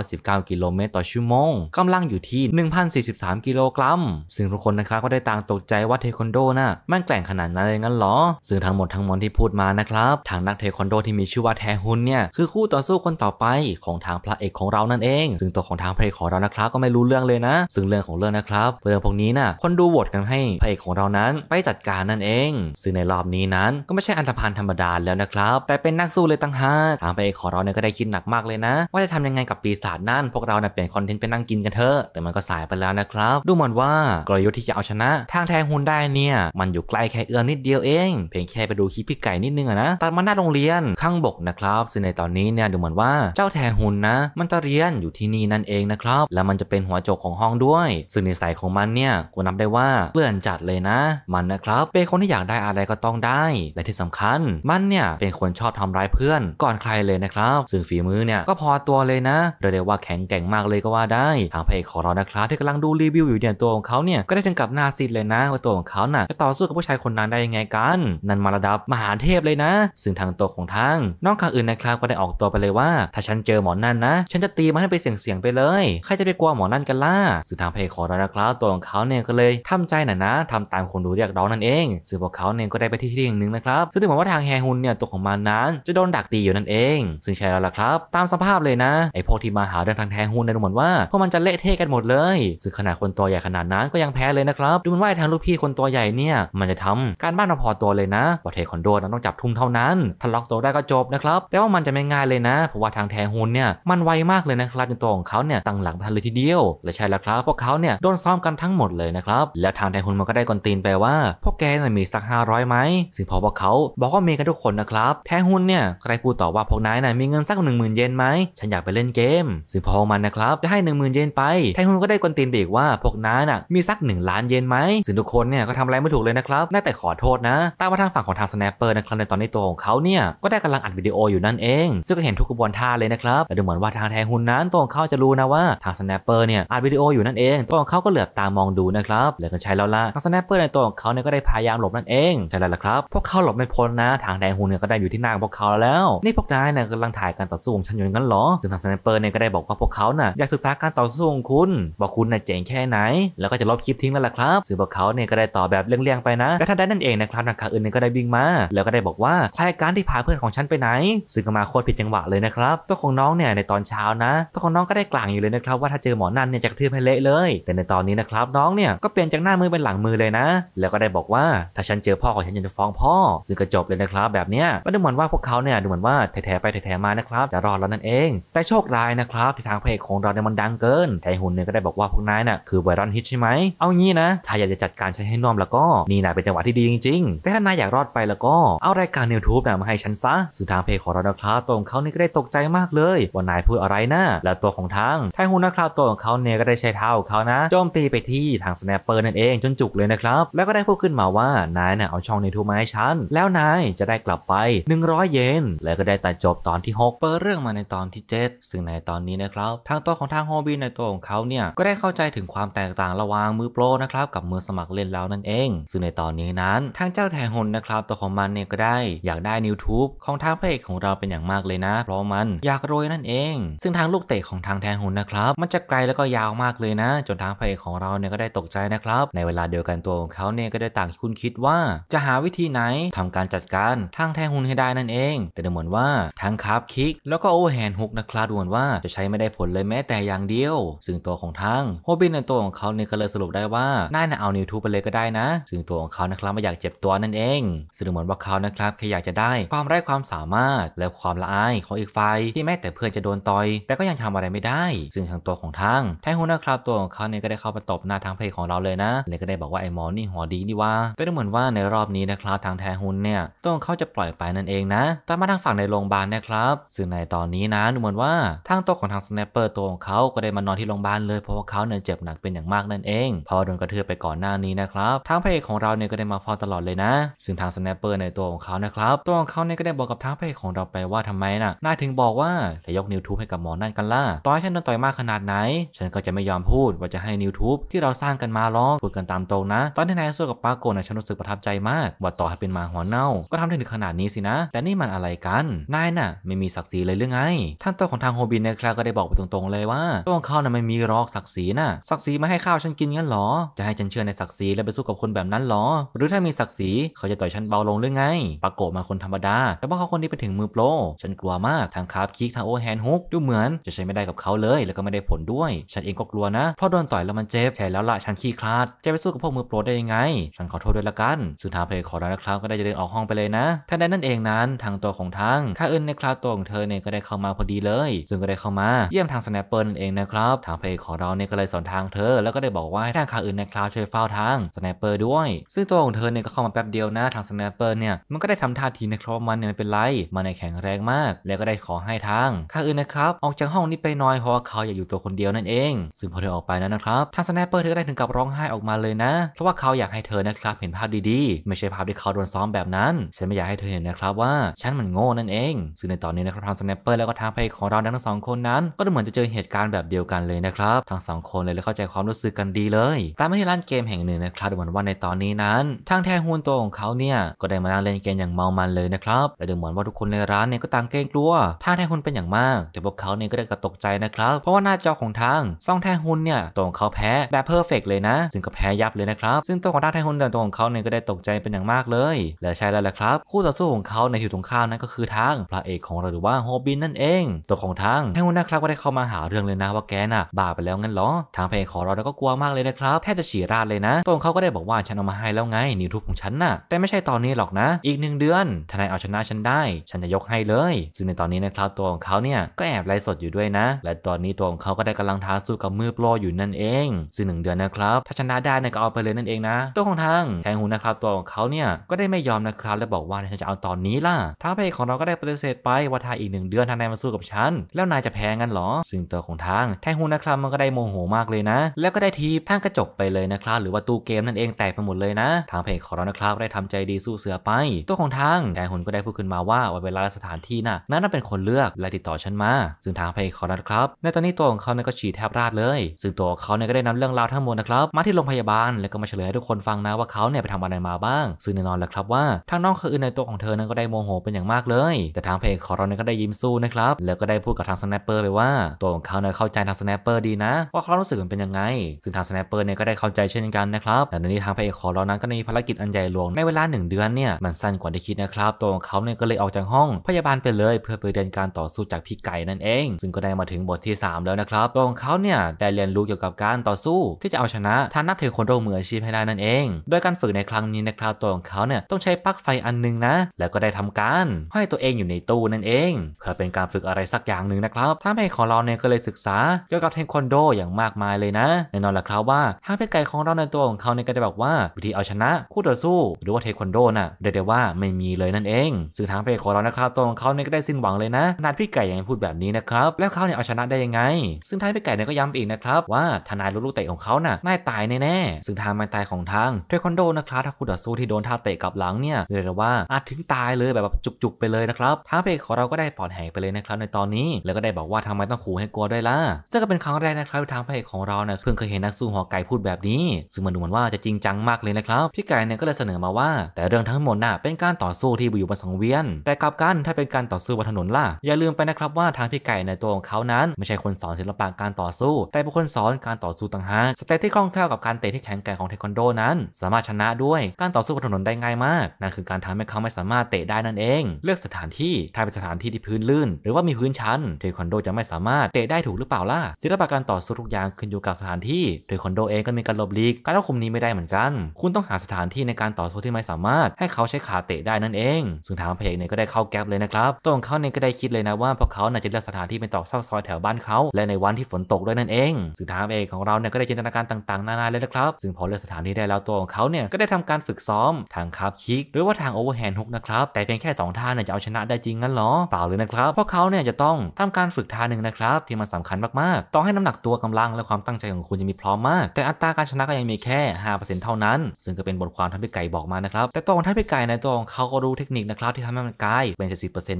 219 กิโลเมตรต่อชั่วโมงกำลังอยู่ที่ 1,043 กิโลกรัมซึ่งทุกคนนะครับก็ได้ต่างตกใจว่าเทควันโดน่ะมันแกล่งขนาดนั้นเลยงั้นหรอซึ่งทั้งหมดทั้งมวลที่พูดมานะครับทางนักเทควันโดที่มีชื่อว่าแทฮุนเนี่ยคือคู่ต่อสู้คนต่อไปไปของทางพระเอกของเรานั่นเองซึ่งตัวของทางพระเอกของเรานะครับก็ไม่รู้เรื่องเลยนะ ซึ่งเรื่องของเรื่องนะครับเรื่องพวกนี้นะ่ะคนดูโหวตกันให้พระเอกของเรานั้นไปจัดการนั่นเองซึ่งในรอบนี้นั้นก็ไม่ใช่อันธพาลธรรมดาแล้วนะครับ แต่เป็นนักสู้เลยตั้งหาาทางพระเอกของเราเนี่ยก็ได้คิดหนักมากเลยนะ ว่าจะทำยังไงกับปีศาจนั่นพวกเราเนี่ยเปลี่ยนคอนเทนต์ไปนั่งกินกันเถอะแต่มันก็สายไปแล้วนะครับ ดูเหมือนว่ากลยุทธ์ที่จะเอาชนะ ทางแทงหุนได้เนี่ยมันอยู่ใกล้แค่เอื้อมนิดเดียวเองเพียงแค่ไปดูคลิปพี่ไก่นิดนึงอะนะตัดมาหน้าโรงเรียนข้างบกนะครับซึ่งในตอนนี้เนี่ยดูเหมือนว่าเจ้าแทหุ่นนะมันจะเรียนอยู่ที่นี่นั่นเองนะครับ แล้วมันจะเป็นหัวโจกของห้องด้วยซึ่งนสัยของมันเนี่ยกูนับได้ว่าเปื่อนจัดเลยนะมันนะครับ เป็นคนที่อยากได้อะไรก็ต้องได้และที่สำคัญมันเนี่ยเป็นคนชอบทำร้ายเพื่อน ก่อนใครเลยนะครับซึ่งฝีมือเนี่ยก็พอตัวเลยนะเรียกได้ว่าแข็งแกร่งมากเลยก็ว่าได้ ทางพระเอกของเรานะครับที่กำลังดูรีวิวอยู่เนี่ยตัวของเขาเนี่ยก็ได้ถึงกับหน้าซีดเลยนะว่าตัวของเขาน่ะจะต่อสู้กับผู้ชายคนนั้นได้ยังไงกันนั่นมาระดับมหาเทพเลยนะซึ่งทางตัวของทางน้องข้างอื่นนะครับก็ได้ออกตัวไปเลยว่าถ้าฉันเจอหมอนั่นนะ ฉันจะตีมันให้ไปเสี่ยงๆไปเลย ใครจะไปกลัวหมอนั่นกันล่ะสุดทางพเอคองเรานะครับ ตัวของเขาเนี่ยก็เลยทำใจหน่อยนะ ทำตามคนดูเรียกร้องนั่นเอง สื่อพวกเขาเนี่ยก็ได้ไปที่ที่แห่งหนึ่งนะครับซึ่งถึงบอกว่าทางแฮฮุนเนี่ยตัวของมันนั้นจะโดนดักตีอยู่นั่นเองซึ่งใช่แล้วล่ะครับ ตามสภาพเลยนะไอพวกที่มาหาเรื่องทางแฮฮุนเนี่ยดูเหมือนว่าพวกมันจะเละเทะกันหมดเลยซึ่งขนาดคนตัวใหญ่ขนาดนั้นก็ยังแพ้เลยนะครับ ดูมันว่าทางลูกพี่คนตัวใหญ่เนี่ย มันจะทำการบ้านพอตัวเลยนะว่าเทคอนโดนั้นต้องจับทุ่มเท่านั้นถ้าล็อกตัวได้ก็จบนะครับแต่ว่ามันจะไม่ง่ายเลยนะเพราะว่าทางแทฮุนเนี่ยมันไวมากเลยนะครับในตัวของเขาเนี่ยตั้งหลักทันเลยทีเดียว และใช่แล้วครับ พวกเขาเนี่ยโดนซ้อมกันทั้งหมดเลยนะครับแล้วทางแทฮุนมันก็ได้กอนตีนไปว่า พวกแกน่ะมีสัก 500ไหมซึ่งพอพวกเขาบอกว่ามีกันทุกคนนะครับแทฮุนเนี่ยใครพูดต่อว่าพวกนายน่ะมีเงินสักหนึ่งหมื่นเยนไหมฉันอยากไปเล่นเกมซึ่งพอมันนะครับจะให้หนึ่งหมื่นเยนไปแทฮุนก็ได้กอนตีนไปอีกว่าพวกนายน่ะมีสัก1ล้านเยนไหมซึ่งทุกคนเนี่ยก็ทำอะไรไม่ถูกเลยนะครับน่าแต่ขอโทษนะตามมาทางฝั่งของทางสแนปเปอร์นะครับในตอนนี้ตัวของเขาเนี่ยก็ได้กำลังอัดวิดีโออยู่นั่นเองซึ่งก็เห็นทุกกระบวนท่าาดเลยนะครับและดูเหมือนว่าทางแทงหุ่นนั้นตัวของเขาจะรู้นะว่าทางสแนปเปอร์เนี่ยอัดวิดีโออยู่นั่นเองตัวของเขาก็เหลือบตามองดูนะครับเหลือกันใช้แล้วล่ะทางสแนปเปอร์ในตัวของเขาเนี่ยก็ได้พยายามหลบนั่นเองใช่แล้วล่ะครับ พวกเขาหลบไม่พ้นนะ ทางแทงหุ่นเนี่ยก็ได้อยู่ที่หน้าพวกเขาแล้วนี่พวกนายเนี่ยกำลังถ่ายการต่อสู้ของฉันอยู่งั้นหรอซึ่งทางสแนปเปอร์เนี่ยก็ได้บอกว่าพวกเขาน่ะอยากศึกษาการต่อสู้ของคุณบอกคุณน่ะเจ๋งแค่ไหน แล้วก็จะลบคลิปทิ้งแล้วล่ะครับซึ่งพวกเขาเนี่ยก็ได้ต่อแบบเลี่ยงๆไปนะและทางด้านนั่นเองนะครับทางขาอื่นเนี่ยก็ได้วิ่งมาแล้วก็ได้บอกว่าใครการที่พาเพื่อนของฉันไปไหน ซึ่งก็มาโคตรผิดจังหวะเลยนะครับตัวของน้องเนี่ยในตอนเช้านะตัวของน้องก็ได้กลางอยู่เลยนะครับ ว่าถ้าเจอหมอนั่นเนี่ยจะกระทืบให้เละเลย แต่ในตอนนี้นะครับ น้องเนี่ยก็เปลี่ยนจากหน้ามือเป็นหลังมือเลยนะ แล้วก็ได้บอกว่าถ้าฉันเจอพ่อของฉันจะฟ้องพ่อซึ่งก็จบเลยนะครับแบบเนี้ยก็ดูเหมือนว่าพวกเขาเนี่ยดูเหมือนว่าแถไปแถมานะครับจะรอดแล้วนั่นเอง แต่โชคร้ายนะครับที่ทางเพจของเราเนี่ยมันดังเกินไทหุ่นเนี่ยก็ได้บอกว่าพวกนายน่ะคือไวรันฮิตใช่ไหมเอางี้นะถ้าอยากจะจัดการฉันให้น่อมแล้วก็นี่นะเป็นจังหวะที่ดีจริง ๆ แต่ถ้านายอยากรอดไปแล้วก็เอารายการ YouTube นยมาให้ฉันซะสุดทางเพจของเรานะครับตรงเขานี่ก็ได้ตกใจมากเลยว่านายพูดอะไรนะและตัวของทางไทฮูนะคราวตัวของเขาเนี่ยก็ได้ใช้เท้าของเขานะโจมตีไปที่ทางสแนปเปอร์นั่นเองจนจุกเลยนะครับแล้วก็ได้พูดขึ้นมาว่า นายเนี่ยเอาช่องในทูมาให้ฉันแล้วนายจะได้กลับไป 100 เยนแล้วก็ได้ตัดจบตอนที่6เปิดเรื่องมาในตอนที่ 7 ซึ่งในตอนนี้นะครับ ทางตัวของทางโฮบีในตัวของเขาเนี่ยก็ได้เข้าใจถึงความแตกต่างระหว่างมือโปรนะครับกับมือสมัครเล่นแล้วนั่นเอง ซึ่งในตอนนี้นั้นทางเจ้าแทฮนนะครับตัวของมันเนี่ยก็ได้อยากได้นิวทูบของทางพเอกของเราเป็นอย่างมากเลยนะเพราะมันอยากโรยนั่นเอง ซึ่งทางลูกเตะของทางแทงหุนนะครับ มันจะไกลแล้วก็ยาวมากเลยนะ จนทางพระเอกของเราเนี่ย ก็ได้ตกใจนะครับ ในเวลาเดียวกันตัวของเขาเนี่ยก็ได้ต่างคุณคิดว่า จะหาวิธีไหนทำการจัดการทางแทงหุนให้ได้นั่นเอง แต่ดูเหมือนว่าทางคาร์บคิก แล้วก็โอแฮนฮุกนะครับดูเหมือนว่าจะใช้ไม่ได้ผลเลยแม้แต่อย่างเดียว ซึ่งตัวของทางโฮบินในตัวของเขาเนี่ยก็เลยสรุปได้ว่า น่าจะเอานิวทูไปเลยก็ได้นะ ซึ่งตัวของเขานะครับไม่อยากเจ็บตัวนั่นเองซึ่งดูเหมือนว่าเขานะครับแค่อยากจะได้ความไร้ความสามารถและความละอายของอีกฝ่ายที่แม้แต่เพื่อนจะโดนต่อย แต่ก็ยังทำอะไรไม่ได้ ซึ่งทางตัวของทางไทฮุนนะครับ ตัวของเขาเนี่ยก็ได้เข้ามาตบหน้าทางเพจของเราเลยนะเลยก็ได้บอกว่าไอ้หมอนี่หัวดีนี่ว่าก็ดูเหมือนว่าในรอบนี้นะครับทางไทฮุนเนี่ยตัวของเขาจะปล่อยไปนั่นเองนะตามมาทางฝั่งในโรงพยาบาลนะครับซึ่งในตอนนี้นะดูเหมือนว่าทางตัวของทางสแนปเปอร์ตัวของเขาก็ได้มานอนที่โรงพยาบาลเลยเพราะว่าเขาเนี่ยเจ็บหนักเป็นอย่างมากนั่นเองเพราะโดนกระเทือบไปก่อนหน้านี้นะครับทางพเพกของเราเนี่ยก็ได้มาฟอตลอดเลยนะ ซึ่งทางสแนปเปอร์ในตัวของเขานะครับตัวของเขาเนี่ยก็ได้บอกกับทางเพกของเราไปว่าทำไม น่ะนายถึงบอกว่าจะยกนิวทูบให้กับหมอนั่นกันล่ะต่อยฉันโดนต่อยมากขนาดไหน ฉันก็จะไม่ยอมพูดว่าจะให้นิวทูบที่เราสร้างกันมาล้อพูดกันตามตรงนะ ตอนที่นายสู้กับปาโกนะฉันรู้สึกประทับใจมาก ว่าต่อให้เป็นหมาหัวเน่าก็ทำได้ถึงขนาดนี้สินะ แต่นี่มันอะไรกัน นายน่ะไม่มีศักดิ์ศรีเลยหรือไง ท่านตัวของทางโฮบินในคราก็ได้บอกไปตรงๆเลยว่าตัวของเขาน่ะไม่มีรอกศักดิ์ศรีน่ะศักดิ์ศรีมาให้ข้าวฉันกินงั้นหรอ จะให้ฉันเชื่อในศักดิ์ศรีแล้วไปสู้กับคนแบบนั้นหรอ หรือถ้ามีศักดิ์ศรีเขาจะต่อยฉันเบาลงหรือไงปาโกมาคนธรรมดา แต่ว่าเขาคนนี้ไปถึงมือโปรฉันกลัวมากทางคาร์คิกทางโอแฮนด์ฮุกดูเหมือนจะใช้ไม่ได้กับเขาเลยแล้วก็ไม่ได้ผลด้วยฉันเองก็กลัวนะเพราะโดนต่อยแล้วมันเจ็บใช่แล้วละฉันขี้คลาด จะไปสู้กับพวกมือโปรได้ยังไง ฉันขอโทษด้วยละกันสุดท้ายเพลขอร้องนะครับก็ได้จะเดินออกห้องไปเลยนะท่านใดนั่นเองนั้น ทางตัวของทางข้าเอินในคลาดตัวของเธอเนี่ยก็ได้เข้ามาพอดีเลยซึ่งก็ได้เข้ามาเยี่ยมทางสแนปเปิลเองนะครับทางเพลขอเราเนี่ยก็เลยสอนทางเธอแล้วก็ได้บอกว่าให้ทางข้าเอินในคลาดช่วยเฝ้าทางสแนปเปิลด้วยซึ่งตัวของเธอเนี่ยก็เข้ามาแป๊บเดียวนะทางสแนปเปิลเนี่ยมันก็ได้ทำท่าทีนครอบมันเนี่ยไม่เป็นไรมันแข็งแรงมากแล้วก็ได้ขอใให้ทางข้าอื่นนะครับ ออกจากห้องนี้ไปน้อย เพราะว่าเขาอยากอยู่ตัวคนเดียวนั่นเอง ซึ่งพอเธอออกไปนั้นนะครับทางสแนปเปอร์เธอได้ถึงกับร้องไห้ออกมาเลยนะ เพราะว่าเขาอยากให้เธอนะครับเห็นภาพดีๆ ไม่ใช่ภาพที่เขาโดนซ้อมแบบนั้นฉันไม่อยากให้เธอเห็นนะครับว่าฉันมันโง่นั่นเอง ซึ่งในตอนนี้นะครับทางสแนปเปอร์แล้วก็ทางพรของเราทั้งสองคนนั้น ก็เหมือนจะเจอเหตุการณ์แบบเดียวกันเลยนะครับ ทั้งสองคนเลยและเข้าใจความรู้สึกกันดีเลย ตามมาที่ร้านเกมแห่งหนึ่งนะครับเหมือนว่าในตอนนี้นั้นทางแทฮุนตัวของเขาเนี่ยก็ได้มานั่งเล่นเกมอย่างเมามันเลยนะครับและดูเหมือนว่าทุกคนในร้านเนี่ยก็ต่างเกรงกลัวทางแแทหุนเป็นอย่างมากแต่พวกเขาเนี่ยก็ได้กระตกใจนะครับเพราะว่าหน้าจอของทางซ่องแทหุนเนี่ยตัวของเขาแพ้ แบบเพอร์เฟกเลยนะ ซึ่งก็แพ้ยับเลยนะครับ ซึ่งตัวของ้างแทหุนแต่ตัวของเขาเนี่ยก็ได้ตกใจเป็นอย่างมากเลย และใช่แล้วแหละครับ คู่ต่อสู้ของเขาในทิวตรงข้ามนั่นก็คือทางพระเอกของเราหรือว่าโฮบินนั่นเองตัวของทางแทหุนนะครับก็ได้เข้ามาหาเรื่องเลยนะว่าแกน่ะบ้าไปแล้วงั้นหรอทางพลงของเราก็กลัวมากเลยนะครับแทบจะฉี่ราดเลยนะตัวของเขาก็ได้บอกว่าฉันเอามาให้แล้วไงนิวทูบของฉันน่ะแต่ไม่ใช่ตอนนี้หรอกนะ อีกหนึ่งเดือนทนายเอาชนะฉันได้ ฉันจะยกให้เลย ซึ่งในตอนนี้นะครับตัวของเขาเนี่ย ก็แอบไลฟ์สดอยู่ด้วยนะ และตอนนี้ตัวของเขาก็ได้กำลังท้าสู้กับมือโปรอยู่นั่นเองซึ่งหนึ่งเดือนนะครับถ้าชนะได้เนี่ยก็เอาไปเลยนั่นเองนะตัวของทางแทงหูนะครับตัวของเขาเนี่ย ก็ได้ไม่ยอมนะครับ และบอกว่าฉันจะเอาตอนนี้ล่ะท้าเพของเราก็ได้ปฏิเสธไปว่าถ้าอีกหนึ่งเดือนทางนายมาสู้กับฉันแล้วนายจะแพ้งั้นหรอซึ่งตัวของทางแทงหูนะครับมันก็ได้โมโหมากเลยนะ แล้วก็ได้ทีทางกระจกไปเลยนะครับ หรือว่าตู้เกมนั่นเองแตกไปหมดเลยนะ ทางเพจของเรานะครับได้ทำใจดีสู้เสือไปตัวของทางแทงหุนก็ได้พูดขึ้นมาว่าเวลาสถานที่น่ะนั้นเป็นคนเลือกและติดต่อฉันมา ซึ่งทางพย์เอกขอนั้นครับ ในตอนนี้ตัวของเขาเนี่ยก็ฉีดแทบราดเลย ซึ่งตัวของเขาเนี่ยก็ได้นำเรื่องราวทั้งหมดนะครับ มาที่โรงพยาบาลแล้วก็มาเฉลยให้ทุกคนฟังนะ ว่าเขาเนี่ยไปทำอะไรมาบ้าง ซึ่งแน่นอนแหละครับว่า ทางน้องคือในตัวของเธอ นั้นก็ได้โมโหเป็นอย่างมากเลย แต่ทางพย์เอกขอเนี่ยก็ได้ยิ้มสู้นะครับ แล้วก็ได้พูดกับทางสแนปเปอร์ไปว่าตัวของเขาเนี่ยเข้าใจทางสแนปเปอร์ดีนะว่าเขารู้สึกมันเป็นยังไง ซึ่งทางสแนปเปอร์เนี่ยก็ได้เข้าใจเช่นกันนะครับแต่ในนี้ทางพย์คอนัอนั้นก็มีภารกิจอันใหญ่หลวงในเวลา 1 เดือนเนี่ยมันสั้นกว่าที่คิดนะครับ ตัวของเขาเนี่ยก็เลยออกจากห้องพยาบาลไปเลย เพื่อไปเรียนการต่อสู้จากพี่ไก่นั่นเอง ซึ่งก็ได้มาถึงบทที่ 3 แล้วนะครับ ตัวของเขาเนี่ย ได้เรียนรู้เกี่ยวกับการต่อสู้ ที่จะเอาชนะท่านักเทควันโดมืออาชีพให้ได้นั่นเอง โดยการฝึกในครั้งนี้นะครับ ตัวของเขาเนี่ย ต้องใช้ปลั๊กไฟอันนึงนะ แล้วก็ได้ทำการห้อยตัวเองอยู่ในตู้นั่นเองเพื่อเป็นการฝึกอะไรสักอย่างหนึ่งนะครับท่าให้ของเราเนี่ยก็เลยศึกษา เกี่ยวกับเทควันโดอย่างมากมายเลยนะ แน่นอนละครับว่าท่าพี่ไก่ของเราในตัวของเขาเนี่ยก็จะบอกว่าวิธีเอาชนะ คู่ต่อสู้ หรือว่าเทควันโดน่ะเรียกได้ว่าไม่มีเลยนั่นเองซึ่งทางเพ่ของเรานะครับตัวของเขาเนี่ยก็ได้สิ้นหวังเลยนะนายพี่ไก่ยังพูดแบบนี้นะครับแล้วเขาเนี่ยเอาชนะได้ยังไง ซึ่งท้ายพี่ไก่เนี่ยก็ย้ำอีกนะครับ ว่าทนายลูกเตะของเขาน่ะน่าตายแน่ๆซึ่งทางมันตายของทางเทควันโดนะครับถ้าคุณต่อสู้ที่โดนท่าเตะกลับหลังเนี่ยเรียกได้ว่าอาจถึงตายเลยแบบจุกๆไปเลยนะครับท้าเพกของเราก็ได้ปลอดแหงไปเลยนะครับในตอนนี้แล้วก็ได้บอกว่าทำไมต้องขู่ให้กลัวด้วยล่ะซึ่งก็เป็นครั้งแรกนะครับทางพระเอกของเราเนี่ยเพิ่งเคยเห็นนักสู้หอไก่พูดแบบนี้ ซึ่งมันดูเหมือนว่าจะจริงจังมากเลยนะครับพี่ไก่เนี่ยก็เลยเสนอมาว่า แต่เรื่องทั้งหมดน่ะเป็นการต่อสู้ที่อยู่บนสังเวียน แต่กลับกันถ้าเป็นการต่อสู้บนถนนล่ะอยอย่าลืมไปนะครับว่าทางพี่ไก่ในตัวของเขานั้น ไม่ใช่คนสอนศิลปะการต่อสู้แต่เป็นคนสอนการต่อสู้ต่างหากสเตตที่คล่องแคล่วกับการเตะที่แข็งแกร่งของเทควันโดนั้น สามารถชนะด้วย การต่อสู้บนถนนได้ง่ายมากนั่นคือการทำให้เขาไม่สามารถเตะได้นั่นเอง เลือกสถานที่ถ้าเป็นสถานที่ที่พื้นลื่น หรือว่ามีพื้นชันเทควันโดจะไม่สามารถเตะได้ถูกหรือเปล่าล่ะศิลปะการต่อสู้ทุกอย่างขึ้นอยู่กับสถานที่เทควันโดเองก็มีการหลบลีกการควบคุมนี้ไม่ได้เหมือนกัน คุณต้องหาสถานที่ในการต่อสู้ที่ไม่สามารถ ให้เขาใช้ขาเตะได้นั่นเองซึ่งทางพลงเเนี่ยก็ได้เข้าแก๊ปเลยนะครับตัวของเขาเนี่ยก็ได้คิดเลยยนะว่าพวกเขาน่าจะเลือกสถานที่เป็นตอกซอกซอยแถวบ้านเขาและในวันที่ฝนตกด้วยนั่นเองสุ่ททางเอกของเราเนี่ยก็ได้จินตนาการต่างๆนานาเลยนะครับซึ่งพอเลือกสถานที่ได้แล้วตัวของเขาเนี่ยก็ได้ทำการฝึกซ้อมทางคาร์บคิกหรือว่าทางโอเวอร์แฮนด์ฮุกนะครับแต่เพียงแค่ 2 ท่าเนี่ยจะเอาชนะได้จริงงั้นหรอเปล่าเลยนะครับพวกเขาเนี่ยจะต้องทำการฝึกท่าหนึ่งนะครับที่มันสำคัญมากๆต้องให้น้ำหนักตัวกำลังและความตั้งใจของคุณจะมีพร้อมมาก แต่อัตราการชนะก็ยังมีแค่ 5%เท่านั้น ซึ่งก็เป็นบทความท่านพี่ไก่บอกมานะครับแต่ตัวของท่านพี่ไก่ในตัวของเขาก็รู้เทคนิคนะครับที่ทำให้มันกลายเป็น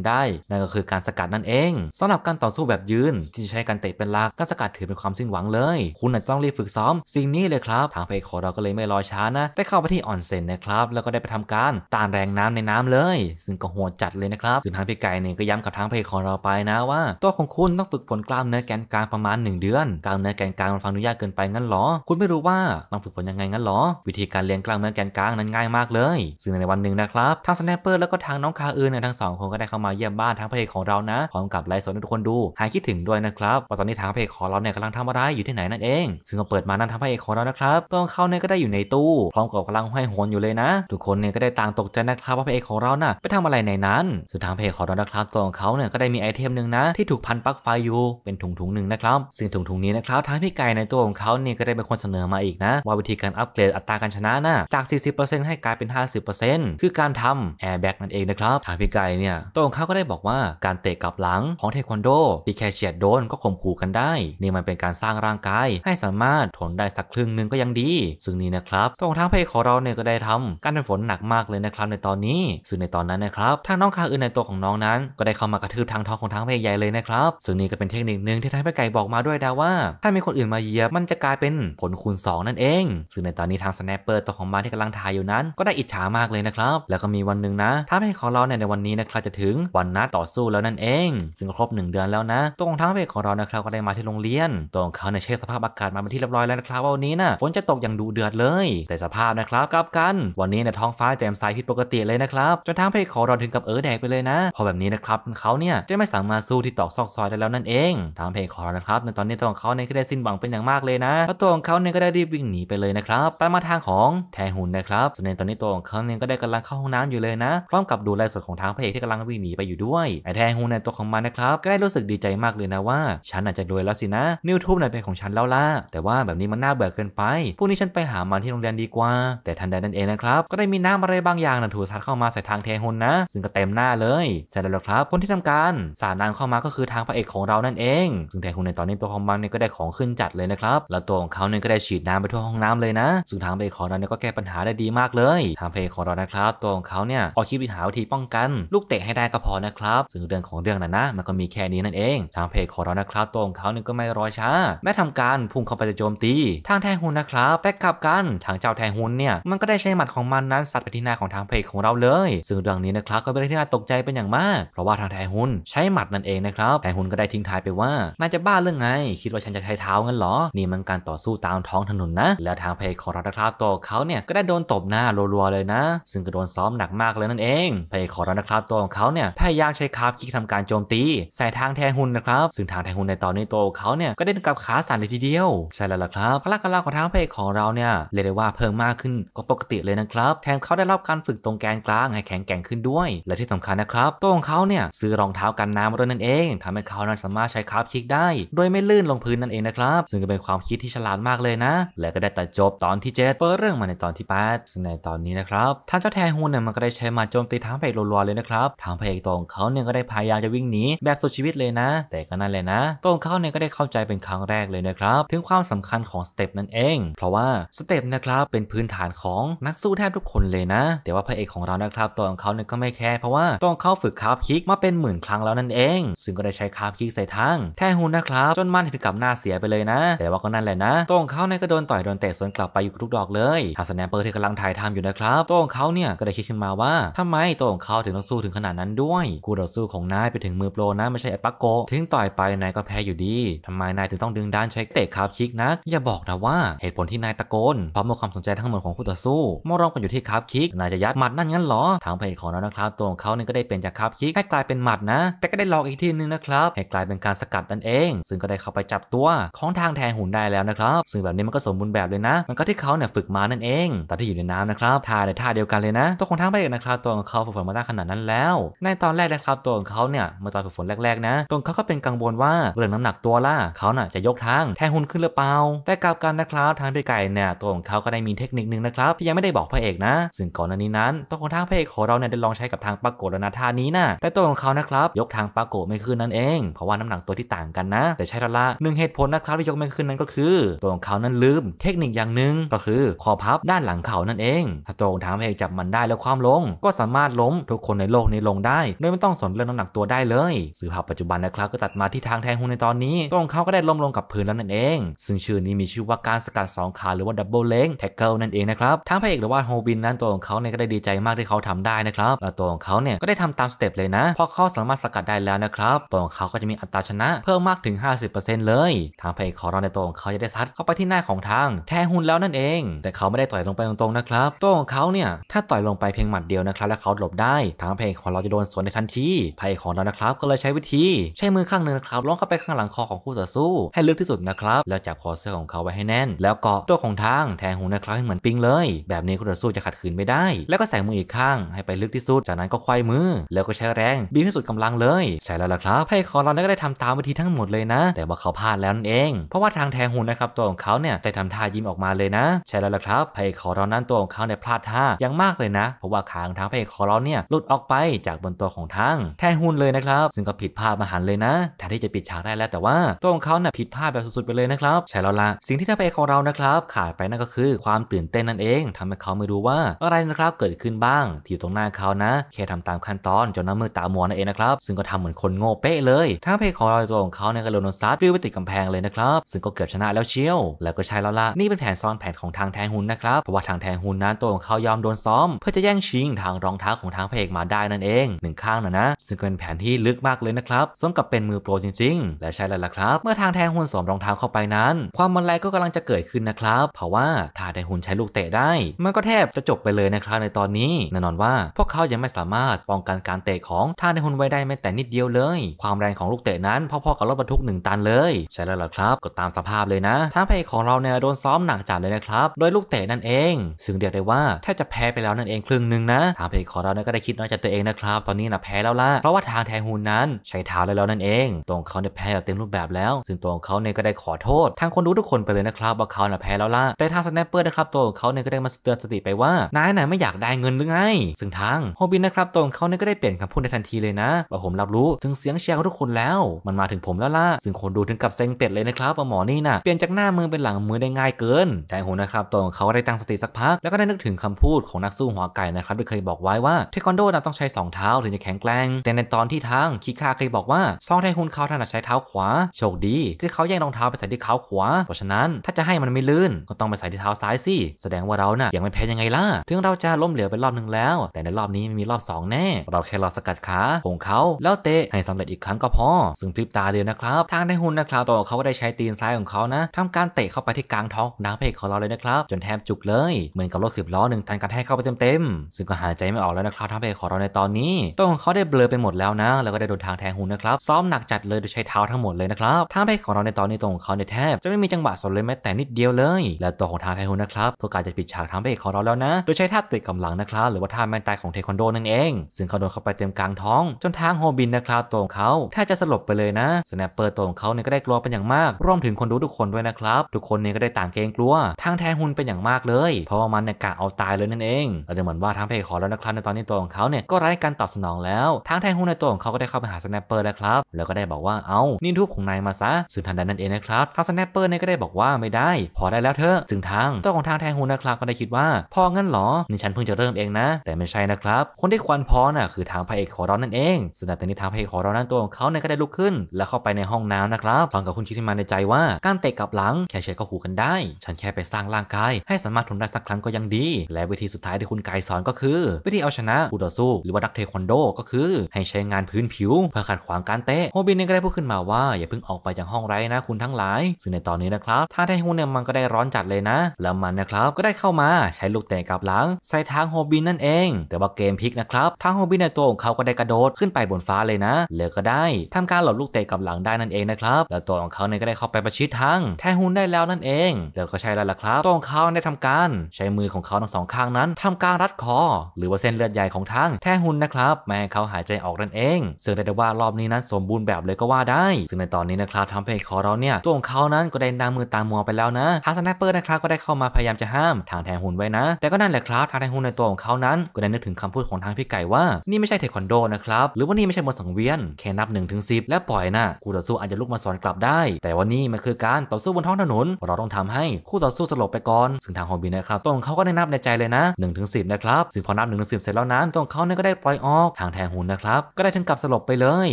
70%ได้นั่นก็คือการสกัดนั่นเอง สำหรับการต่อสู้แบบยืนที่ใช้การเตะเป็นหลักการสกัดถือเป็นความสิ้นหวังเลย คุณอาจจะต้องรีบฝึกซ้อมสิ่งนี้เลยครับทางเพจขอเราก็เลยไม่รอช้านะได้เข้าไปที่ออนเซ็นนะครับแล้วก็ได้ไปทำการตานแรงน้ำในน้ำเลย ซึ่งก็โหดจัดเลยนะครับซึ่งทางพี่ไก่เนี่ยก็ย้ำกับทางเพจขอเราไปนะว่า ตัวของคุณต้องฝึกฝนกล้ามเนื้อแกนกลางประมาณ1เดือนกล้ามเนื้อแกนกลางมันฟังดูยากเกินไปงั้นหรอ คุณไม่รู้ว่าต้องฝึกฝนยังไงงั้นหรอ วิธีการเลี้ยงกล้ามเนื้อแกนกลางนั้นง่ายมากเลย ซึ่งในวันหนึ่งนะครับทางสแนปเปอร์แล้วก็ทางน้องคาอื่นเนี่ยทั้งสองคนก็ได้เข้ามาเยี่ยมบ้านทางเพจของเรเรานะพร้อมกับไลฟ์สดให้ทุกคนดูหายคิดถึงด้วยนะครับว่าตอนนี้ทางเพจของเราเนี่ยกำลังทำอะไรอยู่ที่ไหนนั่นเอง ซึ่งก็เปิดมานั่นทางห้เอกของเรานะครับตอนเข้าเนี่ยก็ได้อยู่ในตู้พร้อมกับกำลังห้อยโหนอยู่เลยนะทุกคนเนี่ยก็ได้ต่างตกใจนะครับว่าเพจของเราน่ะไปทำอะไรในนั้นสุดทางเพจของเรานะครับตัวของเขาเนี่ยก็ได้มีไอเทมหนึ่งนะที่ถูกพันปลั๊กไฟอยู่เป็นถุงถุงหนึ่งนะครับ ซึ่งถุงถุงนี้นะครับทางพี่ไก่ในตัวของเขาเนี่ยก็ได้เป็นคนเสนอมาอีกนะว่าวิธีการอัปเกรดอัตราการชนะน่ะจาก 40%ให้กลายเป็น 50%คือการทำแอร์แบ็กนั่นเองนะครับทางพี่ไก่เนี่ยตัวของเขาก็ได้บอกว่าการเตะกลับหลังของเทควันโดที่แค่เฉียดโดนก็ข่มขู่กันได้ นี่มันเป็นการสร้างร่างกายให้สามารถทนได้สักครึ่งหนึ่งก็ยังดี ซึ่งนี่นะครับตรงทางเพลของเราเนี่ยก็ได้ทำการเป็นฝนหนักมากเลยนะครับในตอนนี้ซึ่งในตอนนั้น นะครับ ทางน้องคาอื่นในตัวของน้องนั้นก็ได้เข้ามากระทืบทางท้องของทางเพลใหญ่เลยนะครับซึ่งนี่ก็เป็นเทคนิคหนึ่งที่ทางเพลไก่บอกมาด้วยดาว่า ถ้ามีคนอื่นมาเหยียบมันจะกลายเป็นผลคูณ2 นั่นเองซึ่งในตอนนี้ทางสแนปเปอร์ตัวของมาที่กำลังถ่ายอยู่นั้นก็ได้อิจฉามากเลยนะครับแล้วก็มีวันหนึ่งนะถ้าเพลของเราเนี่ยในวันนี้นะครับจะถึงวันนัดต่อสู้แล้วนันนั่นเองซึ่งครบ 1 เดือนแล้วนะตัวของทั้งเบกของเรานะครับ ก็ได้มาที่โรงเรียนตัวของเขาเนี่ยเช็คสภาพอากาศมาเป็นที่เรียบร้อยแล้วนะครับว่าวันนี้นะ่ะฝนจะ ตกอย่างดุเดือดเลย แต่สภาพนะครับ กลับกันวันนี้เนี่ยท้องฟ้าแจ่มใสผิด ปกติเลยนะครับจนทั้งเพกของเราถึงกับเออแดกไปเลยนะ พอแบบนี้นะครับเขาเนี่ยจะไม่สามารถสู้ที่ตอกซอกซอยได้แล้วนั่นเองทั้งเพกของเรานะครับในตอนนี้ตัวของเขาเนี่ยได้สิ้นหวังเป็นอย่างมากเลยนะแล้วตัวของเขาเนี่ยก็ได้รีบวิ่งหนีไปเลยนะครับตามมาทางของแทหุนนะครับส่วนในตอนนี้ตัวของเขาเนี่ยก็ได้กำลังเข้าห้องน้ำอยู่เลยนะ พร้อมกับดูแลสดของทางเพกที่กำลังวิ่งหนีไปอยู่ด้วยไอ้แทหุูในตัวของมันนะครับก็ได้รู้สึกดีใจมากเลยนะว่า ฉันอาจจะรวยแล้วสินะนิวทูบน่ยเป็นของฉันแล้วล่ะแต่ว่าแบบนี้มันน่าเบื่อเกินไปพรุ่งนี้ฉันไปหามันที่โรงเรียนดีกว่า แต่ทันใดนั้นเองนะครับก็ได้มีน้ำอะไรบางอย่างนะถูสัดเข้ามาใส่ทางเทหุนนะ ซึ่งก็เต็มหน้าเลยเสร็จแล้วครับคนที่ทำการสาดน้ำเข้ามาก็คือทางพระเอกของเรานั่นเองซึ่งเทหุนในตอนนี้ตัวของมันเนี่ยก็ได้ของขึ้นจัดเลยนะครับแล้วตัวของเขาเนี่ยก็ได้ฉีดน้ำไปทั่วห้องน้ำเลยนะ ซึ่งทางพระเอกของเราเนี่ยก็แก้ปัญหาได้ดีมากเลยทางพระเอกของเรานะครับ ตัวของเขาเนี่ยเอคิดวิหาวิธีป้องกัน ลูกเตะให้ได้ก็พอนะครับซึ่งเรื่องขของเรื่องนั้นนะมันก็มีแค่นี้นั่นเอง ทางเพจของเรานะครับตัวของเขาเนี่ยก็ไม่รอช้าแม้ทำการพุ่งเข้าไปจะโจมตีทางแทงหุนนะครับ แต่กลับกันทางเจ้าแทงหุนเนี่ยมันก็ได้ใช้หมัดของมันนั้นสัตว์ไปที่หน้าของทางเพจของเราเลย ซึ่งเรื่องนี้นะครับก็เป็นเรื่องที่น่าตกใจเป็นอย่างมาก เพราะว่าทางแทงหุนใช้หมัดนั่นเองนะครับแทงหุนก็ได้ทิ้งทายไปว่าน่าจะบ้าเรื่องไง คิดว่าฉันจะใช้เท้างั้นหรอนี่มันการต่อสู้ตามท้องถนนนะแล้วทางเพจของเรานะครับตัวเขาเนี่ยก็ได้โดนตบหน้ารัวๆเลยนะ ซึ่งก็โดนซ้อมหนักมากเลยนั่นเองเพจของเรานะครับตัวของเขาเนี่ยพยายามใช้คาบคิกทำการโจมตีใส่ทางแทงหุนนะครับซึ่งทางแทงหุนในตอนนี้ตัวเขาเนี่ยก็ได้กับขาสั่นเลยทีเดียวใช่แล้วล่ะครับพลงกำลังของทางพเพกของเราเนี่ยเรียกได้ว่าเพิ่มมากขึ้นก็ปกติเลยนะครับแถมเขาได้รับการฝึกตรงแกนกลางให้แข็งแกร่งขึ้นด้วย และที่สำคัญนะครับตัวของเขาเนี่ยซื้อรองเท้ากันน้ำมาด้วยนั่นเอง ทำให้เขานั้นสามารถใช้คาบคิกได้ โดยไม่ลื่นลงพื้นนั่นเองนะครับซึ่งก็เป็นความคิดที่ฉลาดมากเลยนะ และก็ได้ตัดจบตอนที่เจ็ดเปิดเรื่องมาในตอนที่8ซึ่งในตอนนี้นะครับทางเจ้าแทหุนเนี่ยมันก็ได้ใช้มาโจมตีทางเพกรัวๆเลยนะครับทางพรตัวของเขาเนี่ยก็ได้พยายายามจะวิ่งหนีแบบสุดชีวิตเลยนะ แต่ก็นั่นแหละนะตรงเขาเนี่ยก็ได้เข้าใจเป็นครั้งแรกเลยนะครับถึงความสำคัญของสเต็ปนั่นเองเพราะว่าสเต็ปนะครับเป็นพื้นฐานของนักสู้แทบทุกคนเลยนะแต่ว่าพระเอกของเรานะครับตัวของเขาเนี่ยก็ไม่แคร์เพราะว่าตัวของเขาฝึกคาบคิกมาเป็นหมื่นครั้งแล้วนั่นเอง ซึ่งก็ได้ใช้คาบคิกใส่ทางแทฮุนนะครับจนมันถึงกับหน้าเสียไปเลยนะแต่ว่าก็นั่นแหละนะตัวของเขาเนี่ยก็โดนต่อยโดนเตะสวนกลับไปอยู่ทุกดอกเลยหาสแนปเปอร์ที่กำลังถ่ายทำอยู่นะครับตัวของเขาเนี่ยก็ได้คิดขึ้นมาว่าทำไมตัวของเขาถึงต้องสู้ถึงขนาดนั้นด้วย กูต่อสู้ของนายไปถึงมือโปรนะ ไม่ใช่ไอ้ปักโก ถึงต่อยไปนายก็แพ้อยู่ดีทำไมนายถึงต้องดึงด้านใช้เตะคาบคิกนะอย่าบอกนะว่าเหตุผลที่นายตะโกนเพราะมีความสนใจทั้งหมดของคู่ต่อสู้มองรองกันอยู่ที่คาบคิกนายจะยัดหมัดนั่นงั้นหรอ ทางเพจของเรานะครับ ตัวของเขาเนี่ยก็ได้เป็นจากคาบคิกให้กลายเป็นหมัดนะ แต่ก็ได้ลอกอีกทีนึงนะครับให้กลายเป็นการสกัดนั่นเอง ซึ่งก็ได้เข้าไปจับตัวของทางแทนหุ่นได้แล้วนะครับซึ่งแบบนี้มันก็สมบูรณ์แบบเลยนะ มันก็ที่เขาเนี่ยฝึกมานั่นเองตอนที่อยู่ในน้ำนะครับท่าในท่าเดียวกันเลยนะ ตัวของทางเพจนะครับตัวของเขาฝึกฝนมาตั้งขนาดนั้นแล้ว ในตอนแรกนะครับตัวของเขาเาเนี่ยเมื่อตอนฝึกฝนแรก ๆ นะตนเขาก็เป็นกังวลว่า เรื่องน้ำหนักตัวล่ะเขาน่ะจะยกทางแทนหุ่นขึ้นหรือเปล่า แต่กับการนะครับทางพี่ไก่เนี่ยตัวของเขาก็ได้มีเทคนิคนึงนะครับที่ยังไม่ได้บอกพระเอกนะ ซึ่งก่อนหน้านี้นั้นตัวของทางพระเอกของเราเนี่ยได้ลองใช้กับทางปากโกดนาธานี้นะแต่ตัวของเขานะครับยกทางปากโกไม่ขึ้นนั่นเอง เพราะว่าน้ำหนักตัวที่ต่างกันนะ แต่ใช่ละหนึ่งเหตุผลนะครับที่ยกไม่ขึ้นนั้นก็คือตัวของเขานั้นลืม เทคนิคอย่างหนึ่งก็คือคอพับด้านหลังเขานั่นเอง ถ้าตัวของทางพระเอกจับมันได้แล้วความลงก็สามารถล้มทุกคนในโลกนี้ลงได้โดยไม่ต้องสนเรื่องน้ำหนักตัวได้เลย สื่อภาพปัจจุบันนะครับก็ตัดมาที่ทางแทงหุนในตอนนี้ตัวของเขาก็ได้ล้มลงกับพื้นแล้วนั่นเอง ซึ่งชื่อนี้มีชื่อว่าการสกัด2ขาหรือว่าดับเบิลเลงแท็กเกิลนั่นเองนะครับทั้งพระเอกหรือว่าโฮบินนั้นตัวของเขาเนี่ยก็ได้ดีใจมากที่เขาทำได้นะครับและตัวของเขาเนี่ยก็ได้ทำตามสเต็ปเลยนะ พอเขาสามารถสกัดได้แล้วนะครับตัวของเขาก็จะมีอัตราชนะเพิ่มมากถึง 50%เลยทางพระเอกขอรเองในตัวของเขาจะได้ซัดเข้าไปที่หน้าของทางแทงหุนแล้วนั่นเอง แต่เขาไม่ได้ต่อยลงไปตรงๆนะครับตัวของเขาเนี่ยถ้าต่อยลงไปเพียงหมัดเดียวนะครับแลวเขาหลบได้ทางพระเอกของเราจะโดนสวนในทันทีพระเอกของเรานะครับก็เลยใช้วิธีใช้มือข้างหนึ่งนะครับล้วงเข้าไปข้างหลังคอของคู่ต่อสู้ ให้ลึกที่สุดนะครับแล้วจับคอเสื้อของเขาไว้ให้แน่น แล้วเกาะตัวของทางแทงหูนะครับให้เหมือนปิงเลย แบบนี้คู่ต่อสู้จะขัดขืนไม่ได้ แล้วก็ใส่มืออีกข้าง ให้ไปลึกที่สุดจากนั้นก็ควายมือ แล้วก็ใช้แรงบีบให้สุดกำลังเลยใช่แล้วล่ะครับ ให้คอเราก็ได้ทำตามวิธีทั้งหมดเลยนะแต่ว่าเขาพลาดแล้วนั่นเอง เพราะว่าทางแทงหูนะครับตัวของเขาเนี่ยได้ทำท่ายิ้มออกมาเลยนะใช่แล้วล่ะครับ ให้คอเรานั้นตัวของเขาเนี่ยพลาดท่าอย่างมากเลยนะเพราะว่าขาของทางใร้คอเราเนี่ยหลุดออกไปจากบนตัวของทางแทงหูนเลยนะครับซึ่งก็ผิดพลาดมาหันเลยนะแทนที่จะปิดฉากได้แล้วแต่ว่าตัวของเขาเนี่ยผิดพลาดแบบ สุด ๆ ไป เลยนะครับใช่แล้วละสิ่งที่ทำไปของเรานะครับขาดไปนั่นก็คือความตื่นเต้นนั่นเอง ทำให้เขาไม่รู้ว่าอะไรนะครับเกิดขึ้นบ้างที่อยู่ตรงหน้าเขานะแค่ทำตามขั้นตอนจนน้ำมือตาหมวนนั่นเองนะครับซึ่งก็ทำเหมือนคนโง่เป๊ะเลยทั้งเพคของเราตัวของเขาเนี่ยก็โดนซัดริ้วไปติดกำแพงเลยนะครับ ซึ่งก็เกือบชนะแล้วเชียวแล้วก็ใช่แล้วล่ะนี่เป็นแผนซ้อนแผนของทางแทงหุนนะครับเพราะว่าทางแทงหุนนั้น ตัวของเขายอมโดนซ้อมเพื่อจะแย่งชิงทางรองเท้าของทางเพกมาได้นั่นเองหนึ่งข้างนะนะซึ่งเป็นแผนที่ลึกมากเลยนะครับ สมกับเป็นมือโปรจริงๆ และใช่แล้วล่ะครับ เมื่อทางแทงหุ่นสวมรองเท้าเข้าไปนั้น ความมันแรงก็กำลังจะเกิดขึ้นนะครับ เพราะว่าถ้าแทงหุ่นใช้ลูกเตะได้ มันก็แทบจะจบไปเลยนะครับในตอนนี้ แน่นอนว่าพวกเขายังไม่สามารถป้องกันการเตะของทางแทงหุ่นไว้ได้แม้แต่นิดเดียวเลย ความแรงของลูกเตะนั้นพอๆกับรถบรรทุก1ตันเลย ใช่แล้วล่ะครับ ก็ตามสภาพเลยนะทางพรเของเราเนี่ยโดนซ้อมหนักจัดเลยนะครับ โดยลูกเตะนั่นเอง ซึ่งเดียวได้ว่าแทบจะแพ้ไปแล้วนั่นเองครึ่งหนึ่งนะทางพเของเราเนี่ยก็ได้คิดน้อยใจตัวเองนะครับตอนนี้นะแพ้แล้วล่ะเพราะว่าทางแทงหุนนั้น ใช้เท้าได้แล้วนั่นเองตัวของเขาเนี่ยแพ้แบบเต็มรูปแบบแล้ว ซึ่งตัวของเขาเนี่ยก็ได้ขอโทษทางคนรู้ทุกคนไปเลยนะครับว่าเขาเนี่ยแพ้แล้วล่ะแต่ทางสแนปเปอร์นะครับตัวของเขาเนี่ยก็ได้มาเตือนสติไปว่านายน่ะไม่อยากได้เงินหรือไงซึ่งทางโฮบินนะครับตัวของเขาเนี่ยก็ได้เปลี่ยนคำพูดในทันทีเลยนะว่าผมรับรู้ถึงเสียงเชียร์ของทุกคนแล้ว มันมาถึงผมแล้วล่ะซึ่งคนดูถึงกับเซ็งเป็ดเลยนะครับว่าหมอนี่น่ะเปลี่ยนจากหน้ามือเป็นหลังมือได้ง่ายเกินแทงหุนนะครับตัวของเขาได้ตั้งสติสักพัก แล้วก็ได้นึกถึงคำพูดของนักสู้หัวไก่นะครับที่เคยบอกไว้ว่าเทควันโดนะต้องใช้ 2 เท้าถึงจะแข็งแกร่งแต่ในตอนที่ทางคิคาเคยบอกว่าซองไทฮุนเขาถนัดใช้เท้าขวา โชคดี ที่เขาแย่งรองเท้าไปใส่ที่เท้าขวา เพราะฉะนั้นถ้าจะให้มันไม่ลื่นก็ต้องไปใส่ที่เท้าซ้ายสิแสดงว่าเรานะ่ะยังไม่แพ้ยังไงล่ะ ถึงเราจะล้มเหลวไปรอบหนึ่งแล้ว แต่ในรอบนี้มีรอบ 2แน่ เราแค่รอสกัดขาของเขาแล้วเตะให้สำเร็จอีกครั้งก็พอซึ่งพลิบตาเดียวนะครับทางไทฮุนนะครับตัวเขาได้ใช้ตีนซ้ายของเขานะทำการเตะเข้าไปที่กลางท้องนางพเอกของเราเลยนะครับจนแทบจุกเลยเหมือนกับรถสิบล้อหนึ่งทันการแทกเข้าไปเต็มๆซึ่งก็หายใจไม่ออกแล้วนะครับทางเพกของเราในตอนนี้ตัวของเขาได้เบลอไปหมดแล้วนะแล้วก็ได้โดนทางแทงหูนะครับซ้อมหนักจัดเลยโดยใช้เท้าทั้งหมดเลยนะครับท่าเพลของเราในตอนนี้ตรงของเขาในแทบจะไม่มีจังหวะสนเลยแม้แต่นิดเดียวเลยและตัวของทางแทงหูนะครับก็กลายจะปิดฉากทางเพของเราแล้วนะโดยใช้ท่าเตะกำลังนะครับหรือว่าท่าแม่นตายของเทควันโดนั่นเองซึ่งเขาโดนเข้าไปเต็มกลางท้อง จนทางโฮบินนะครับตัวของเขาแทบจะสลบไปเลยนะสแนปเปอร์ตัวของเขาเนี่ยก็ได้กลัวเป็นอย่างมากรวมถึงคนดูทุกคนด้วยนะครับ ทุกคนเนี่ยก็ได้ต่างเกรงกลัวทางแทหุนเป็นอย่างมากเลย เพราะว่ามันเนี่ยกะเอาตายเลยนั่นเองแล่ดูเหมือนว่าทางเพลของเรานะครับในตอนนี้ตัวของเขาเนี่ยก็ไร้การตอบสนองแล้วทางแทหุนในตัวของเขาก็ได้เข้าไปหาสแนปเปอร์แล้วครับ แล้วก็ได้บอกว่าเอานี่ทูบของนายมาซะซึ่งทันใดนั้นเองนะครับทางสแนปเปอร์เนี่ยก็ได้บอกว่าไม่ได้ พอได้แล้วเธอซึ่งทางตัวของทางแทงฮูนะครับ ก็ได้คิดว่า พองั้นหรอนี่ฉันเพิ่งจะเริ่มเองนะ แต่ไม่ใช่นะครับคนที่ควันพอน่ะคือทางพระเอกขอร้อนนั่นเองสุดท้ตยนี้ทางพระเอกขอร้รนนั้นตัวของเขาเนี่ยก็ได้ลุกขึ้น แล้วเข้าไปในห้องน้ำนะครับพร้อมกับคุณคิดที่มาในใจว่าการเตะกับหลังแค่ใช้ก็ขู่กันได้ ฉันแค่ไปสร้างร่างกาย ให้สามารถทนได้สักครั้งก็ยังดี และวิธีสุดท้ายที่คุณกายสอนก็คือ วิธีเอาชนะคู่ต่อสู้หรือว่านักเทควันโดก็คือให้ใช้งงานพื้นผิวเพื่อขัดขวางการเตะโฮบินเองก็ได้พูดขึ้นมาว่า อย่าเพิ่งออกไปจากห้องไร้นะ คุณทั้งหลายซึ่งในตอนนี้นะครับท่าไทฮุนเนี่ยมันก็ได้ร้อนจัดเลยนะแล้วมันนะครับก็ได้เข้ามาใช้ลูกเตะกับหลังใส่ทางโฮบินนั่นเอง แต่ว่าเกมพลิกนะครับทางโฮบินในตัวของเขาก็ได้กระโดดขึ้นไปบนฟ้าเลยนะเหลือก็ได้ทำการหลบลูกเตะกับหลังได้นั่นเองนะครับแล้วตัวของเขาเนี่ยก็ได้เข้าไปประชิดทางไทฮุนได้แล้วนั่นเอง แล้วก็ใช่แล้วล่ะครับตัวของเขาได้ทำการ ใช้มือของเขาทั้งสองข้างนั้น ทำการรัดคอหรือว่าเส้นเลือดใหญ่ของทางแทฮุนนะครับไม่ให้เขาหายใจออกนั่นเองซึ่งได้ได้ว่ารอบนี้นั้นสมบูรณ์แบบเลยก็ว่าได้ ซึ่งในตอนนี้นะครับทำเพจขอเราเนี่ยตัวของเขานั้นก็ได้นางมือตามมัวไปแล้วนะ ทางสแนปเปอร์นะครับก็ได้เข้ามาพยายามจะห้ามทางแทงหุ่นไว้นะ แต่ก็นั่นแหละครับทางแทงหุ่นในตัวของเขานั้น ก็ได้นึกถึงคำพูดของทางพี่ไก่ว่า นี่ไม่ใช่เทควันโดนะครับ หรือว่านี่ไม่ใช่บยสังเวียน แค่นับ1นึถึงสิแล้วปล่อยนะ คู่ต่อสู้อาจจะลุกมาสอนกลับได้ แต่วันนี้มันคือการต่อสู้บนท้องถนน เราต้องทำให้คู่ต่อสู้สลบไปก่อน ซึ่งทางฮอบินนะครับตัวของเขาก็ได้นับในใจเลยนะหนถึงสินะครับซึ่งพอนับหนถึงสิเสร็จแล้วนั้นตัวของเขาเนี่ยก็ได้ปล่อยออกทางแทงหุ่นนะครับก็ได้ถึงกับสลบไปเลย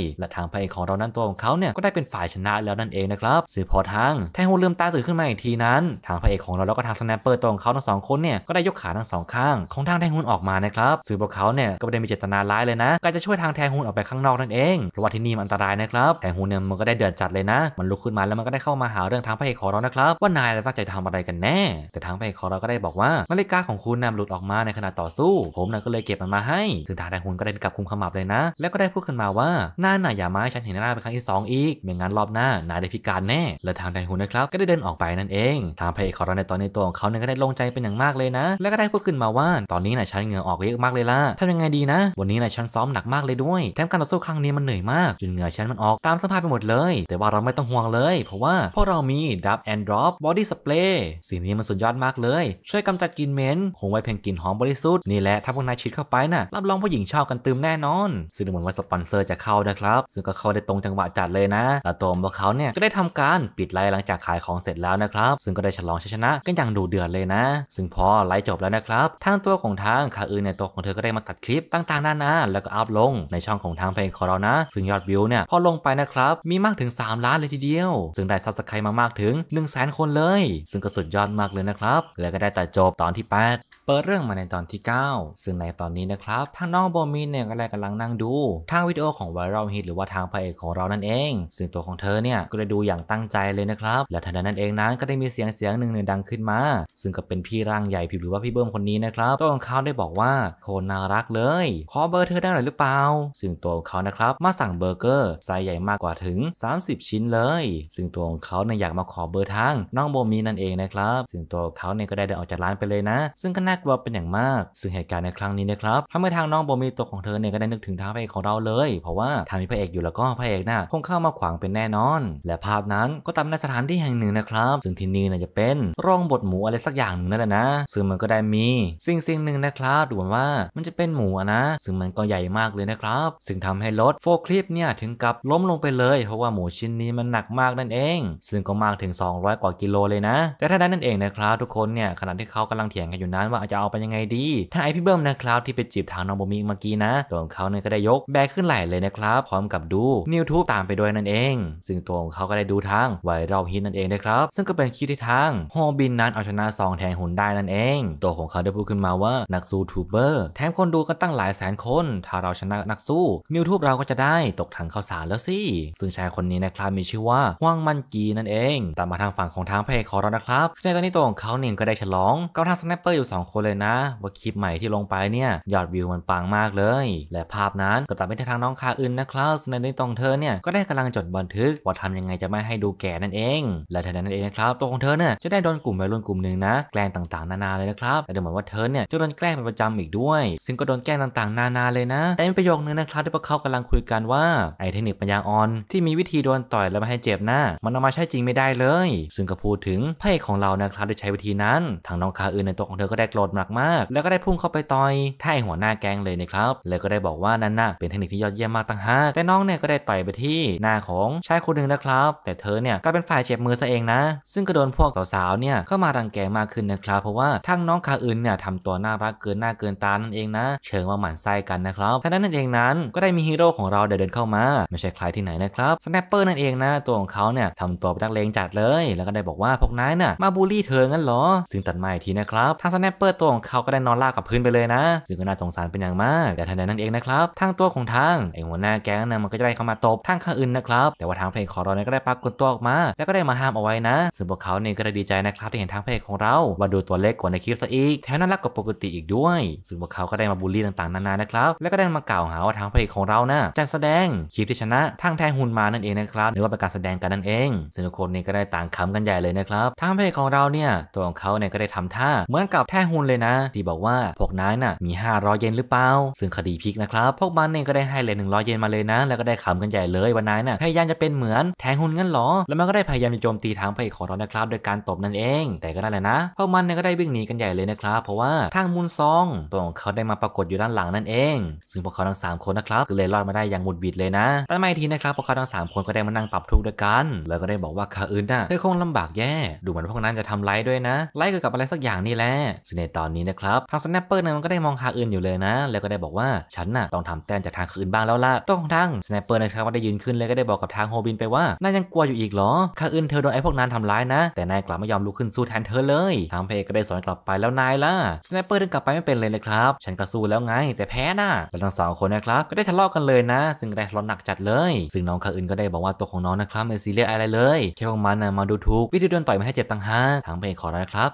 และทางพระเอกของเรานั้นตัวของเขาเนี่ยก็ได้เป็นฝ่ายชนะแล้วนั่นเองนะครับสื่อพอทางแทโฮลืมตาตื่นขึ้นมาอีกทีนั้น ทางพระเอกของเราแล้วก็ทางสแนปเปอร์ตัวของเขาทั้งสองคนเนี่ยก็ได้ยกขาทั้งสองข้าง ของทางแทฮุนออกมานะครับสื่บพวกเขาเนี่ยก็ไม่ได้มีเจตนาร้ายเลยนะการจะช่วยทางแทฮุนออกไปข้างนอกนั่นเองเพราะว่าที่นี่มันอันตรายนะครับแทฮุนเนี่ยมันก็ได้เดือดจัดเลยนะมันลุกขึ้นมาแล้วมันก็ได้เข้ามาหาเรื่องทางพระเอกของเรานะครับว่านายตั้งใจทำอะไรกันแน่ แต่ทางพระเอกของเราก็ได้บอกว่านาฬิกาของคุณนำหลุดออกมาในขณะต่อสู้ ผมน่ะก็เลยเก็บมันมาให้ซึ่งทางแทฮุก็ได้กับคุมขมับเลยนะแล้วก็ได้พูดขึ้นมาว่าหน้าหน่ายอย่ามาให้ฉันเห็นหน้าเป็นครั้งที่ 2 อีกไม่งั้นรอบหน้านายได้พิการแน่และทางไดฮุนนะครับก็ได้เดินออกไปนั่นเองทางพเอคขอเราในตอนในตัวของเขาเนี่ยก็ได้ลงใจเป็นอย่างมากเลยนะ แล้วก็ได้พูดขึ้นมาว่า ตอนนี้น่ยฉันเหงื่อออกเยอะมากเลยล่ะทำยังไงดีนะวันนี้น่ยฉันซ้อมหนักมากเลยด้วยแถมการต่อสู้ครั้งนี้มันเหนื่อยมากจนเหงื่อฉันมันออกตามสภาพไปหมดเลย แต่ว่าเราไม่ต้องห่วงเลย เพราะว่าพวกเรามีดับแอนด์ดรอปบอดี้สเปรย์สิ่งนี้มันสุดยอดมากเลย ช่วยกำจัดกลิ่นเหม็นคงไว้เพียงกลิ่นหอมบริสุทธิ์นี่แหละถ้าพวกนายฉีดเข้าไปน่ะรับรองผู้หญิงชอบกันตืมแน่นอนซึ่งเหมือนว่าสปอนเซอร์จะเข้านะครับ ซึ่งก็เข้าได้ตรงจังหวะจัดเลยนะแลวตัวของเขาเนี่ยก็ได้ทำการปิดไลฟ์หลังจากขายของเสร็จแล้วนะครับ ซึ่งก็ได้ฉลองชัยชนะกันอย่างดูเดือดเลยนะ ซึ่งพอไลฟ์จบแล้วนะครับ ทางตัวของทางคาอื่นเนี่ยตัวของเธอก็ได้มาตัดคลิปต่างๆนานาแล้วก็อัพลงในช่องของทางเพลงของเรานะ ซึ่งยอดวิวเนี่ยพอลงไปนะครับ มีมากถึง 3 ล้านเลยทีเดียว ซึ่งได้ซับสไครต์มามากถึง 1 0 0 0 0นคนเลย ซึ่งก็สุดยอดมากเลยนะครับ แล้วก็ได้แต่จบตอนที่8เปิดเรื่องมาในตอนที่ 9 ซึ่งในตอนนี้นะครับ ทางน้องโบมินเนี่ยก็เลยกำลังนั่งดูทางวิดีโอของไวรัลฮิตหรือว่าทางพระเอกของเรานั่นเอง ซึ่งตัวของเธอเนี่ยก็ได้ดูอย่างตั้งใจเลยนะครับ และทันใดนั้นเองนั้นก็ได้มีเสียงเสียงหนึ่งเนี่ยดังขึ้นมา ซึ่งก็เป็นพี่ร่างใหญ่ผิวหรือว่าพี่เบิ้มคนนี้นะครับตัวของเขาได้บอกว่าโคนน่ารักเลยขอเบอร์เธอได้หน่อยหรือเปล่า ซึ่งตัวของเขานะครับมาสั่งเบอร์เกอร์ไซส์ใหญ่มากกว่าถึง 30 ชิ้นเลย ซึ่งตัวของเขาเนี่ยอยากมาขอเบอร์ทางน้องโบมีนั่นเองนะครับ ซึ่งตัวเขาเนี่ยก็ได้เดินออกจากร้านไปเลยนะ ซึ่งก็น่าากลัวเป็นอย่างมาก ซึ่งเหตุการณ์ในครั้งนี้นะครับทำให้ทางน้องโบมีตัวของเธอเนี่ยก็ได้นึกถึงทางพระเอกของเราเลย เพราะว่าทางมีพระเอกอยู่แล้วก็พระเอกน่ะคงเข้ามาขวางเป็นแน่นอน และภาพนั้นก็ตามในสถานที่แห่งหนึ่งนะครับ ซึ่งที่นี่น่ะจะเป็นร่องบดหมูอะไรสักอย่างหนึ่งนั่นแหละนะ ซึ่งมันก็ได้มีสิ่งสิ่งหนึ่งนะครับ ดูเหมือนว่ามันจะเป็นหมูนะ ซึ่งมันก็ใหญ่มากเลยนะครับ ซึ่งทำให้รถโฟคลิปเนี่ยถึงกับล้มลงไปเลย เพราะว่าหมูชิ้นนี้มันหนักมากนั่นเอง ซึ่งก็มากถึง200กว่ากิโลเลยนะแต่ถ้านั้นนั่นเองนะครับ ทุกคนเนี่ยขณะที่เขากำลังเถียงกันอยู่นั้นว่าาจะเอาไปยังไงดีทาไอพี่เบิ้มนะครับที่ไปจีบทางน้องโบมิเมื่อกี้นะ ตัวของเขาเนี่ยก็ได้ยกแบกขึ้นไหลเลยนะครับ พร้อมกับดูนิวทูบตามไปด้วยนั่นเอง ซึ่งตัวของเขาก็ได้ดูทาง ไวรัลฮิตนั่นเองนะครับ ซึ่งก็เป็นคลิปที่ทางโฮบินนั้นเอาชนะซองแทงหุ่นได้นั่นเอง ตัวของเขาได้พูดขึ้นมาว่านักสู้ทูเบอร์แถมคนดูก็ตั้งหลายแสนคน ถ้าเราชนะนักสู้นิวทูบเราก็จะได้ตกถังข้าวสารแล้วสิ ซึ่งชายคนนี้นะครับมีชื่อว่าฮวงมันกีนั่นเองตามมาทางฝั่งของทางเพ์คอร์นะครับซึ่งในตอนนี้ตัวของเขาเนี่ยก็ได้ฉลองกับทางสแนปเปอร์อยู่2คนเลยนะ ว่าคลิปใหม่ที่ลงไปเนี่ยยอดวิวมันปังมากเลยและภาพนั้นก็ตัดไปท่ทางน้องคาอึนนะครับในตรงเธอเนี่ยก็ได้กำลังจดบันทึกว่าทำยังไงจะไม่ให้ดูแก่นั่นเอง และทันนั้นเองนะครับตัวของเธอเนี่ยจะได้โดนกลุ่มวัยรุ่นกลุ่มหนึ่งนะ แกล้งต่างๆ นานาเลยนะครับ แต่ดูเหมือนว่าเธอเนี่ยจะโดนแกล้งเป็นประจำอีกด้วย ซึ่งก็โดนแกล้งต่างๆ นานาเลยนะ แต่มีประโยคนึงนะครับที่พวกเขากำลังคุยกันว่าไอเทคนิคปัญญาอ่อนที่มีวิธีโดนต่อยแล้วไม่ให้เจ็บนะมันเอามาใช้จริงไม่ได้เลย ซึ่งก็พูดถึงพระเอกของเรานะครับโดยใช้วิธีนั้นทางน้องคาอื่นในตัวของเธอก็ได้กรธกมากแล้วก็ได้พุ่งเข้าไปต่อยท่ายหัวหน้าแก๊งเลยนะครับแล้วก็ได้บอกว่านั่นน่ะเป็น เทคนิคที่ยอดเยี่ยมมากต่างหาก แต่น้องเนี่ยก็ได้ ต่อยไปที่หน้าของชายคนหนึ่งนะครับ แต่เธอเนี่ยก็เป็นฝ่ายเจ็บมือซะเองนะ ซึ่งก็โดนพวกสาวๆเนี่ยเข้ามารังแกมากขึ้นนะครับ เพราะว่าทั้งน้องคาอ่นเนี่ยทำตัวน่ารักเกินหน้าเกินตานั่นเองนะ เชิงว่าหมั่นไส้กันนะครับท่านั้นนั่นเองนั้นก็ได้มีฮีโร่ของเราเดินเข้ามาไม่ใช่ใครที่ไหนนะครับ สแนปเปอร์นั่นเองนะตัวของเขาเนี่ยทำตัวเป็นนักเลงจัดเลย แล้วก็ได้บอกว่าพวกนายน่ะมาบูลลี่เธองั้นเหรอ ซึ่งตัดมาอีกทีนะครับทางสแนปเอตัวของเขาก็ได้นอนราบกับพื้นไปเลยนะซึ่งก็น่าสงสารเป็นอย่างมาก แต่ทันใดนั้นเองนะครับทางตัวของทางไอหัวหน้าแก๊งนะมันก็จะได้เข้ามาตบทางข้าอื่นนะครับแต่ว่าทางเพลงของเราเนี่ยก็ได้ปรกกลตัวออกมา แล้วก็ได้มาห้ามเอาไว้นะ ซึ่งพวกเขาเนี่ยก็ได้ดีใจนะครับที่เห็นทางเพลงของเราว่าดูตัวเล็กกว่าในคลิปซะอีกแถมน่ารักกว่าปกติอีกด้วย ซึ่งพวกเขาก็ได้มาบูลลี่ต่างๆนานานะครับแล้วก็ได้มากล่าวหาว่าทางเพลงของเรานะ่ะแสดงคลิปที่ชนะทางแทงหุ่นมานั่นเองนะครับ หรือว่าเป็นการแสดงกันนั่นเองซึ่งทุกคนเนี่ยก็ได้ต่างคำกันใหญ่เลยนะครับทางเพลงของเราเนี่ยตัวของเขาเนี่ยก็ได้ทำท่าเหมือนกับแทงหุมูลเลยนะที่บอกว่า พวกนายน่ะมี 500 เยนหรือเปล่าซึ่งคดีพลิกนะครับพวกมันเนี่ยก็ได้ให้เลย 100เยนมาเลยนะ แล้วก็ได้ขำกันใหญ่เลยว่านายน่ะพยายามจะเป็นเหมือนแทงหุ่นงั้นหรอแล้วมันก็ได้พยายามจะโจมตีทางไปะอกของเรานะครับโดยการตบนั่นเอง แต่ก็ได้แหละนะ พวกมันเนี่ยก็ได้วิ่งหนีกันใหญ่เลยนะครับ เพราะว่า ทางมูลซองตัวของเขาได้มาปรากฏอยู่ด้านหลังนั่นเองซึ่งพวกเขาทั้ง3คนนะครับก็เลยรอดมาได้อย่างหมุดบิดเลยนะแต่ไม่ทีนะครับพวกเขาทั้ง3คนก็ได้มานั่งปรับทุกข์ด้วยกัน แล้วก็ได้บอกว่าคาอื่นน่ะเธอคงลำบากแย่ ดูเหมือนพวกนั้นจะทำไลด้วยนะไลเกี่ยวกับอะไรสักอย่างนี่แหละซึ่งในตอนนี้นะครับ ทางสแนปเปอร์นั้นมันก็ได้มองทาอื่นอยู่เลยนะ แล้วก็ได้บอกว่าฉันน่ะต้องทำแต้มจากทางคืนบ้างแล้วล่ะต้องทั้งสแนปเปอร์นะครับก็ได้ยืนขึ้นเลยก็ได้บอกกับทางโฮบินไปว่านายยังกลัวอยู่อีกเหรอขาอื่นเธอโดนไอ้พวกนั้นทำร้ายนะ แต่นายกลับไม่ยอมลุกขึ้นสู้แทนเธอเลย ทางเพก็ได้สอนกลับไปแล้วนายล่ะสแนปเปอร์ถึงกลับไปไม่เป็นเลยนะครับฉันก็สู้แล้วไง แต่แพ้น่ะแล้วทั้งสองคนนะครับก็ได้ทะเลาะกันเลยนะ ซึ่งได้ทะเลาะหนักจัดเลยซึ่งน้องขาอื่นก็ได้บอกว่าตัวของน้องนะครับไม่ซีเรียสอะไรเลยแค่พวกมันนะมาดูถูกวิธีโดนต่อยมาให้เจ็บต่างหากทางเพ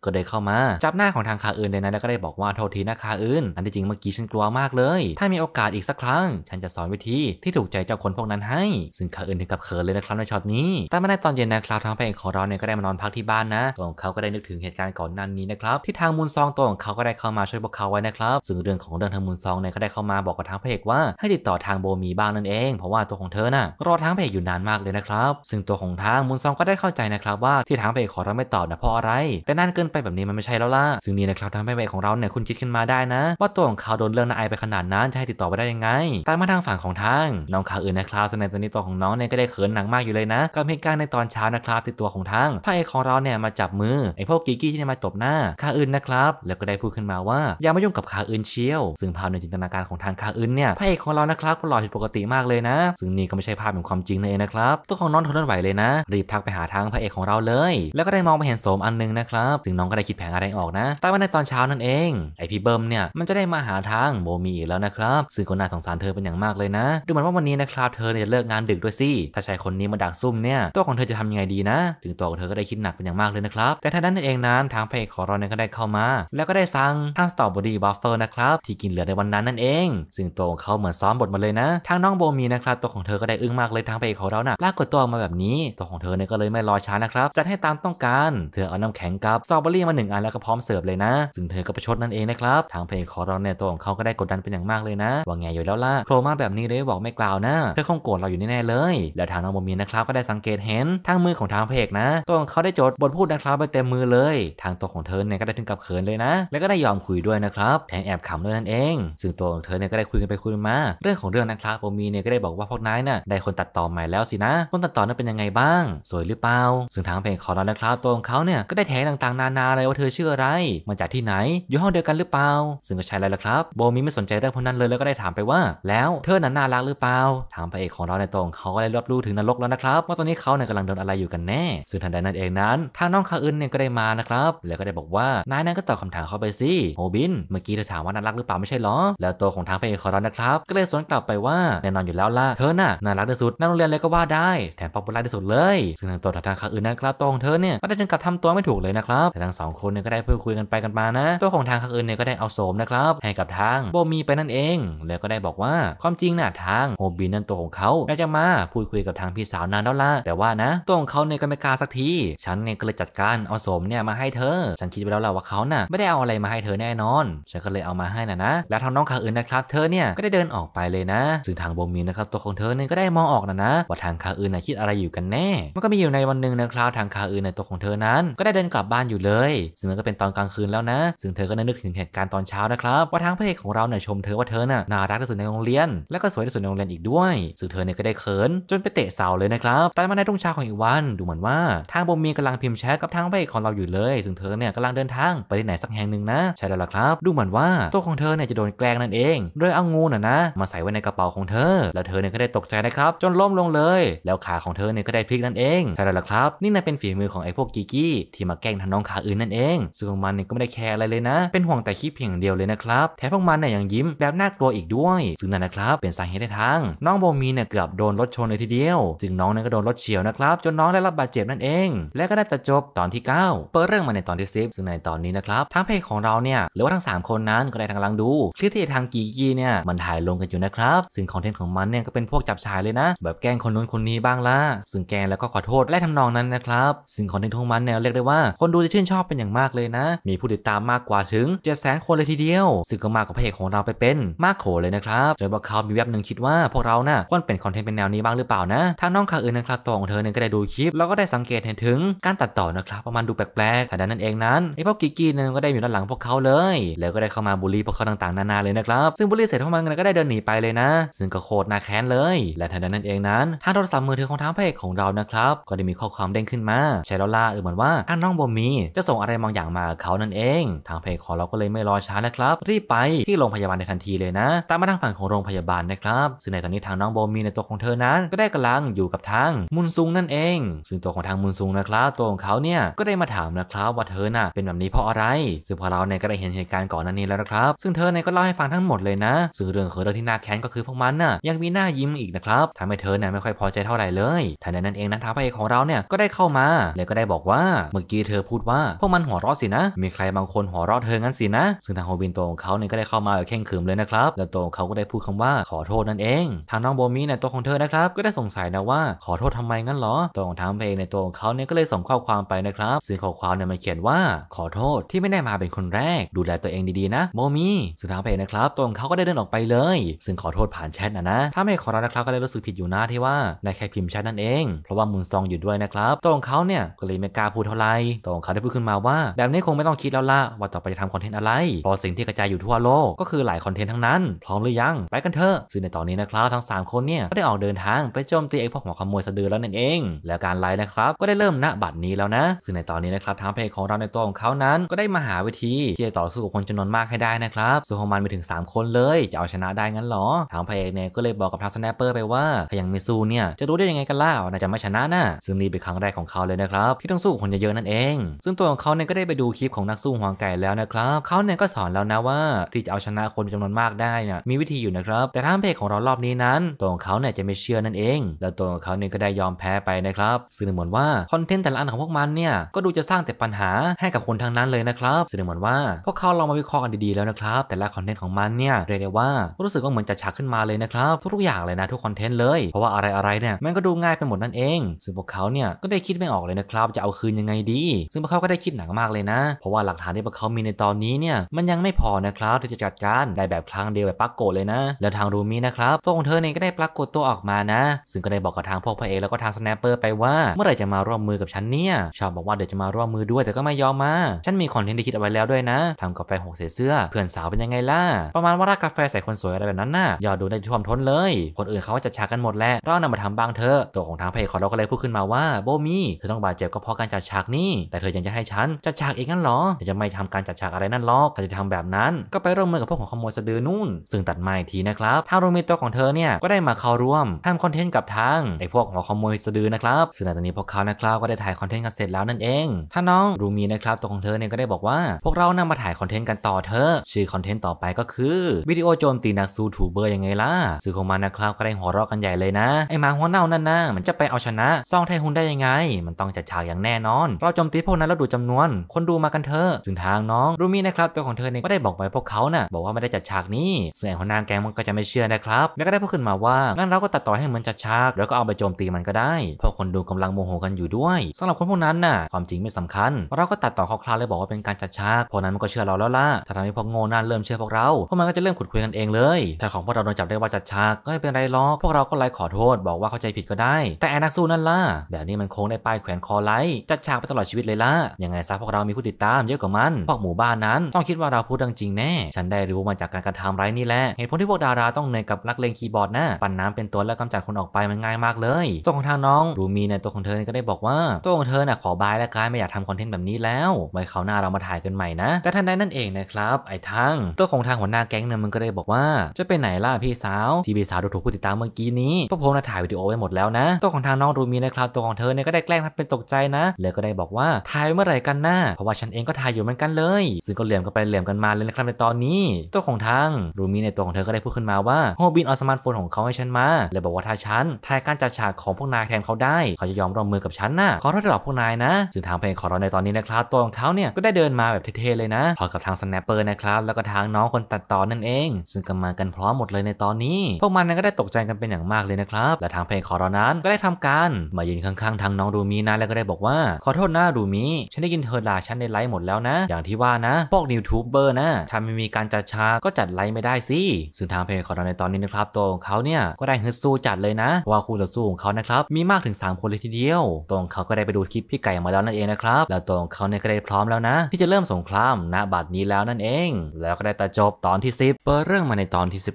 ก็ได้เข้ามาจับหน้าของทางคาอืื่นในนั้นแล้วก็ได้บอกว่าโทษทีนะคาอื่นอันที่จริงเมื่อกี้ฉันกลัวมากเลย ถ้ามีโอกาสอีกสักครั้ง ฉันจะสอนวิธีที่ถูกใจเจ้าคนพวกนั้นให้ ซึ่งคาอื่นถึงกับเขินเลยนะครับในช็อตนี้ แต่มาได้ตอนเย็นนะครับทางพรเอกของเราเนี่ยก็ได้มานอนพักที่บ้านนะตัวของเขาก็ได้นึกถึงเหตุการณ์ก่อนนั้นนี้นะครับ ที่ทางมูลซองตัวของเขาก็ได้เข้ามาช่วยพวกเขาไว้นะครับ ซึ่งเรื่องของเรื่องทางมูลซองเนี่ยก็ได้เข้ามาบอกกับทางพระเอกว่า ให้ติดต่อทางโบมีบ้างนั่นเอง เพราะว่าตัวของเธอน่ะรอทางพระเอกอยู่นานมากเลยนะครับ ซึ่งตัวของทางมูลซองก็ได้เข้าใจนะครับ ว่าที่ทางพระเอกขอรัไม่ตอบนะเพราะอะไร แต่นั่นเกินไปแบบนี้มันไม่ใช่แล้วล่ะซึ่งนี่นะครับทงให้เวของเราเนี่ยคุณคิดขึ้นมาได้นะ ว่าตัวของเขาโดนเรื่องนายไปขนาดนั้นจะให้ติดต่อไปได้ยังไง ตามมาทางฝั่งของทางน้องขาอื่นนะครับในตอนนี้ตัวของน้องเนี่ยก็ได้เขินหนักมากอยู่เลยนะกับเหตุการณ์ในตอนเช้านะครับติดตัวของทางพระเอกของเราเนี่ยมาจับมือไอ้พวกกิกี้ที่มาตบหน้าขาอื่นนะครับแล้วก็ได้พูดขึ้นมาว่าอย่ามายุ่งกับขาอื่นเชียวซึ่งภาพในจินตนาการของทางขาอื่นเนี่ยพระเอกของเรานะครับก็หล่อผิดปกติมากเลยนะ ซึ่งนี่ก็ไม่ใช่ภาพของความจริงนั่นเองนะครับตัวของน้องทนไม่ไหวเลยนะรีบทักไปหาทางพระเอกของเราเลย แล้วก็ได้มองไปเห็นโสมอันนึงนะครับถึงน้องก็ได้คิดแผนอะไรออกนะแต่ว่าในตอนเช้านั่นเองไอพี่เบิ้มเนี่ยมันจะได้มาหาทางโมมีอีกแล้วนะครับซึ่งก็น่าสงสารเธอเป็นอย่างมากเลยนะ ดูเหมือนว่าวันนี้นะครับเธอเนี่ยจะเลิกงานดึกด้วยสิถ้าชายคนนี้มาดักซุ่มเนี่ยตัวของเธอจะทำยังไงดีนะถึงตัวของเธอก็ได้คิดหนักเป็นอย่างมากเลยนะครับแต่ท่านั้นเองนั้นทางเอกขอร้อนก็ได้เข้ามา แล้วก็ได้สั่งทางสตรอเบอรี่วัฟเฟอร์นะครับที่กินเหลือในวันนั้นนั่นเองซึ่งตัวของเขาเหมือนซ้อมบทมาเลยนะ ทางน้องโบมีนะครับตัวของเธอก็ได้อึ้งมากเลยทางเอกขอเรนะ่ะลากตัวมาแบบนี้ตัวของเธอเนี่ยก็เลยไม่รอช้านะครับจัดให้ตามต้องการเธอเอาน้ำแข็งกับสตรอเบอรี่มาหนึ่งอันแล้วก็พร้อมเสิร์ฟเลยนะซึ่งเธอก็ประชดนั่นเองนะครับทางเพลงคอรอนเนี่ยตัวของเขาก็ได้กดดันเป็นอย่างมากเลยนะ ว่าไงอยู่แล้วล่ะโครมาแบบนี้เลยบอกไม่กล่าวนะเธอคงโกรธเราอยู่แน่เลย และทางน้องโมมีนะครับก็ได้สังเกตเห็นทางมือของทางเพลงนะ ตัวของเขาได้จดบทพูดนะครับ ไปเต็มมือเลย ทางตัวของเธอเนี่ยก็ได้ถึงกับเขินเลยนะ แล้วก็ได้ยอมคุยด้วยนะครับแถมแอบขำด้วยนั่นเอง ซึ่งตัวของเธอเนี่ยก็ได้คุยกันไปคุยมาเรื่องของเรื่องนะครับโมมีเนี่ยก็ได้บอกว่าพวกนายน่ะได้คนตัดต่อใหม่แล้วสินะ คนตัดต่อนั้นเป็นยังไงบ้าง สวยหรือเปล่าซึ่งทางเพลงขอรานะครับตัวของเขาเนี่ยก็ได้แทงต่างๆนานาเลยว่าเธอชื่ออะไรมาจากที่ไหนอยู่ห้องเดียวกันหรือเปล่า ซึ่งก็ใช่แล้วละครับ โบมิไม่สนใจเรื่องพวกนั้นเลยแล้วก็ได้ถามไปว่า แล้วเธอนั้นน่ารักหรือเปล่าทางพระเอกของเราในตรงเขาก็เลยรับรู้ถึงนรกแล้วนะครับว่าตอนนี้เขาเนี่ยกำลังโดนอะไรอยู่กันแน่ ซึ่งทันใดนั้นเองนั้นทางน้องคาอึนเนี่ยก็ได้มานะครับแล้วก็ได้บอกว่านายนั้นก็ตอบคำถามเขาไปสิโฮบิน เมื่อกี้เธอถามว่าน่ารักหรือเปล่าไม่ใช่หรอ แล้วตัวของทางพระเอกของเรานะครับ ก็เลยสวนกลับไปว่าแน่นอนอยู่แล้วล่ะ เธอน่ะน่ารักที่สุดนักเรียนเลยก็ว่าได้แถมป๊อปปูล่าที่สุดเลย ซึ่งทางตัวทางคาอึนนั้นกลาตรงเธอเนี่ยก็ได้จึงกับทำตัวไม่ถูกเลยนะครับแต่ทั้งสองคนเนี่ยก็ได้เพื่อคุยกันไปกันมานะตัวของทางคักอึนเนี่ยก็ได้เอาโสมนะครับให้กับทางโบมีไปนั่นเอง แล้วก็ได้บอกว่าความจริงนะทางโฮบินนั่นตัวของเขาน่าจะมาพูดคุยกับทางพี่สาวนานแล้วล่ะแต่ว่านะ ตัวของเขาเนี่ยก็ไม่กล้าสักที ฉันเนี่ยก็เลยจัดการเอาโสมเนี่ยมาให้เธอฉันคิดไปแล้วล่ะว่าเขาน่ะไม่ได้เอาอะไรมาให้เธอแน่นอนฉันก็เลยเอามาให้นะนะแล้วทางน้องคักอึนนะครับเธอเนี่ยก็ได้เดินออกไปเลยนะซึ่งทางโบมีนะครับตัวของเธอเนี่ยก็ได้มองออกนะนะว่าทางคักอึนน่ะคิดอะไรอยู่กันแน่มันก็มีอยู่ในวันหนึ่งนะครับ ทางคักอึนในตัวของเธอนั้นก็ได้เดินกลับบ้านอยู่เลยซึ่งมันก็เป็นตอนกลางคืนแล้วนะซึ่งเธอก็ได้นึกถึงเหตุการณ์ตอนเช้านะครับ ว่าทางพระเอกของเราเนี่ยชมเธอว่าเธอน่ะน่ารักที่สุดในโรงเรียนและก็สวยที่สุดในโรงเรียนอีกด้วยซึ่งเธอเนี่ยก็ได้เขิน จนไปเตะเสาเลยนะครับแต่มาในรุ่งเช้าของอีกวันดูเหมือนว่า ทางบมมีกำลังพิมพ์แชทกับทางพระเอกของเราอยู่เลยซึ่งเธอเนี่ยกำลังเดินทางไปที่ไหนสักแห่งหนึ่งนะใช่แล้วล่ะครับ ดูเหมือนว่าตัวของเธอเนี่ยจะโดนแกล้งนั่นเองโดยเอางูน่ะนะมาใส่ไว้ในกระเป๋าของเธอ แล้วเธอเนี่ยก็ได้ตกใจนะครับจนล้มลงเลย แล้วขาของเธอเนี่ยก็ได้พลิกนั่นเองใช่แล้วล่ะครับ นี่นะเป็นฝีมือของไอ้พวกกีกี้ที่มาแกล้งทำน้องขาอื่นนั่นเอง ซึ่งมันเนี่ยก็ไม่ได้แคแร์อะไรเลยนะเป็นห่วงแต่คลิปเพียงเดียวเลยนะครับแถมพวกมันเนี่ยยังยิ้มแบบน่ากลัวอีกด้วย ซึ่งนั่นนะครับเป็นสาเหตุได้ทั้งน้องโบมีเนี่ยเกือบโดนรถชนเลยทีเดียวจึงน้องนั้นก็โดนรถเฉียวนะครับจนน้องได้รับบาดเจ็บนั่นเอง และก็ได้จะจบตอนที่9เปิดเรื่องมาในตอนที่10ซึ่งในตอนนี้นะครับทั้งเพจของเราเนี่ย หรือว่าทั้ง 3 คนนั้นก็ได้ทางลังดูคลิปที่ทางกีกีเนี่ยมันถ่ายลงกันอยู่นะครับซึ่งคอนเทนต์ของมันเนี่ยก็เป็นพวกจับชายเลยนะแบบแกล้งคนนู้นคนนี้บ้างละซึ่งแกงแล้วก็ขอโทษและทำนองนั้นนะครับซึ่งคอนเทนต์ของมันเนี่ยเรียกได้ว่าคนดูจะชื่นชอบเป็นอย่างมากเลยนะมีผู้ติดตาามมากกว่าถึง7ะแสนคนเลยทีเดียว ซึ่งก็มากกว่าพระเอกของเราไปเป็นมากโขเลยนะครับจนบางคราวมีเว็บหนึ่งคิดว่า พวกเรานะ่ะควรเป็นคอนเทนต์เป็นแนวนี้บ้างหรือเปล่านะทางน้องข่าอื่นนะครับตัวของเธอหนึ่งก็ได้ดูคลิป แล้วก็ได้สังเกตเห็นถึงการตัดต่อนะครับ ประมาณดูแปลกๆแต่นั้นเองนั้นไอพวกกิกกี้นั่นก็ได้อยู่ด้านหลังพวกเขาเลย แล้วก็ได้เข้ามาบูลลี่พวกเขาต่างๆนานาเลยนะครับซึ่งบูลลี่เสร็จพวกมันก็ได้เดินหนีไปเลยนะ ซึ่งก็โคตรน่าแค้นเลย และทันใดนั้นเองนั้นทางโทรศัพท์มือถือของทางพระเอกของเรานะครับก็ได้มีข้อความเด้งขึ้นมาแชร์ล่ะเออเหมือนว่าทางน้องบอมีจะส่งอะไรบางอย่างมาเขานั่นเองทางเพจของเราก็เลยไม่รอช้านะครับ รีบไปที่โรงพยาบาลในทันทีเลยนะ ตามมาทางฝั่งของโรงพยาบาลนะครับ ซึ่งในตอนนี้ทางน้องโบมีในตัวของเธอนั้น ก็ได้กำลังอยู่กับทางมุนซุงนั่นเอง ซึ่งตัวของทางมุนซุงนะครับ ตัวของเขาเนี่ยก็ได้มาถามนะครับว่าเธอน่ะเป็นแบบนี้เพราะอะไร ซึ่งพอเราเนี่ยก็ได้เห็นเหตุการณ์ก่อนนั้นนี้แล้วนะครับซึ่งเธอเนี่ยก็เล่าให้ฟังทั้งหมดเลยนะซึ่งเรื่องของเรื่องที่น่าแค้นก็คือพวกมันน่ะยังมีหน้ายิ้มอีกนะครับทำให้เธอเนี่ยไม่ค่อยพอใจเท่าไหร่เลยทันใดนั้นเองนะทางเพจของเราเนี่ยก็ได้เข้ามาแล้วก็ได้บอกว่าเมื่อกี้เธอพูดว่าพวกมันหัวเราะสินะมีใครบางคคนหัวรอดเธองั้นสินะ ซึ่งทางโฮบินตัวของเขาเนี่ยก็ได้เข้ามาแบบเข่งขืมเลยนะครับ แล้วตัวเขาก็ได้พูดคำว่าขอโทษนั่นเอง ทางน้องโบมีในตัวของเธอนะครับ ก็ได้สงสัยนะว่าขอโทษทำไมงั้นหรอตัวของทางเพลงในตัวของเขาเนี่ยก็เลยส่งข้อความไปนะครับ ซึ่งข้อความเนี่ยมันเขียนว่าขอโทษที่ไม่ได้มาเป็นคนแรก ดูแลตัวเองดีๆนะโบมีซึ่งทางเพลงนะครับตัวของเขาก็ได้เดินออกไปเลย ซึ่งขอโทษผ่านแชทนะนะถ้าไม่ขอรับนะครับก็เลยรู้สึกผิดอยู่นะที่ว่าในแค่พิมพ์แชทนั่นเอง เพราะว่ามุนซองอยู่ด้วยนะครับตัวของเขาเนี่ยก็เลยไม่กล้าพูดเท่าไหร่ตัวของเขาได้พูดขึ้นมาว่า แบบนี้คงไม่ต้องคิดแล้วล่ะละว่าต่อไปจะทำคอนเทนต์อะไรเพราะสิ่งที่กระจายอยู่ทั่วโลก ก็คือหลายคอนเทนต์ทั้งนั้น พร้อมหรือยัง ไปกันเถอะ ซึ่งในตอนนี้นะครับ ทั้ง 3 คนเนี่ย ก็ได้ออกเดินทางไปโจมตีไอ้พวกหัวขโมยสะดือ แล้วนั่นเอง และการไลฟ์นะครับก็ได้เริ่มณบัดนี้แล้วนะ ซึ่งในตอนนี้นะครับทางเพจของเราในตัวของเขานั้น ก็ได้มาหาวิธีที่จะต่อสู้กับคนจำนวนมากให้ได้นะครับซึ่งของมันมีถึง 3 คนเลย จะเอาชนะได้งั้นหรอทางเพจเนี่ยก็เลยบอกกับทางสแนปเปอร์ไปว่าถ้ายังไม่สู้เนี่ยจะรู้ได้ยังไงกันล่าน่าจะไม่ชนะนะ ซึ่งนี่เป็นครั้งแรกของเขาเลยนะครับที่ต้องสู้คนเยอะๆนั่นเอง ซึ่งตัวของเขาเนี่ยก็ได้ไปดูคลิปของนักสู้หัวหองไก่แล้วนะครับเขาเนี่ยก็สอนแล้วนะว่าที่จะเอาชนะคนจำนวนมากได้นะมีวิธีอยู่นะครับแต่ท่าเพจของเรารอบนี้นั้นตัวของเขาเนี่ยจะไม่เชื่อนั่นเอง แล้วตัวของเขาเนี่ยก็ได้ยอมแพ้ไปนะครับซึ่งเหมือนว่าคอนเทนต์แต่ละอันของพวกมันเนี่ยก็ดูจะสร้างแต่ปัญหาให้กับคนทางนั้นเลยนะครับซึ่งเหมือนว่าพวกเขาลองมาวิเคราะห์กันดีๆแล้วนะครับแต่ละคอนเทนต์ของมันเนี่ยเรียกได้ว่า รู้สึกว่าเหมือนจะฉากขึ้นมาเลยนะครับ ทุกๆอย่างเลยนะทุกคอนเทนต์เลยเพราะว่าอะไรๆเนี่ยมันก็ดูง่ายไปหมดนั่นเองซึ่งพวกเขาเนี่ยก็ได้คิดไม่ออกเลยนะครับจะเอาคืนยังไงดี ซึ่งพวกเขาก็ได้คิดหนักมากเลยนะเพราะว่าหลักฐานที่พวกเขามี ใน ตอนนี้ เนี่ย มัน ยัง ไม่ พอ นะครับ ที่จะ จัดการ ได้แบบ ครั้งเดียว แบบปักโกเลยนะแล้วทาง รูมี่นะครับ ตัวของเธอเองก็ได้ปรากฏตัว ออกมา นะ ซึ่ง ก็ได้บอก กับ ทาง พวก พระเอก แล้วก็ทางสแนปเปอร์ ไปว่า เมื่อไหร่จะมา ร่วมมือ กับ ฉัน เนี่ยชอบบอกว่า เดี๋ยว จะ มา ร่วมมือ ด้วย แต่ ก็ไม่ยอม มา ฉัน มี คอนเทนต์ ที่ คิด เอาไว้ แล้ว ด้วย นะทำกาแฟหกเสเสื้อ เพื่อนสาว เป็นยังไงล่ะ ประมาณว่ารักกาแฟใส่คนสวยอะไรแบบนั้นน่ะยอดดูได้ท่วมท้นเลยคนอื่นเขาจัดฉากกันหมดแล้วเรานำมาทำบ้างเธอตัวของทางพระเอกขอเราก็เลยพูดขึ้นมาว่าโบมี่เธอต้องบาดเจ็บก็เพราะการจัดฉากนี่แต่เธอยังจะให้ฉันจัดฉากเองงั้นหรอจะไม่ทำการจัดฉากอะไรนั่นลรอกถ้าจะทำแบบนั้นก็ไปร่วมมือกับพวกของขโมยสะดือนู่น ซึ่งตัดไม้ทีนะครับทางโรมิโตของเธอเนี่ยก็ได้มาเข้าร่วมทำคอนเทนต์กับทางไอ้พวกของขโมยสะดือนะครับซึ่งในตอนนี้พวกเขานะครับก็ได้ถ่ายคอนเทนต์กันเสร็จแล้วนั่นเอง ถ้าน้องรูมีนะครับตัวของเธอเนี่ยก็ได้บอกว่าพวกเรานำมาถ่ายคอนเทนต์กันต่อเธอชื่อคอนเทนต์ต่อไปก็คือวิดีโอโจมตีนักสู้ถูเบอร์ยังไงล่ะซึ่งของมันนะครับก็ได้หัวเราะกันใหญ่เลยนะไอ้หมาหัวเน่านั่นนะมันจะไปเอาชนะซ่องไทฮุนได้ยังไง มันต้องจัดฉากอย่างแน่นอน เราโจมตีพวกนั้นแล้วดูจำนวน คนดูมากันเธอซึ่งงทางน้องรูมี่นะครับตัวของเธอเองก็ได้บอกไปพวกเขานะ่ะบอกว่าไม่ได้จัดฉากนี้ส่วนหัวหน้าแกงมันก็จะไม่เชื่อนะครับ แล้วก็ได้พูดขึ้นมาว่างั้นเราก็ตัดต่อให้เหมือนจัดฉากแล้วก็เอาไปโจมตีมันก็ได้เพราะคนดูกำลังโมโหกันอยู่ด้วยสำหรับคนพวกนั้นน่ะความจริงไม่สำคัญเราก็ตัดต่อคร่าวๆเลยบอกว่าเป็นการจัดฉากพวกนั้นมันก็เชื่อเราแล้วล่ะถ้าทำให้พวกโง่น่าเริ่มเชื่อพวกเราพวกมันก็จะเริ่มขุดคุยกันเองเลย แต่ของพวกเราโดนจับได้ว่าจัดฉากก็ไม่เป็นไรหรอกพวกเราก็ไล่ขอโทษบอกว่าเข้าใจผิดก็ได้แต่แอนักสู้นั่นล่ะแบบนี้มันคงได้ป้ายแขวนคอไล่จัดฉากไปตลอดชีวิตเลยล่ะยังไงซะพวกเรามีผู้ติดตามเยอะกว่ามัันพวกหมู่บ้านนั้น ต้องคิดว่าเราพูดจริง แน่ฉันได้รู้มาจากการกระทำไรนี่แหละ เหตุผลที่พวกดารา ต้องเหนื่อยกับลักเลงคีย์บอร์ดนะปั่นน้ำเป็นตัวแล้วกำจัดคนออกไปมันง่ายมากเลยตัวของทางน้องรูมีในตัวของเธอก็ได้บอกว่าตัวของเธอน่ะขอบายและกายไม่อยากทำคอนเทนต์แบบนี้แล้ว ไว้คราวหน้าเรามาถ่ายกันใหม่นะ แต่ท่านใดนั่นเองนะครับไอ้ทั้งตัวของทางหัวหน้าแก๊งเนี่ยมันก็ได้บอกว่า จะไปไหนล่ะพี่สาวที่พี่สาวดูถูกผู้ติดตามเมื่อกี้นี้พวกผมน่ะถ่ายวิดีโอไว้หมดแล้วนะ ตัวของทางน้องรูมีนะครับตัวของเธอเนี่ยก็ได้แกล้งทำเป็นตกใจนะแลวก็ได้บอกว่าถ่ายเมื่อไหร่กันหน้า เพราะว่าฉันเองก็ถ่ายอยู่เอนกันเลยซึ่งก็เหลี่ยมกันไปเหลี่ยมกันมาเลยนะครับในตอนนี้ตัวของทางรูมีในตัวของเธอก็ได้พูดขึ้นมาว่าโฮบินเอาสมาร์ทโฟนของเขาให้ฉันมาแลวบอกว่าถ้าฉันทายการจัดฉากของพวกนายแทนเขาได้ เขาจะยอมร่วมมือกับฉันนะขอรอดหลอบพวกนายนะซึ่งทางเพลงขอร้รงในตอนนี้นะครับตัวของเขาเนี่ยก็ได้เดินมาแบบเท่ๆเลยนะพอกับทางสแนปเปอร์นะครับแล้วก็ทางน้องคนตัดต่อนั่นเอง ซึ่งก็มากันพร้อมหมดเลยในตอนนี้ พวกมันก็ได้ตกใจกันเป็นอย่างมากเลยนะครับและทางเพลงขอร้รงนั้นก็ได้ทำการ มายืนข้าง ๆ ทางน้องรูมีนะแล้วก็ได้บอกว่า ขอโทษนะรูมีฉันได้ยินเธอด่าฉันในไลฟ์หมดแล้วนะอย่างที่ว่านะ พวกนิวทูบเบอร์นะถ้าไม่มีการจัดฉากก็จัดไลฟ์ไม่ได้สิซึ่งทางเพจของเราในตอนนี้นะครับตัวของเขาเนี่ย ก็ได้ฮึดสู้จัดเลยนะ ว่าคู่ต่อสู้ของเขานะครับ มีมากถึง3คนเลยทีเดียวตัวของเขาก็ได้ไปดูคลิปพี่ไก่มาแล้วนั่นเองนะครับ แล้วตัวของเขาเนี่ยก็ได้พร้อมแล้วนะ ที่จะเริ่มสงคราม ณ บัดนี้แล้วนั่นเอง แล้วก็ได้ตัดจบตอนที่ 10 เปิดเรื่องมาในตอนที่11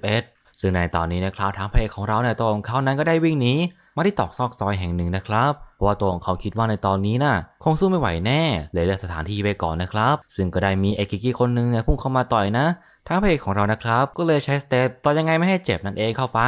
ซึ่งในตอนนี้นะครับทางพเพจของเราในตัวของเขานั้นก็ได้วิ่งหนีมาที่ตอกซอกซอยแห่งหนึ่งนะครับ เพราะว่าตัวของเขาคิดว่าในตอนนี้นะ่ะคงสู้ไม่ไหวแน่เลยเลือกสถานที่ไปก่อนนะครับ ซึ่งก็ได้มีเอกิกิคนนึงเนี่ยพุ่งเข้ามาต่อยนะทางพเพจของเรานะครับก็เลยใช้สเตปต่อยยังไงไม่ให้เจ็บนั่นเองเข้าไป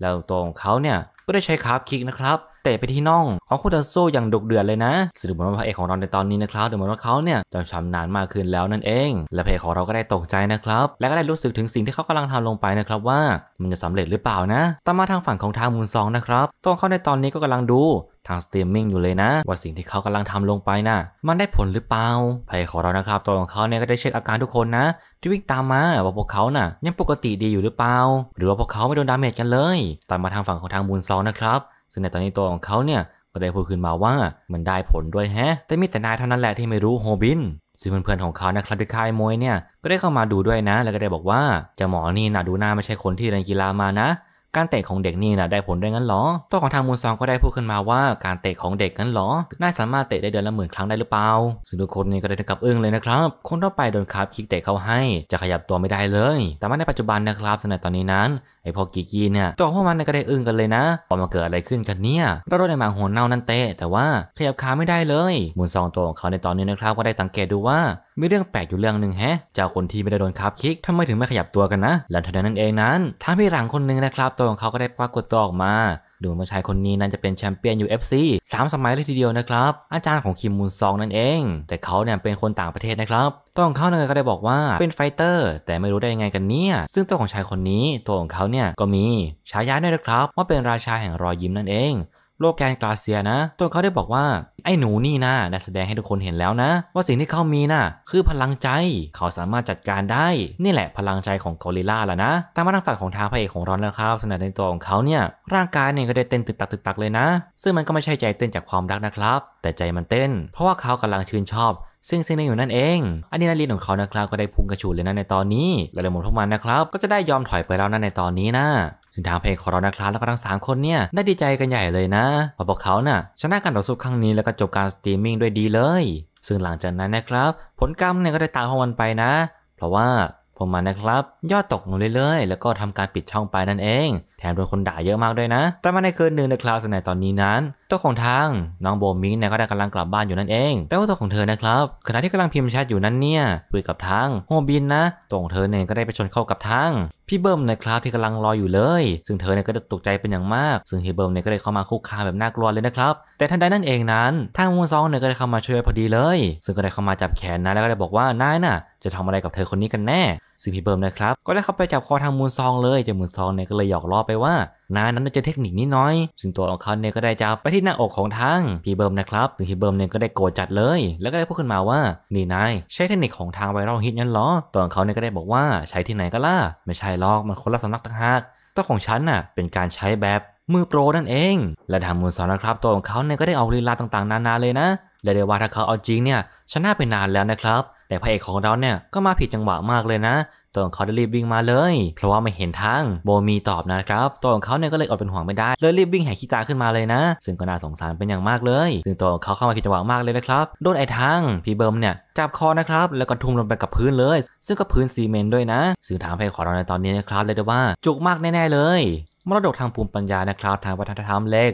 แล้วตัวของเขาเนี่ยก็ได้ใช้คาร์บคิกนะครับตะไปที่น่องของโคดาโซอย่างดุเดือดเลยนะสืบเหมือนว่าพระเอกของเราในตอนนี้นะครับดูเหมือนว่าเขาเนี่ยจะชำนานมากขึ้นแล้วนั่นเอง และพระเอกของเราก็ได้ตกใจนะครับและก็ได้รู้สึกถึงสิ่งที่เขากำลังทำลงไปนะครับ ว่ามันจะสำเร็จหรือเปล่านะ ต่อมาทางฝั่งของทางมูลซองนะครับตัวเขาในตอนนี้ก็กำลังดูทางสตรีมมิ่งอยู่เลยนะ ว่าสิ่งที่เขากำลังทำลงไปนะ่ะมันได้ผลหรือเปล่าเายของเรานะครับตัวของเขาเนี่ยก็ได้เช็คอาการทุกคนนะ ที่วิ่งตามมาว่าพวกเขานะ่ะยังปกติดีอยู่หรือเปล่า หรือว่าพวกเขาไม่โดนดาเมจกันเลยตามมาทางฝั่งของทางมูลซองนะครับึ่งในตอนนี้ตัวของเขาเนี่ยก็ได้พูดขึ้นมาว่ามันได้ผลด้วยแฮะ แต่มีแต่นายเท่านั้นแหละที่ไม่รู้โฮบิน ซึ่งเพื่อนๆของเขานะครับที่ค่ายมวยเนี่ย ก็ได้เข้ามาดูด้วยนะ แล้วก็ได้บอกว่า จะหมอนี่นะดูหน้าไม่ใช่คนที่เล่นกีฬามานะการเตะของเด็กนี่นะได้ผลได้งั้นหรอตัวของทางมูนซองก็ได้พูดขึ้นมาว่า การเตะของเด็กงั้นหรอน่าสามารถเตะได้เดือนละหมื่นครั้งได้หรือเปล่าซึ่งทุกคนนี่ก็ได้ถึงกับอึ้งเลยนะครับ คนทั่วไปโดนคาบคิกเตะเข้าให้ จะขยับตัวไม่ได้เลย แต่ว่าในปัจจุบันนะครับสำหรับตอนนี้นั้นไอพอกกีกีเนี่ยตัวพวกมันก็ได้อึ้งกันเลยนะว่ามาเกิดอะไรขึ้นกันเนี่ยเราโดนไอหมาหัวเน่านั่นเตะ แต่ว่าขยับขาไม่ได้เลยมูนซองตัวของเขาในตอนนี้นะครับ ก็ได้สังเกตดูว่ามีเรื่องแปลกอยู่เรื่องหนึ่งแฮะเจ้าคนที่ไม่ได้โดนคาบคิกทำไมถึงไม่ขยับตัวกันนะหลังจากนั้นเองนั้นท้งพี่หลังคนหนึ่งนะครับ ตัวของเขาก็ได้ปรากฏตัวออกมาดูม่าชายคนนี้นั้นจะเป็นแชมเปี้ยน UFC 3 สมัยเลยทีเดียวนะครับ อาจารย์ของคิมมูนซองนั่นเอง แต่เขาเนี่ยเป็นคนต่างประเทศนะครับตัวของเขาเนี่ยก็ได้บอกว่าเป็นไฟเตอร์แต่ไม่รู้ได้ยังไงกันเนี่ยซึ่งตัวของชายคนนี้ตัวของเขาเนี่ยก็มีฉายาด้วยนะครับ ว่าเป็นราชาแห่งรอยยิ้มนั่นเองโลแกนกลาเซียนะ ตัวเขาได้บอกว่าไอ้หนูนี่นะได้แสดงให้ทุกคนเห็นแล้วนะ ว่าสิ่งที่เขามีนะ่ะคือพลังใจเขาสามารถจัดการได้นี่แหละพลังใจของกอริลลาแล้ะนะตามมาทางฝั่งของทางพระเอกของร้อนแล้วครับสนับในตัวของเขาเนี่ย ร่างกายเนี่ยก็ได้เต้นตึกตักตึกตักเลยนะ ซึ่งมันก็ไม่ใช่ใจเต้นจากความรักนะครับ แต่ใจมันเต้น เพราะว่าเขากำลังชื่นชอบซึ่งซนเนอยู่นั่นเอง อันนี้นาลีนของเขานะครับก็ได้พุ่งกระฉูดเลยนะในตอนนี้และเลหมดพวกมันนะครับ ก็จะได้ยอมถอยไปแล้วนะในตอนนี้นะ ซึ่งทางเพลงของเรานะครับแล้ว ก็ทั้ง3คนเนี่ยได้ดีใจกันใหญ่เลยนะ เพราะพวกเขาน่ะชนะการต่อสู้ครั้งนี้แล้วก็จบการสตรีมมิ่งด้วยดีเลย ซึ่งหลังจากนั้นนะครับ ผลกรรมเนี่ยก็ได้ตามพวกมันไปนะ เพราะว่าพวกมันนะครับยอดตกลงเรื่อยๆแล้วก็ทำการปิดช่องไปนั่นเองแถมโดนคนด่าเยอะมากด้วยนะ แต่มาในคืนหนึ่งในคลาวสในตอนนี้นั้น ตัวของทางน้องโบมิงเนี่ยก็ได้กำลังกลับบ้านอยู่นั่นเอง แต่ว่าตัวของเธอนะครับขณะที่กำลังพิมพ์แชทอยู่นั้นเนี่ยคุยกับทางโฮบินนะตัวของเธอเนี่ยก็ได้ไปชนเข้ากับทาง พี่เบิร์มนะครับที่กำลังรออยู่เลย ซึ่งเธอเนี่ยก็ตกใจเป็นอย่างมากซึ่งพี่เบิร์มเนี่ยก็ได้เข้ามาคุกคามแบบน่ากลัวเลยนะครับแต่ทันใดนั่นเองนั้นทางมูนซองเนี่ยก็ได้เข้ามาช่วยพอดีเลย ซึ่งก็ได้เข้ามาจับแขนนะแล้วก็ได้บอกว่านายน่ะ จะทำอะไรกับเธอคนนี้กันแน่ซึ่งพี่เบิร์มนะครับก็ได้เข้าไปจับคอทางมูลซองเลยจนมูลซองเนี่ยก็เลยหยอกล้อไปว่านายนั้นจะเทคนิคนิดน้อย ซึ่งตัวของเขาเนี่ยก็ได้จับไปที่หน้าอกของทางพี่เบิร์มนะครับซึ่งพี่เบิร์มเนี่ยก็ได้โกรธจัดเลย แล้วก็ได้พูดขึ้นมาว่านี่นายใช้เทคนิคของทางไวรัลฮิตนั่นหรอตัวของเขาเนี่ยก็ได้บอกว่าใช้ที่ไหนก็ล่ะไม่ใช่หรอกมันคนละสำนักต่างหากตัวของฉันน่ะเป็นการใช้แบบมือโปรนั่นเอง และทางมูลซองนะครับตัวของเขาเนี่ยก็ได้ออกลีลาต่าง ๆนานาเลยนะเรียกได้ว่าถ้าเขาเอาจริงเนี่ยชนะไปนานแล้วนะครับแต่พระเอกของเราเนี่ยก็มาผิดจังหวะมากเลยนะตัวของเขาได้รีบวิ่งมาเลย เพราะว่าไม่เห็นทางโบมีตอบนะครับตัวของเขาเนี่ยก็เลยอดเป็นห่วงไม่ได้เลยรีบวิ่งแหกขี้ตาขึ้นมาเลยนะ ซึ่งก็น่าสงสารเป็นอย่างมากเลยซึ่งตัวของเขาเข้ามาผิดจังหวะมากเลยนะครับโดนไอ้ทางพี่เบิร์มเนี่ยจับคอนะครับแล้วก็ทุ่มลงไปกับพื้นเลย ซึ่งก็พื้นซีเมนต์ด้วยนะซึ่งถามพระเอกของเราในตอนนี้นะครับเลยได้ว่าจุกมากแน่ๆเลยมรดกทางภูมิปัญญา นะครับ ทางวัฒนธรรมเลข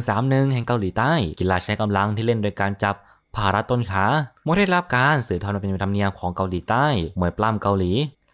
131แห่งเกาหลีใต้ กีฬาใช้กำลังที่เล่นโดยการจับผ่ารัดต้นขาโมเได้รับการสือทอดมาเป็นธรรมเนียมของเกาหลีใต้มวยปล้ำเกาหลี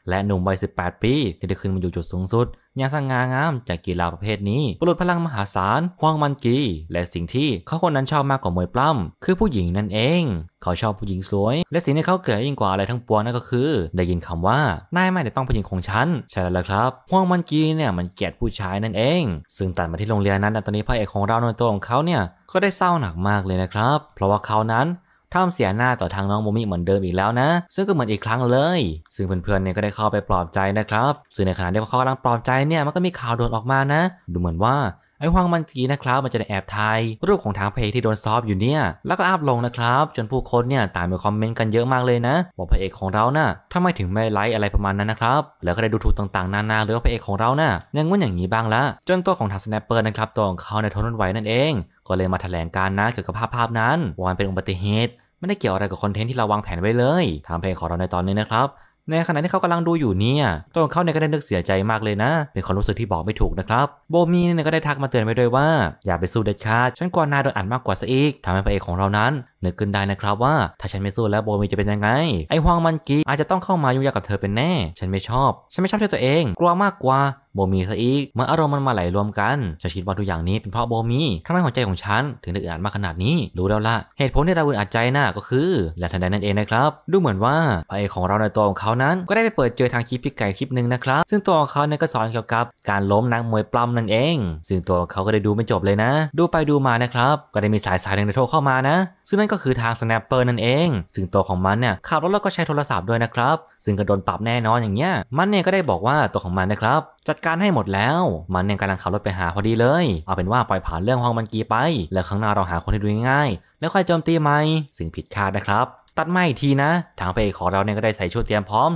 และหนุ่มวัย18 ปี ที่ได้ขึ้นมาอยู่จุดสูงสุดอย่างสง่างามจากกีฬาประเภทนี้ปลุดพลังมหาศาลฮวงมันกี และสิ่งที่เขาคนนั้นชอบมากกว่ามวยปล้ำคือผู้หญิงนั่นเอง เขาชอบผู้หญิงสวย และสิ่งที่เขาเกลียดยิ่งกว่าอะไรทั้งปวงนั่นก็คือ ได้ยินคำว่านายไม่ได้ต้องผู้หญิงของฉัน ใช่แล้วล่ะครับฮวงมันกีเนี่ยมันเกลียดผู้ชายนั่นเอง ซึ่งตัดมาที่โรงเรียนนั้น ตอนนี้พระเอกของเราในตัวของเขาเนี่ย ก็ได้เศร้าหนักมากเลยนะครับ เพราะว่าเขานั้นทาเสียหน้าต่อทางน้องโมม่เหมือนเดิมอีกแล้วนะ ซึ่งก็เหมือนอีกครั้งเลย ซึ่งเพื่อนๆเนี่ยก็ได้เข้าไปปลอบใจนะครับ ซึ่งในขณะที่เขากำลังปลอบใจเนี่ยมันก็มีข่าวโดนออกมานะ ดูเหมือนว่าไอฮวางมันกีนะครับมันจะได้แอบถ่ายรูปของทางพระเอกที่โดนซอฟอยู่เนี่ย แล้วก็อัพลงนะครับ จนผู้คนเนี่ยต่างไปคอมเมนต์กันเยอะมากเลยนะบอกพระเอกของเรานะ่ะทำไมถึงไม่ไลค์อะไรประมาณนั้นนะครับ แล้วก็ได้ดูถูกต่างๆนานาเลยว่าพระเอกของเรานะ่ะยังงุ่นอย่างนี้บ้างละจนตัวของทางสแนปเปอร์นะครับ ตัวของเขาในทนนไหวนั่นเอง ก็เลยมาแถลงการนะเกี่ยวกับภาพภาพนั้นว่ามันเป็นอุบัติเหตุไม่ได้เกี่ยวอะไรกับคอนเทนต์ที่เราวางแผนไว้เลยทางเพลงของเราในตอนนี้นะครับในขณะที่เขากำลังดูอยู่เนี่ย ตัวของเขาเนี่ยก็ได้นึกเสียใจมากเลยนะ เป็นความรู้สึกที่บอกไม่ถูกนะครับ โบมีเนี่ยก็ได้ทักมาเตือนไปด้วยว่า อย่าไปสู้เด็ดขาด ฉันกลัวนายโดนอัดมากกว่าซะอีกทำให้พระเอกของเรานั้น นึกขึ้นได้นะครับว่าถ้าฉันไม่สู้แล้วโบมีจะเป็นยังไง ไอ้ฮวงมันกีอาจจะต้องเข้ามายุ่งยากกับเธอเป็นแน่ ฉันไม่ชอบ ฉันไม่ชอบเธอตัวเอง กลัวมากกว่าโบมีซะอีกเมื่ออารมณ์มันมาไหลรวมกันฉันคิดว่าทุกอย่างนี้เป็นเพราะโบมีทำให้หัวใจของฉันถึงได้อึดอัดมากขนาดนี้รู้แล้วละเหตุผลที่เราอึดอัดใจน่ะก็คือ และทันใดนั่นเองนะครับดูเหมือนว่าพระเอกของเราในตัวของเขานั้น ก็ได้ไปเปิดเจอทางคลิปพิกไก่คลิปหนึ่งนะครับ ซึ่งตัวของเขาเนี่ยก็สอนเกี่ยวกับการล้มนักมวยปล้ำนั่นเอง ซึ่งตัวเขาก็ได้ดูไม่จบเลยนะ ดูไปดูมานะครับก็ได้มีสายสายหนึ่งโทรเข้ามานะซึ่งนั่นก็คือทางสนปเปอร์นั่นเองซึ่งตัวของมันเนี่ยขับรถแล้วก็ใช้โทรศัพท์ด้วยนะครับ ซึ่งก็โดนปรับแน่นอนอย่างเงี้ยมันเนี่ยก็ได้บอกว่า ตัวของมันนะครับจัดการให้หมดแล้ว มันเนี่ยกำลังขับรถไปหาพอดีเลย เอาเป็นว่าปล่อยผ่านเรื่องห้องมันกีไป แล้วครั้งหน้าเราหาคนที่ดูง่ายๆแล้วค่อยโจมตีไหมสิ่งผิดคาดนะครับ ตัดไม่ทีนะ ทางพปเของเราเนี่ยก็ได้ใส่ชุดเตรียมพร้อม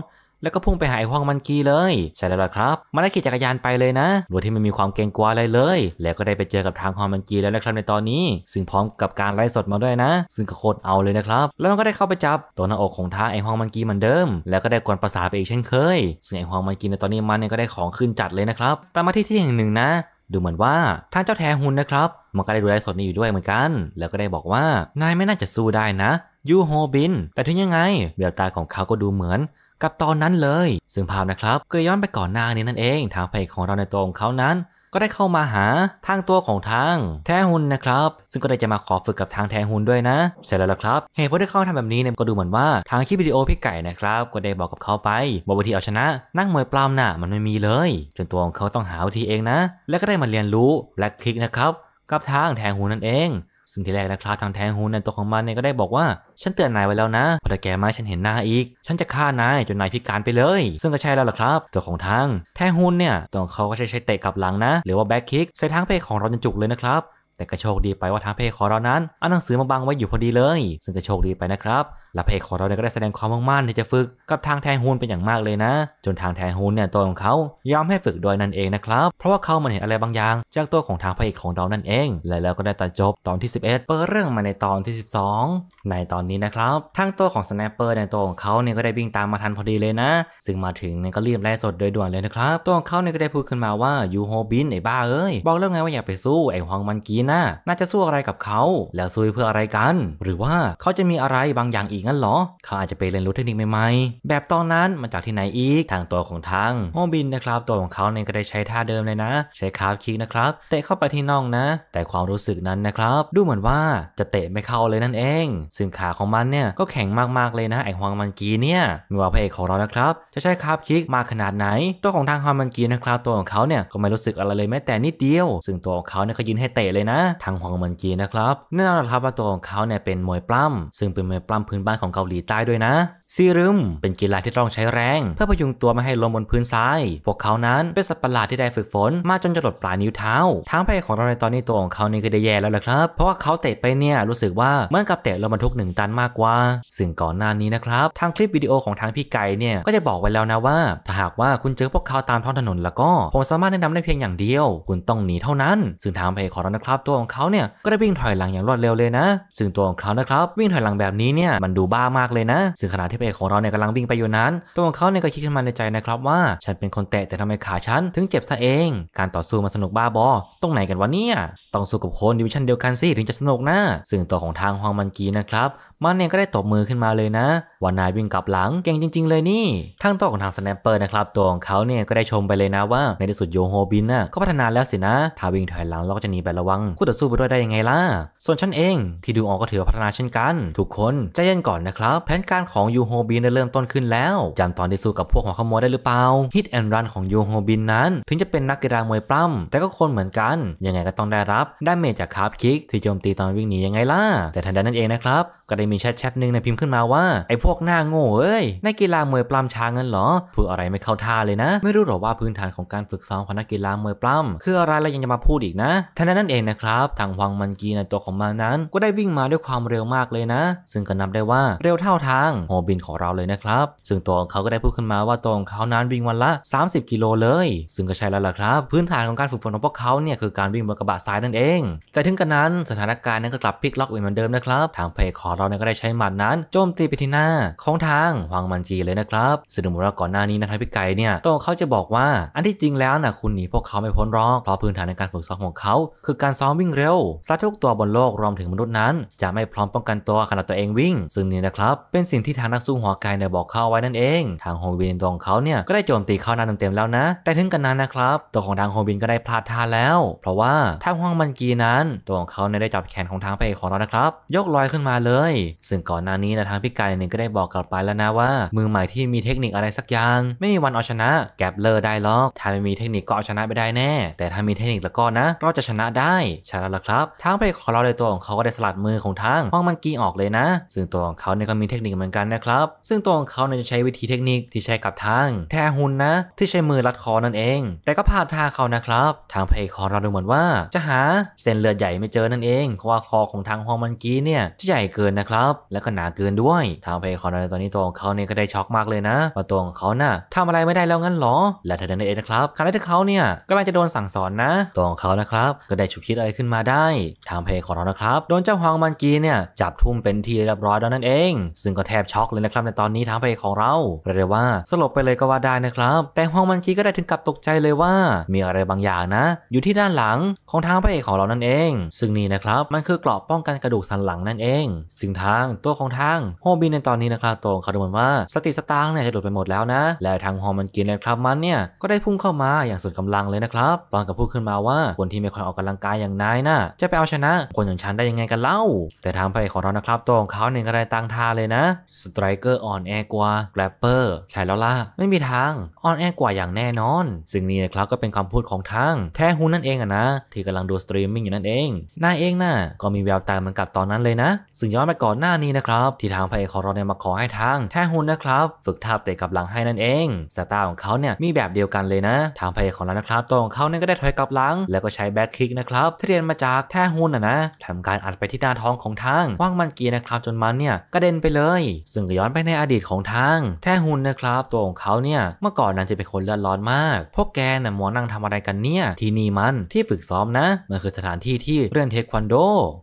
แล้วก็พุ่งไปหายฮวงมันกีเลยใช่แล้วล่ะครับ มันได้ขี่จักรยานไปเลยนะโดยที่ไม่มีความเกรงกลัวอะไรเลย แล้วก็ได้ไปเจอกับทางฮวงมันกีแล้วนะครับในตอนนี้ซึ่งพร้อมกับการไล่สดมาด้วยนะ ซึ่งก็โคตรเอาเลยนะครับแล้วมันก็ได้เข้าไปจับตัวหน้าอกของทางไอฮวงมันกีเหมือนเดิม แล้วก็ได้กวนประสาไปอีกเช่นเคยซึ่งไอฮวงมันกีในตอนนี้มันเนี่ยก็ได้ของขึ้นจัดเลยนะครับแต่มาที่ที่แห่งหนึ่งนะ ดูเหมือนว่าท่านเจ้าแท้หุนนะครับมันก็ได้ดูไลฟ์สดนี้อยู่ด้วยเหมือนกัน แล้วก็ได้บอกว่านายไม่น่าจะสู้ได้นะยูโฮบิน แต่ถึงยังไงเบลตาของเขาก็ดูเหมือนกับตอนนั้นเลย ซึ่งภาพนะครับก็ย้อนไปก่อนหน้านี้นั่นเอง ทางเพจของเราในตัวของเขานั้น ก็ได้เข้ามาหาทางตัวของทางแทหุนนะครับ ซึ่งก็ได้จะมาขอฝึกกับทางแทหุนด้วยนะ เสร็จแล้วละครับเหตุผลที่เขาทำแบบนี้เนี่ยก็ดูเหมือนว่าทางคลิปวิดีโอพี่ไก่นะครับ ก็ได้บอกกับเขาไปบอกวิธีเอาชนะ นั่งมวยปล้ำน่ะ มันไม่มีเลย จนตัวของเขาต้องหาวิธีเองนะ และก็ได้มาเรียนรู้และคลิกนะครับกับทางแทงหูนั่นเองซึ่งทีแรกนะครับทางแทงฮูนในตัวของมันเนี่ยก็ได้บอกว่า ฉันเตือนนายไว้แล้วนะพอตาแกไม่ฉันเห็นหน้าอีกฉันจะฆ่านายจนนายพิการไปเลย ซึ่งก็ใช่แล้วล่ะครับ ตัวของทางแทงฮูนเนี่ยตัวเขาก็ใช้ใช้เตะกลับหลังนะ หรือว่าแบ็คคิกใส่ทางเพของเราจนจุกเลยนะครับ แต่ก็โชคดีไปว่าทางเพของเรานั้นเอาหนังสือมาบังไว้อยู่พอดีเลย ซึ่งก็โชคดีไปนะครับและเพคของเราเนี่ยก็ได้แสดงความมุ่งมั่นที่จะฝึกกับทางแทงฮูนเป็นอย่างมากเลยนะ จนทางแทงฮูนเนี่ยตัวของเขายอมให้ฝึกโดยนั่นเองนะครับ เพราะว่าเขามันเห็นอะไรบางอย่าง จากตัวของทางพระเอกของเรานั่นเอง และแล้วก็ได้ตัดจบตอนที่ 11 เปิดเรื่องมาในตอนที่ 12 ในตอนนี้นะครับทางตัวของสแนปเปอร์ในตัวของเขาเนี่ยก็ได้วิ่งตามมาทันพอดีเลยนะซึ่งมาถึงเนี่ยก็รีบไล่สดโดยด่วนเลยนะครับ ตัวของเขาเนี่ยก็ได้พูดขึ้นมาว่ายูโฮบินไอ้บ้าเอ้ยบอกแล้วไงว่าอย่าไปสู้ไอ้ฮองมันกีนะน่าจะสู้อะไรกับเขาแล้วสู้เพื่ออะไรกัน หรือว่าเขาจะมีอะไรบางอย่างอีกงั้นหรอเขาอาจจะไปเรียนรู้เทคนิคใหม่ๆแบบตอนนั้นมาจากที่ไหนอีกทางตัวของทางโฮบินนะครับตัวของเขาเนี่ยก็ได้ใช้ท่าเดิมเลยนะ ใช้คาร์คิกนะครับเตะเข้าไปที่น่องนะ แต่ความรู้สึกนั้นนะครับ ดูเหมือนว่าจะเตะไม่เข้าเลยนั่นเอง ซึ่งขาของมันเนี่ยก็แข็งมากๆเลยนะไอฮวงมันกีเนี่ยม่ว่าพระเอกของเรานะครับ จะใช้คาร์คิกมาขนาดไหน ตัวของทางฮองมันกีนะครับ ตัวของเขาเนี่ยก็ไม่รู้สึกอะไรเลยแม้แต่นิดเดียว ซึ่งตัวของเขาเนี่ยก็ยืนให้เตะเลยนะ ทางฮวงมันกีนะครับแน่นอนนะครับว่าตัวของเขาเนี่ยเป็นมวยปล้ำซึ่งเป็นมวยปล้ำพื้นบ้านของเกาหลีใต้ด้วยนะซีรึมเป็นกีฬาที่ต้องใช้แรง เพื่อพยุงตัวไม่ให้ลงบนพื้นทราย พวกเขานั้นเป็นสัตว์ประหลาดที่ได้ฝึกฝน มาจนจะหลดปลายนิ้วเท้าทางไปของเราในตอนนี้ตัวของเขานี่ก็ได้แย่แล้วแหละครับ เพราะว่าเขาเตะไปเนี่ยรู้สึกว่าเหมือนกับเตะรงบรรทุกหนึ่งตันมากกว่า ซึ่งก่อนหน้านี้นะครับ ทางคลิปวิดีโอของทางพี่ไก่เนี่ยก็จะบอกไว้แล้วนะว่า ถ้าหากว่าคุณเจอพวกเขาตามท้องถนนแล้วก็ผมสามารถแนะนำได้เพียงอย่างเดียว คุณต้องหนีเท่านั้นซึ่งทางไปของเรานะครับ ตัวของเขาเนี่ยก็ได้วิ่งถอยหลังอย่างรวดเร็วเลยนะซึ่งตัวของเขานะครับวิ่งถอยหลังแบบนี้เนี่ยมันดูบ้ามากเลยนะซึ่งขณะที่พระเอกของเราเนี่ยกำลังวิ่งไปอยู่นั้น ตัวของเขาเนี่ยก็คิดขึ้นมาในใจนะครับว่า ฉันเป็นคนเตะแต่ทำไมขาฉัน ถึงเจ็บซะเอง การต่อสู้มันสนุกบ้าบอ ตรงไหนกันวะเนี่ยต้องสู้กับคนดิวิชั่นเดียวกันสิถึงจะสนุกนะ ซึ่งตัวของทางฮวงมันกีนะครับมันเนี่ยก็ได้ตบมือขึ้นมาเลยนะว่านายวิ่งกลับหลังเก่งจริง ๆเลยนี่ ทั้งตัวของทางสแนปเปอร์นะครับตัวของเขาเนี่ยก็ได้ชมไปเลยนะว่า ในที่สุดโยโฮบินน่ะก็พัฒนาแล้วสินะ ถ้าวิ่งถอยหลังเราก็จะหนีแบบระวัง คู่ต่อสู้ไปด้วยได้ยังไงล่ะ ส่วนฉันเอง ที่ดูออกก็ถือพัฒนาเช่นกัน ทุกคนใจเย็นก่อนนะครับแผนการของยูโฮบินได้เริ่มต้นขึ้นแล้วจำตอนที่สู้กับพวกหัวขโมยได้หรือเปล่าฮิตแอนด์รันของยูโฮบินนั้นถึงจะเป็นนักกีฬามวยปล้ำแต่ก็คนเหมือนกันยังไงก็ต้องได้รับด้เมจจากคาร์บคิกที่โจมตีตอนวิ่งหนียังไงล่ะแต่ทันใดนั้นเองนะครับก็ไดได้มีแชทๆหนึ่งในพิมพ์ขึ้นมาว่าไอ้พวกหน้าโง่เอ้ยในกีฬามวยปล้ำช้างเงินเหรอพูดอะไรไม่เข้าท่าเลยนะ ไม่รู้หรอว่าพื้นฐานของการฝึกซ้อมของนักกีฬามวยปล้ำคืออะไรแล้วยังจะมาพูดอีกนะท่านั้นนั่นเองนะครับทางวังมันกีในตัวของมันนั้นก็ได้วิ่งมาด้วยความเร็วมากเลยนะ ซึ่งก็นับได้ว่าเร็วเท่าทางโฮบินของเราเลยนะครับซึ่งตัวของเขาก็ได้พูดขึ้นมาว่าตัวของเขานั้นวิ่งวันละ 30กิโลเลย ซึ่งก็ใช่แล้วล่ะครับพื้นฐานของการฝึกฝนของพวกเขาเนี่ยคือการวิ่งบนกระบะทรายนั่นเอง แต่ถึงกระนั้นสถานการณ์นั้นก็กลับพลิกล็อกเหมือนเดิมนะครับทางเพจขอเรานะก็ได้ใช้หมัดนั้น โจมตีไปที่หน้าของทางฮวังมันจีเลยนะครับซึ่งดูเหมือนว่าก่อนหน้านี้นะทัพิไกเนี่ยตัวเขาจะบอกว่าอันที่จริงแล้วนะคุณหนีพวกเขาไม่พ้นหรอก เพราะพื้นฐานในการฝึกซ้อมของเขา คือการซ้อมวิ่งเร็ว สัตว์ทุกตัวบนโลกรวมถึงมนุษย์นั้น จะไม่พร้อมป้องกันตัวขณะตัวเองวิ่ง ซึ่งนี่นะครับ เป็นสิ่งที่ทางนักสู้หัวไกเนี่ยบอกเข้าไว้นั่นเอง ทางโฮวินตองเขาเนี่ยก็ได้โจมตีเข้านานเต็มๆแล้วนะแต่ถึงกันนั้นนะครับ ตัวของทางโฮวินก็ได้พลาดท่าแล้วเพราะว่าทางฮวงมันกีนั้น ตัวของเขาเนี่ยได้จับแขนของทางไปเอกของเรานะครับ ยกลอยขึ้นมาเลยซึ่งก่อนหน้านี้นะ ทางพี่ไก่เนี่ยก็ได้บอกกลับไปแล้วนะว่ามือใหม่ที่มีเทคนิคอะไรสักอย่าง ไม่มีวันเอาชนะ แกบเลอร์ได้หรอก ถ้าไม่มีเทคนิคก็เอาชนะไปได้แน่ แต่ถ้ามีเทคนิคแล้วก็นะเราจะชนะได้ใช่แล้วละครับทางเพจขอ์เราลยตัวของเขาก็ได้สลัดมือของทางห้องมันกีออกเลยนะ ซึ่งตัวของเขาเนี่ยก็มีเทคนิคเหมือนกันนะครับซึ่งตัวของเขาเนี่ยจะใช้วิธีเทคนิคที่ใช้กับทางแทฮุนนะ ที่ใช้มือรัดคอนั่นเอง แต่ก็พลาดท่าเขานะครับ ทางเพ์คอร์เราดูเหมือนว่าจะหาเส้นเลือดใหญ่ไม่เจอนั่นเองเพราะว่าคอของทางฮองมันกีเนี่ยจะใหญ่เกินนะครครับและก็หนาเกินด้วย ทางเพย์คอนในตอนนี้ตัวของเขาเนี่ยก็ได้ช็อกมากเลยนะว่าตัวของเขาน่ะทำอะไรไม่ได้แล้วงั้นหรอและทันใดนั้นเองนะครับขณะที่เขาเนี่ยกำลังจะโดนสั่งสอนนะตัวของเขานะครับก็ได้ฉุกคิดอะไรขึ้นมาได้ ทางเพย์คอนนะครับโดนเจ้าฮวงมันกีเนี่ยจับทุ่มเป็นทีเรียบร้อยแล้วนั่นเองซึ่งก็แทบช็อกเลยนะครับ ในตอนนี้ทางเพย์ของเราเรียกได้ว่าสลบไปเลยก็ว่าได้นะครับ แต่ฮวงมันกีก็ได้ถึงกับตกใจเลยว่า มีอะไรบางอย่างนะ อยู่ที่ด้านหลัง ของทางพระเอกของเรานั่นเอง ซึ่งนี่นะครับมันคือเกราะป้องกันกระดูกสันหลังนั่นเอง ซึ่งททางตัวของทางโฮบินในตอนนี้นะครับตรงเขาดูเหมือนว่าสติสตางเนี่ยจะหลุดไปหมดแล้วนะและทางฮอมันกินนะครับมันเนี่ยก็ได้พุ่งเข้ามาอย่างสุดกำลังเลยนะครับตอนกับพูดขึ้นมาว่าคนที่ไม่ค่อยออกกำลังกายอย่างนายน่ะจะไปเอาชนะคนอย่างฉันได้ยังไงกันเล่าแต่ทางไปของเรานะครับตรงเขาเนี่ยก็ได้ตั้งท่าเลยนะสไตรเกอร์อ่อนแอกว่าแกลปเปอร์ใช่แล้วล่ะไม่มีทางอ่อนแอกว่าอย่างแน่นอนสิ่งนี้นะครับก็เป็นคำพูดของทาง แท้ฮุนนั่นเองอะนะ ที่กำลังดูสตรีมมิ่งอยู่นั่นเองนายเองน่ะก็มีแววตาเหมือนกับตอนนั้นเลยนะซึ่งย้อนไปก่อนอนหน้านี้นะครับที่ทางพระเอกของเราเนี่ยมาขอให้ทางแทฮุนนะครับ ฝึกท่าเตะกับหลังให้นั่นเองสตาร์ของเขาเนี่ยมีแบบเดียวกันเลยนะทางพระเอกของเรานะครับตัวของเขาเนี่ยก็ได้ถอยกลับหลัง แล้วก็ใช้แบ็คคิกนะครับที่เรียนมาจากแทฮุนอ่ะนะทำการอัดไปที่หน้าท้องของทางว่างมันกีนะครับจนมันเนี่ยกระเด็นไปเลย ซึ่งย้อนไปในอดีตของทางแทฮุนนะครับตัวของเขาเนี่ยเมื่อก่อนนั้นจะเป็นคนเลือดร้อนมาก พวกแกน่ะมัวนั่งทำอะไรกันเนี่ยที่นี่มันที่ฝึกซ้อมนะมันคือสถานที่ที่เรียนเทควันโด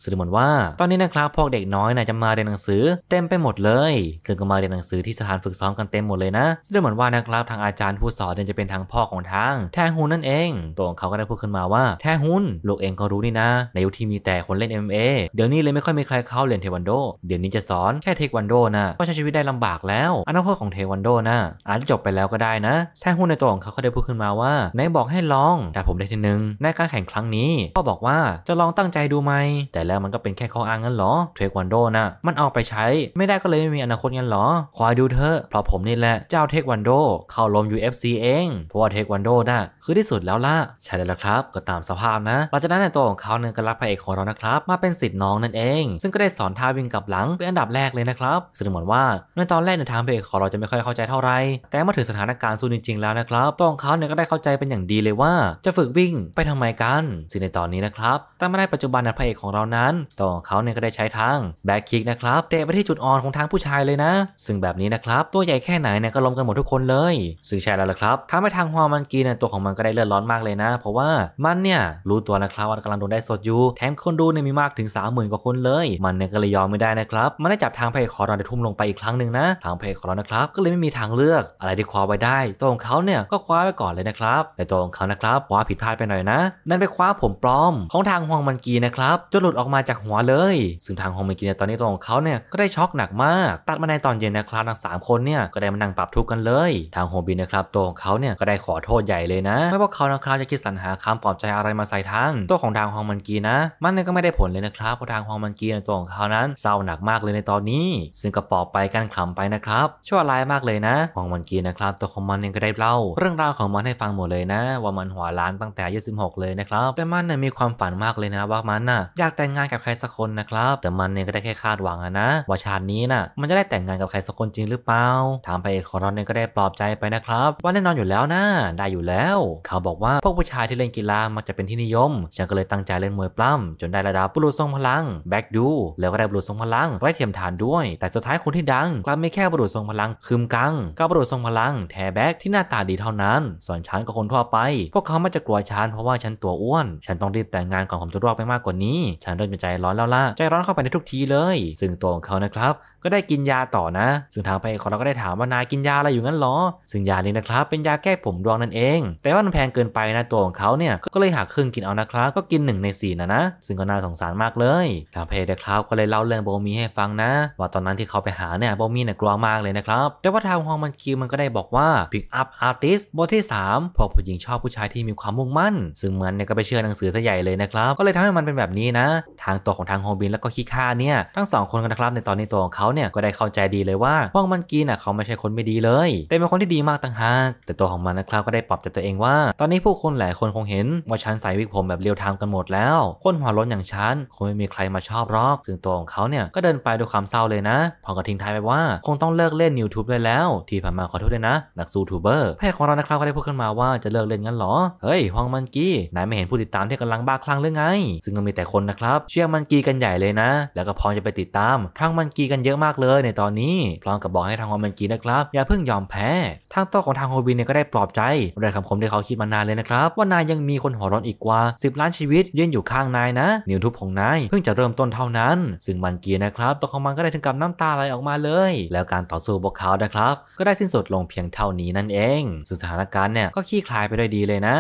สื่อเหมือนว่าตอนนี้นะครับ พวกเด็กน้อยนะจะมาเรียนหนังสือ เต็มไปหมดเลย ซึ่งก็มาเรียนหนังสือที่สถานฝึกซ้อมกันเต็มหมดเลยนะ ซึ่งเหมือนว่านะครับทางอาจารย์ผู้สอนจะเป็นทางพ่อของทาง แทฮุนนั่นเองตัวของเขาก็ได้พูดขึ้นมาว่า แทฮุน ลูกเองก็รู้นี่นะ ในยุคที่มีแต่คนเล่น MMA เดี๋ยวนี้เลยไม่ค่อยมีใครเข้าเรียนเทควันโด เดี๋ยวนี้จะสอนแค่เทควันโดนะก็ใช้ชีวิตได้ลำบากแล้วอนาคตของเทควันโดนะอาจจะจบไปแล้วก็ได้นะ แทฮุนในตัวของเขาก็ได้พูดขึ้นมาว่าไหนบอกให้ลอง แต่ผมได้ทีหนึ่งในการแข่งครั้งนี้ก็บอกว่าจะลองตั้งใจดูไหมแต่แล้วมันก็เป็นแค่ข้ออ้างงั้นหรอเทควันโดนะมันเอาไปใช้ไม่ได้ก็เลย ไม่มีอนาคตกันหรอคอยดูเธอ เพราะผมนี่แหละเจ้าเทควันโด เข้าลม UFC เอง เพราะว่าเทควันโดน่ะคือที่สุดแล้วล่ะ ใช่แล้วครับ ก็ตามสภาพนะหลังจากนั้นในตัวของเขาเนี่ยก็รับพระเอกของเรานะครับ มาเป็นสิทธิ์น้องนั่นเอง ซึ่งก็ได้สอนท่าวิ่งกับหลังเป็นอันดับแรกเลยนะครับซึ่งเหมือนว่าในตอนแรกในทางพระเอกของเราจะไม่ค่อยเข้าใจเท่าไหร่แต่มาถึงสถานการณ์สู้จริงๆแล้วนะครับตัวของเขาเนี่ยก็ได้เข้าใจเป็นอย่างดีเลยว่า จะฝึกวิ่งไปทำไมกันซึ่งในตอนนี้นะครับตั้งมาได้ปัจจุบันนพระเอกของเรานั้นตัวของเขาเนี่ยก็ได้ใช้ทางแบ็คคิกนะครับเตะไปที่จุดอ่อนของทางผู้ชายเลยนะ ซึ่งแบบนี้นะครับ ตัวใหญ่แค่ไหนเนี่ยก็ล้มกันหมดทุกคนเลย ซึ่งใช่แล้วละครับทำให้ทางฮวามันกีเนี่ยตัวของมันก็ได้เลือดร้อนมากเลยนะ เพราะว่ามันเนี่ยรู้ตัวนะครับว่ากำลังโดนได้สดอยู่ แถมคนดูเนี่ยมีมากถึง30,000กว่าคนเลย มันเนี่ยก็เลยยอมไม่ได้นะครับมันได้จับทางเพคคอรอนได้ทุ่มลงไปอีกครั้งหนึ่งนะทางเพคคอรอนนะครับก็เลยไม่มีทางเลือกอะไรที่คว้าไว้ได้ตัวของเขาเนี่ยก็คว้าไว้ก่อนเลยนะครับแต่ตัวของเขานะครับคว้าผิดพลาดไปหน่อยนะ นั่นไปคว้าผมปลอม ของทางฮวามันกีนะครับจนหลุดออกมาจากหัวเลย ซึ่งทางฮวามันกีเนี่ยตอนนี้ตัวของเขาเนี่ยก็ได้ช็อกหนักมาก ตัดมาในตอนเย็นนะครับทั้งสามคนเนี่ยก็ได้มานั่งปรับทุกข์กันเลย ทางโฮบินนะครับตัวของเขาเนี่ยก็ได้ขอโทษใหญ่เลยนะ ไม่ว่าเขานะครับจะคิดสรรหาคำปลอบใจอะไรมาใส่ทางตัวของทางฮองมันกีนะ มันเนี่ยก็ไม่ได้ผลเลยนะครับ เพราะทางฮองมันกีในตัวของเขานั้นเศร้าหนักมากเลยในตอนนี้ ซึ่งก็ปอบไปกันขำไปนะครับ ชั่วร้ายมากเลยนะ ฮองมันกีนะครับ ตัวของมันเองก็ได้เล่า เรื่องราวของมันให้ฟังหมดเลยนะว่ามันหัวล้านตั้งแต่ยี่สิบหกเลยนะครับ แต่มันเนี่ยมีความฝันมากเลยนะว่ามันน่ะอยากแต่งงานกับใครสักคนนะครับ แต่มันเนี่ยก็ได้แค่คาาดหวังอะนะว่าชาตินี้นะ่ะมันจะได้แต่งงานกับใครสักคนจริงหรือเปล่า ถามไปเอกของเราเนี่ยก็ได้ปลอบใจไปนะครับว่าแน่นอนอยู่แล้วนะได้อยู่แล้ว เขาบอกว่าพวกผู้ชายที่เล่นกีฬามักจะเป็นที่นิยม ฉันก็เลยตั้งใจเล่นมวยปล้ำจนได้ระดับบุรุษทรงพลังแบ็กดู แล้วก็ได้บุรุษทรงพลังไร้เทียมฐานด้วย แต่สุดท้ายคนที่ดังกลับไม่แค่บุรุษทรงพลังคืมกังกับบุรุษทรงพลังแทแบ็กที่หน้าตาดีเท่านั้นส่วนฉันก็คนทั่วไปพวกเขามักจะกลัวฉันเพราะว่าฉันตัวอ้วน ฉันต้องรีบแต่งงานก่อนผมจะรอดไปมากกว่านี้ ฉันเริ่มใจร้อนแล้วล่ะใจร้อนเข้าไปในทุกทีเลยซึ่งตัวของเขานะครับ ก็ได้กินยาต่อนะซึ่งทางพปเของเราก็ได้ถามว่านายกินยาอะไรอยู่งั้นหรอ ซึ่งยานี้นะครับ เป็นยาแก้ผมดวงนั่นเอง แต่ว่ามันแพงเกินไปนะตัวของเขาเนี่ยก็เลยหักครึ่งกินเอานะครับก็กิน 1 ใน4นะนะซึ่งก็น่าสงสารมากเลย ทางพรเอนะครับก็เลยเล่าเรื่องโบมีให้ฟังนะว่าตอนนั้นที่เขาไปหาเนี่ยโบมีเนี่ยกลัวมากเลยนะครับแต่ว่าทางฮองมันคิวมันก็ได้บอกว่าพิกอัพอาร์ติสบทที่ 3พกผู้หญิงชอบผู้ชายที่มีความมุ่งมั่น ซึ่งเหมือนเนี่ยก็ไปเชื่อหนังสือซะใหญ่เลยนะครับ ก็เลยทำให้มันเป็นแบบนี้นะ ทางตัวของทางฮองบิน แล้วก็คิค่าเนี่ยทั้งสองคนกันนะครับ ในตอนนี้ตัวของเขาเนี่ยก็ได้เข้าใจดีเลยว่าว่องมันกีน่ะเขาไม่ใช่คนไม่ดีเลย แต่เป็นคนที่ดีมากต่างหาก แต่ตัวของมันนะครับก็ได้ปรับใจตัวเองว่า ตอนนี้ผู้คนหลายคนคงเห็นว่า ฉันใส่วิกผมแบบเรียวททมกันหมดแล้ว คนหัวร้นอย่างฉัน คงไม่มีใครมาชอบหรอก ซึ่งตัวของเขาเนี่ยก็เดินไปด้วยความเศร้าเลยนะพร้อมกับทิ้งท้ายไปว่าคงต้องเลิกเล่นนิวทูบเลยแล้ว ที่ผ่านมาขอโทษด้วยนะ นักซูทูเบอร์แพ่ของเรานะครับก็ได้พูดขึ้นมาว่าจะเลิกเล่นงั้นหรอเฮ้ยฮองมันกี้นายไม่เห็นผู้ติดตามที่กำลังบ้าคลั่งหรือไง ซึ่งก็มีแต่คนนะครับ เชื่อมันกีกันใหญ่เลยนะแล้วก็พร้อมจะไปตติดตามทางมันกีกันเยอะมากเลยในตอนนี้พร้อมกับบอกให้ทางฮอมันกีนะครับ อย่าเพิ่งยอมแพ้ทางโต้อของทางโฮบินเนี่ยก็ได้ปลอบใจด้วยคำคมที่เขาคิดมานานเลยนะครับว่านายยังมีคนหัวร้อนอีกกว่า 10 ล้านชีวิต ยืนอยู่ข้างนายนะ นิ้วทุบของนายเพิ่งจะเริ่มต้นเท่านั้น ซึ่งมันกีนะครับตัวของมันก็ได้ถึงกับน้ำตาไหลออกมาเลย แล้วการต่อสู้พวกเขานะครับ ก็ได้สิ้นสุดลงเพียงเท่านี้นั่นเองสถานการณ์เนี่ยก็คลี่คลายไปได้ดีเลยนะ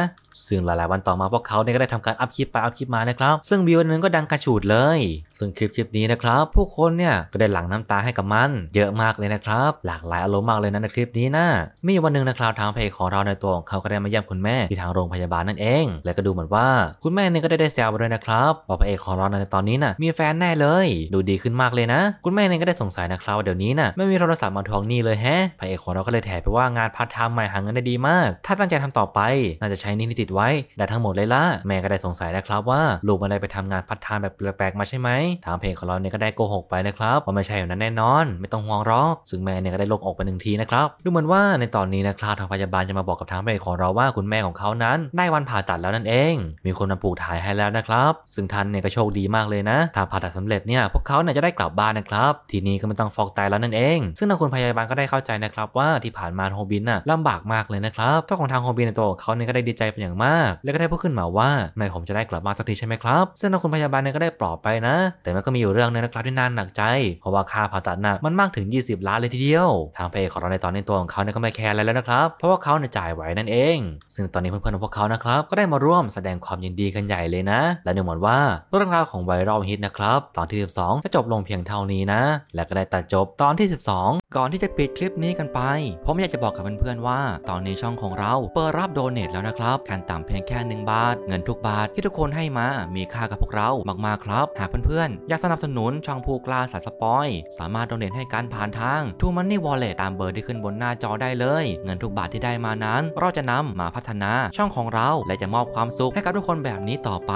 ซึ่งหลาย ๆ วันต่อมาพวกเขาเนี่ยก็ได้ทำการอัพคลิปไปอัพคลิปมา นะครับ ซึ่งวิวนึงก็ดังกระฉูดเลย ซึ่งคลิปคลิปนี้นะครับ ผู้คนเนี่ยก็ได้หลั่งน้ำตาให้กับมัน เยอะมากเลยนะครับหลากหลายอารมณ์มากเลยนะในคลิปนี้นะมีวันหนึ่งนะครับทางเพจของเราในตัวของเขาก็ได้มาเยี่ยมคุณแม่ที่ทางโรงพยาบาลนั่นเอง และก็ดูเหมือนว่าคุณแม่เนี่ยก็ได้ได้แซวไปด้วยนะครับว่าพระเอกของเราในตอนนี้น่ะมีแฟนแน่เลย ดูดีขึ้นมากเลยนะ คุณแม่เนี่ยก็ได้สงสัยนะครับว่าเดี๋ยวนี้น่ะไม่มีโทรศัพท์มาทวงหนี้เลยแฮะพระเอกของเราก็เลยแถไปว่างานพาร์ทไทม์ใหม่หาเงินได้ดีมาก ถ้าตั้งใจทำต่อไป น่าจะใช้นี่ิตไว้ได้ทั้งหมดเลยล่ะแม่ก็ได้สงสัยนะครับ ว่าลูกมันได้ไปทำงาน พัฒทานแบบแปลกๆมาใช่ไหมทางเพลงของเราเนี่ยก็ได้โกหกไปนะครับว่าไม่ใช่อย่างนั้นแน่นอน ไม่ต้องห่วงหรอก ซึ่งแม่เนี่ยก็ได้ลงออกไปหนึ่งทีนะครับดูเหมือนว่าในตอนนี้นะครับทางพยาบาลจะมาบอกกับทางเพลงของเราว่าคุณแม่ของเขานั้น ได้วันผ่าตัดแล้วนั่นเอง มีคนมาปูกถ่ายให้แล้วนะครับซึ่งทันเนี่ยก็โชคดีมากเลยนะถ้าผ่าตัดสำเร็จเนี่ยพวกเขาเนี่ยจะได้กลับบ้านนะครับทีนี้ก็ไม่ต้องฟอกไตแล้วนั่นเองซึ่งทางคนพยาบาลก็ได้เข้าใจนะครับ ว่าที่ผ่านมาโฮบินน่ะลำบากมากเลยนะครับเจ้าของทางโฮบินในตัวเขาเนี่ยก็ได้ดีใจเป็นอย่างางมากแล้วก็ได้พูดขึ้นมาว่าใม่ผมจะได้กลับมาสักทีใช่ไหมครับ ซึ่งทางคุณพยาบาลเนี่ยก็ได้ปลอบไปนะ แต่มันก็มีอยู่เรื่องนึงนะครับที่น่าหนักใจ เพราะว่าค่าผ่าตัดน่ะมันมากถึง 20 ล้านเลยทีเดียว ทางพเพกของเราในตอนนี้ตัวของเขาเนี่ยก็ไม่แคร์อะไรแล้วนะครับ เพราะว่าเขาเนี่ยจ่ายไหวนั่นเอง ซึ่งตอนนี้เพื่อนๆของพวกเขานะครับก็ได้มาร่วมแสดงความยินดีกันใหญ่เลยนะ และดูเหมือนว่าเรื่องราวของไวรัลฮิตนะครับตอนที่ 12 จะจบลงเพียงเท่านี้นะและก็ได้ตัดจบตอนที่ 12 ก่อนที่จะปิดคลิปนี้กันไปผมอยากจะบอกกับเพื่อนๆว่า ตอนนี้ช่องของเราเปิดรับโดเนทแล้วนะครับั้นต่ำเพียงแค่1บาท เงินทุกบาทที่ทุกคนให้มามีค่ากับพวกเรามากๆครับ หากเพื่อนๆ อยากสนับสนุน ช่องผู้กล้าสายสปอย สามารถดเน a ให้การผ่านทาง t ูมันนี่วอลเล็ตตามเบอร์ที่ขึ้นบนหน้าจอได้เลย เงินทุกบาทที่ได้มานั้น เราจะนำมาพัฒนาช่องของเราและจะมอบความสุขให้กับทุกคนแบบนี้ต่อไป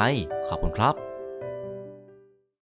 ขอบคุณครับ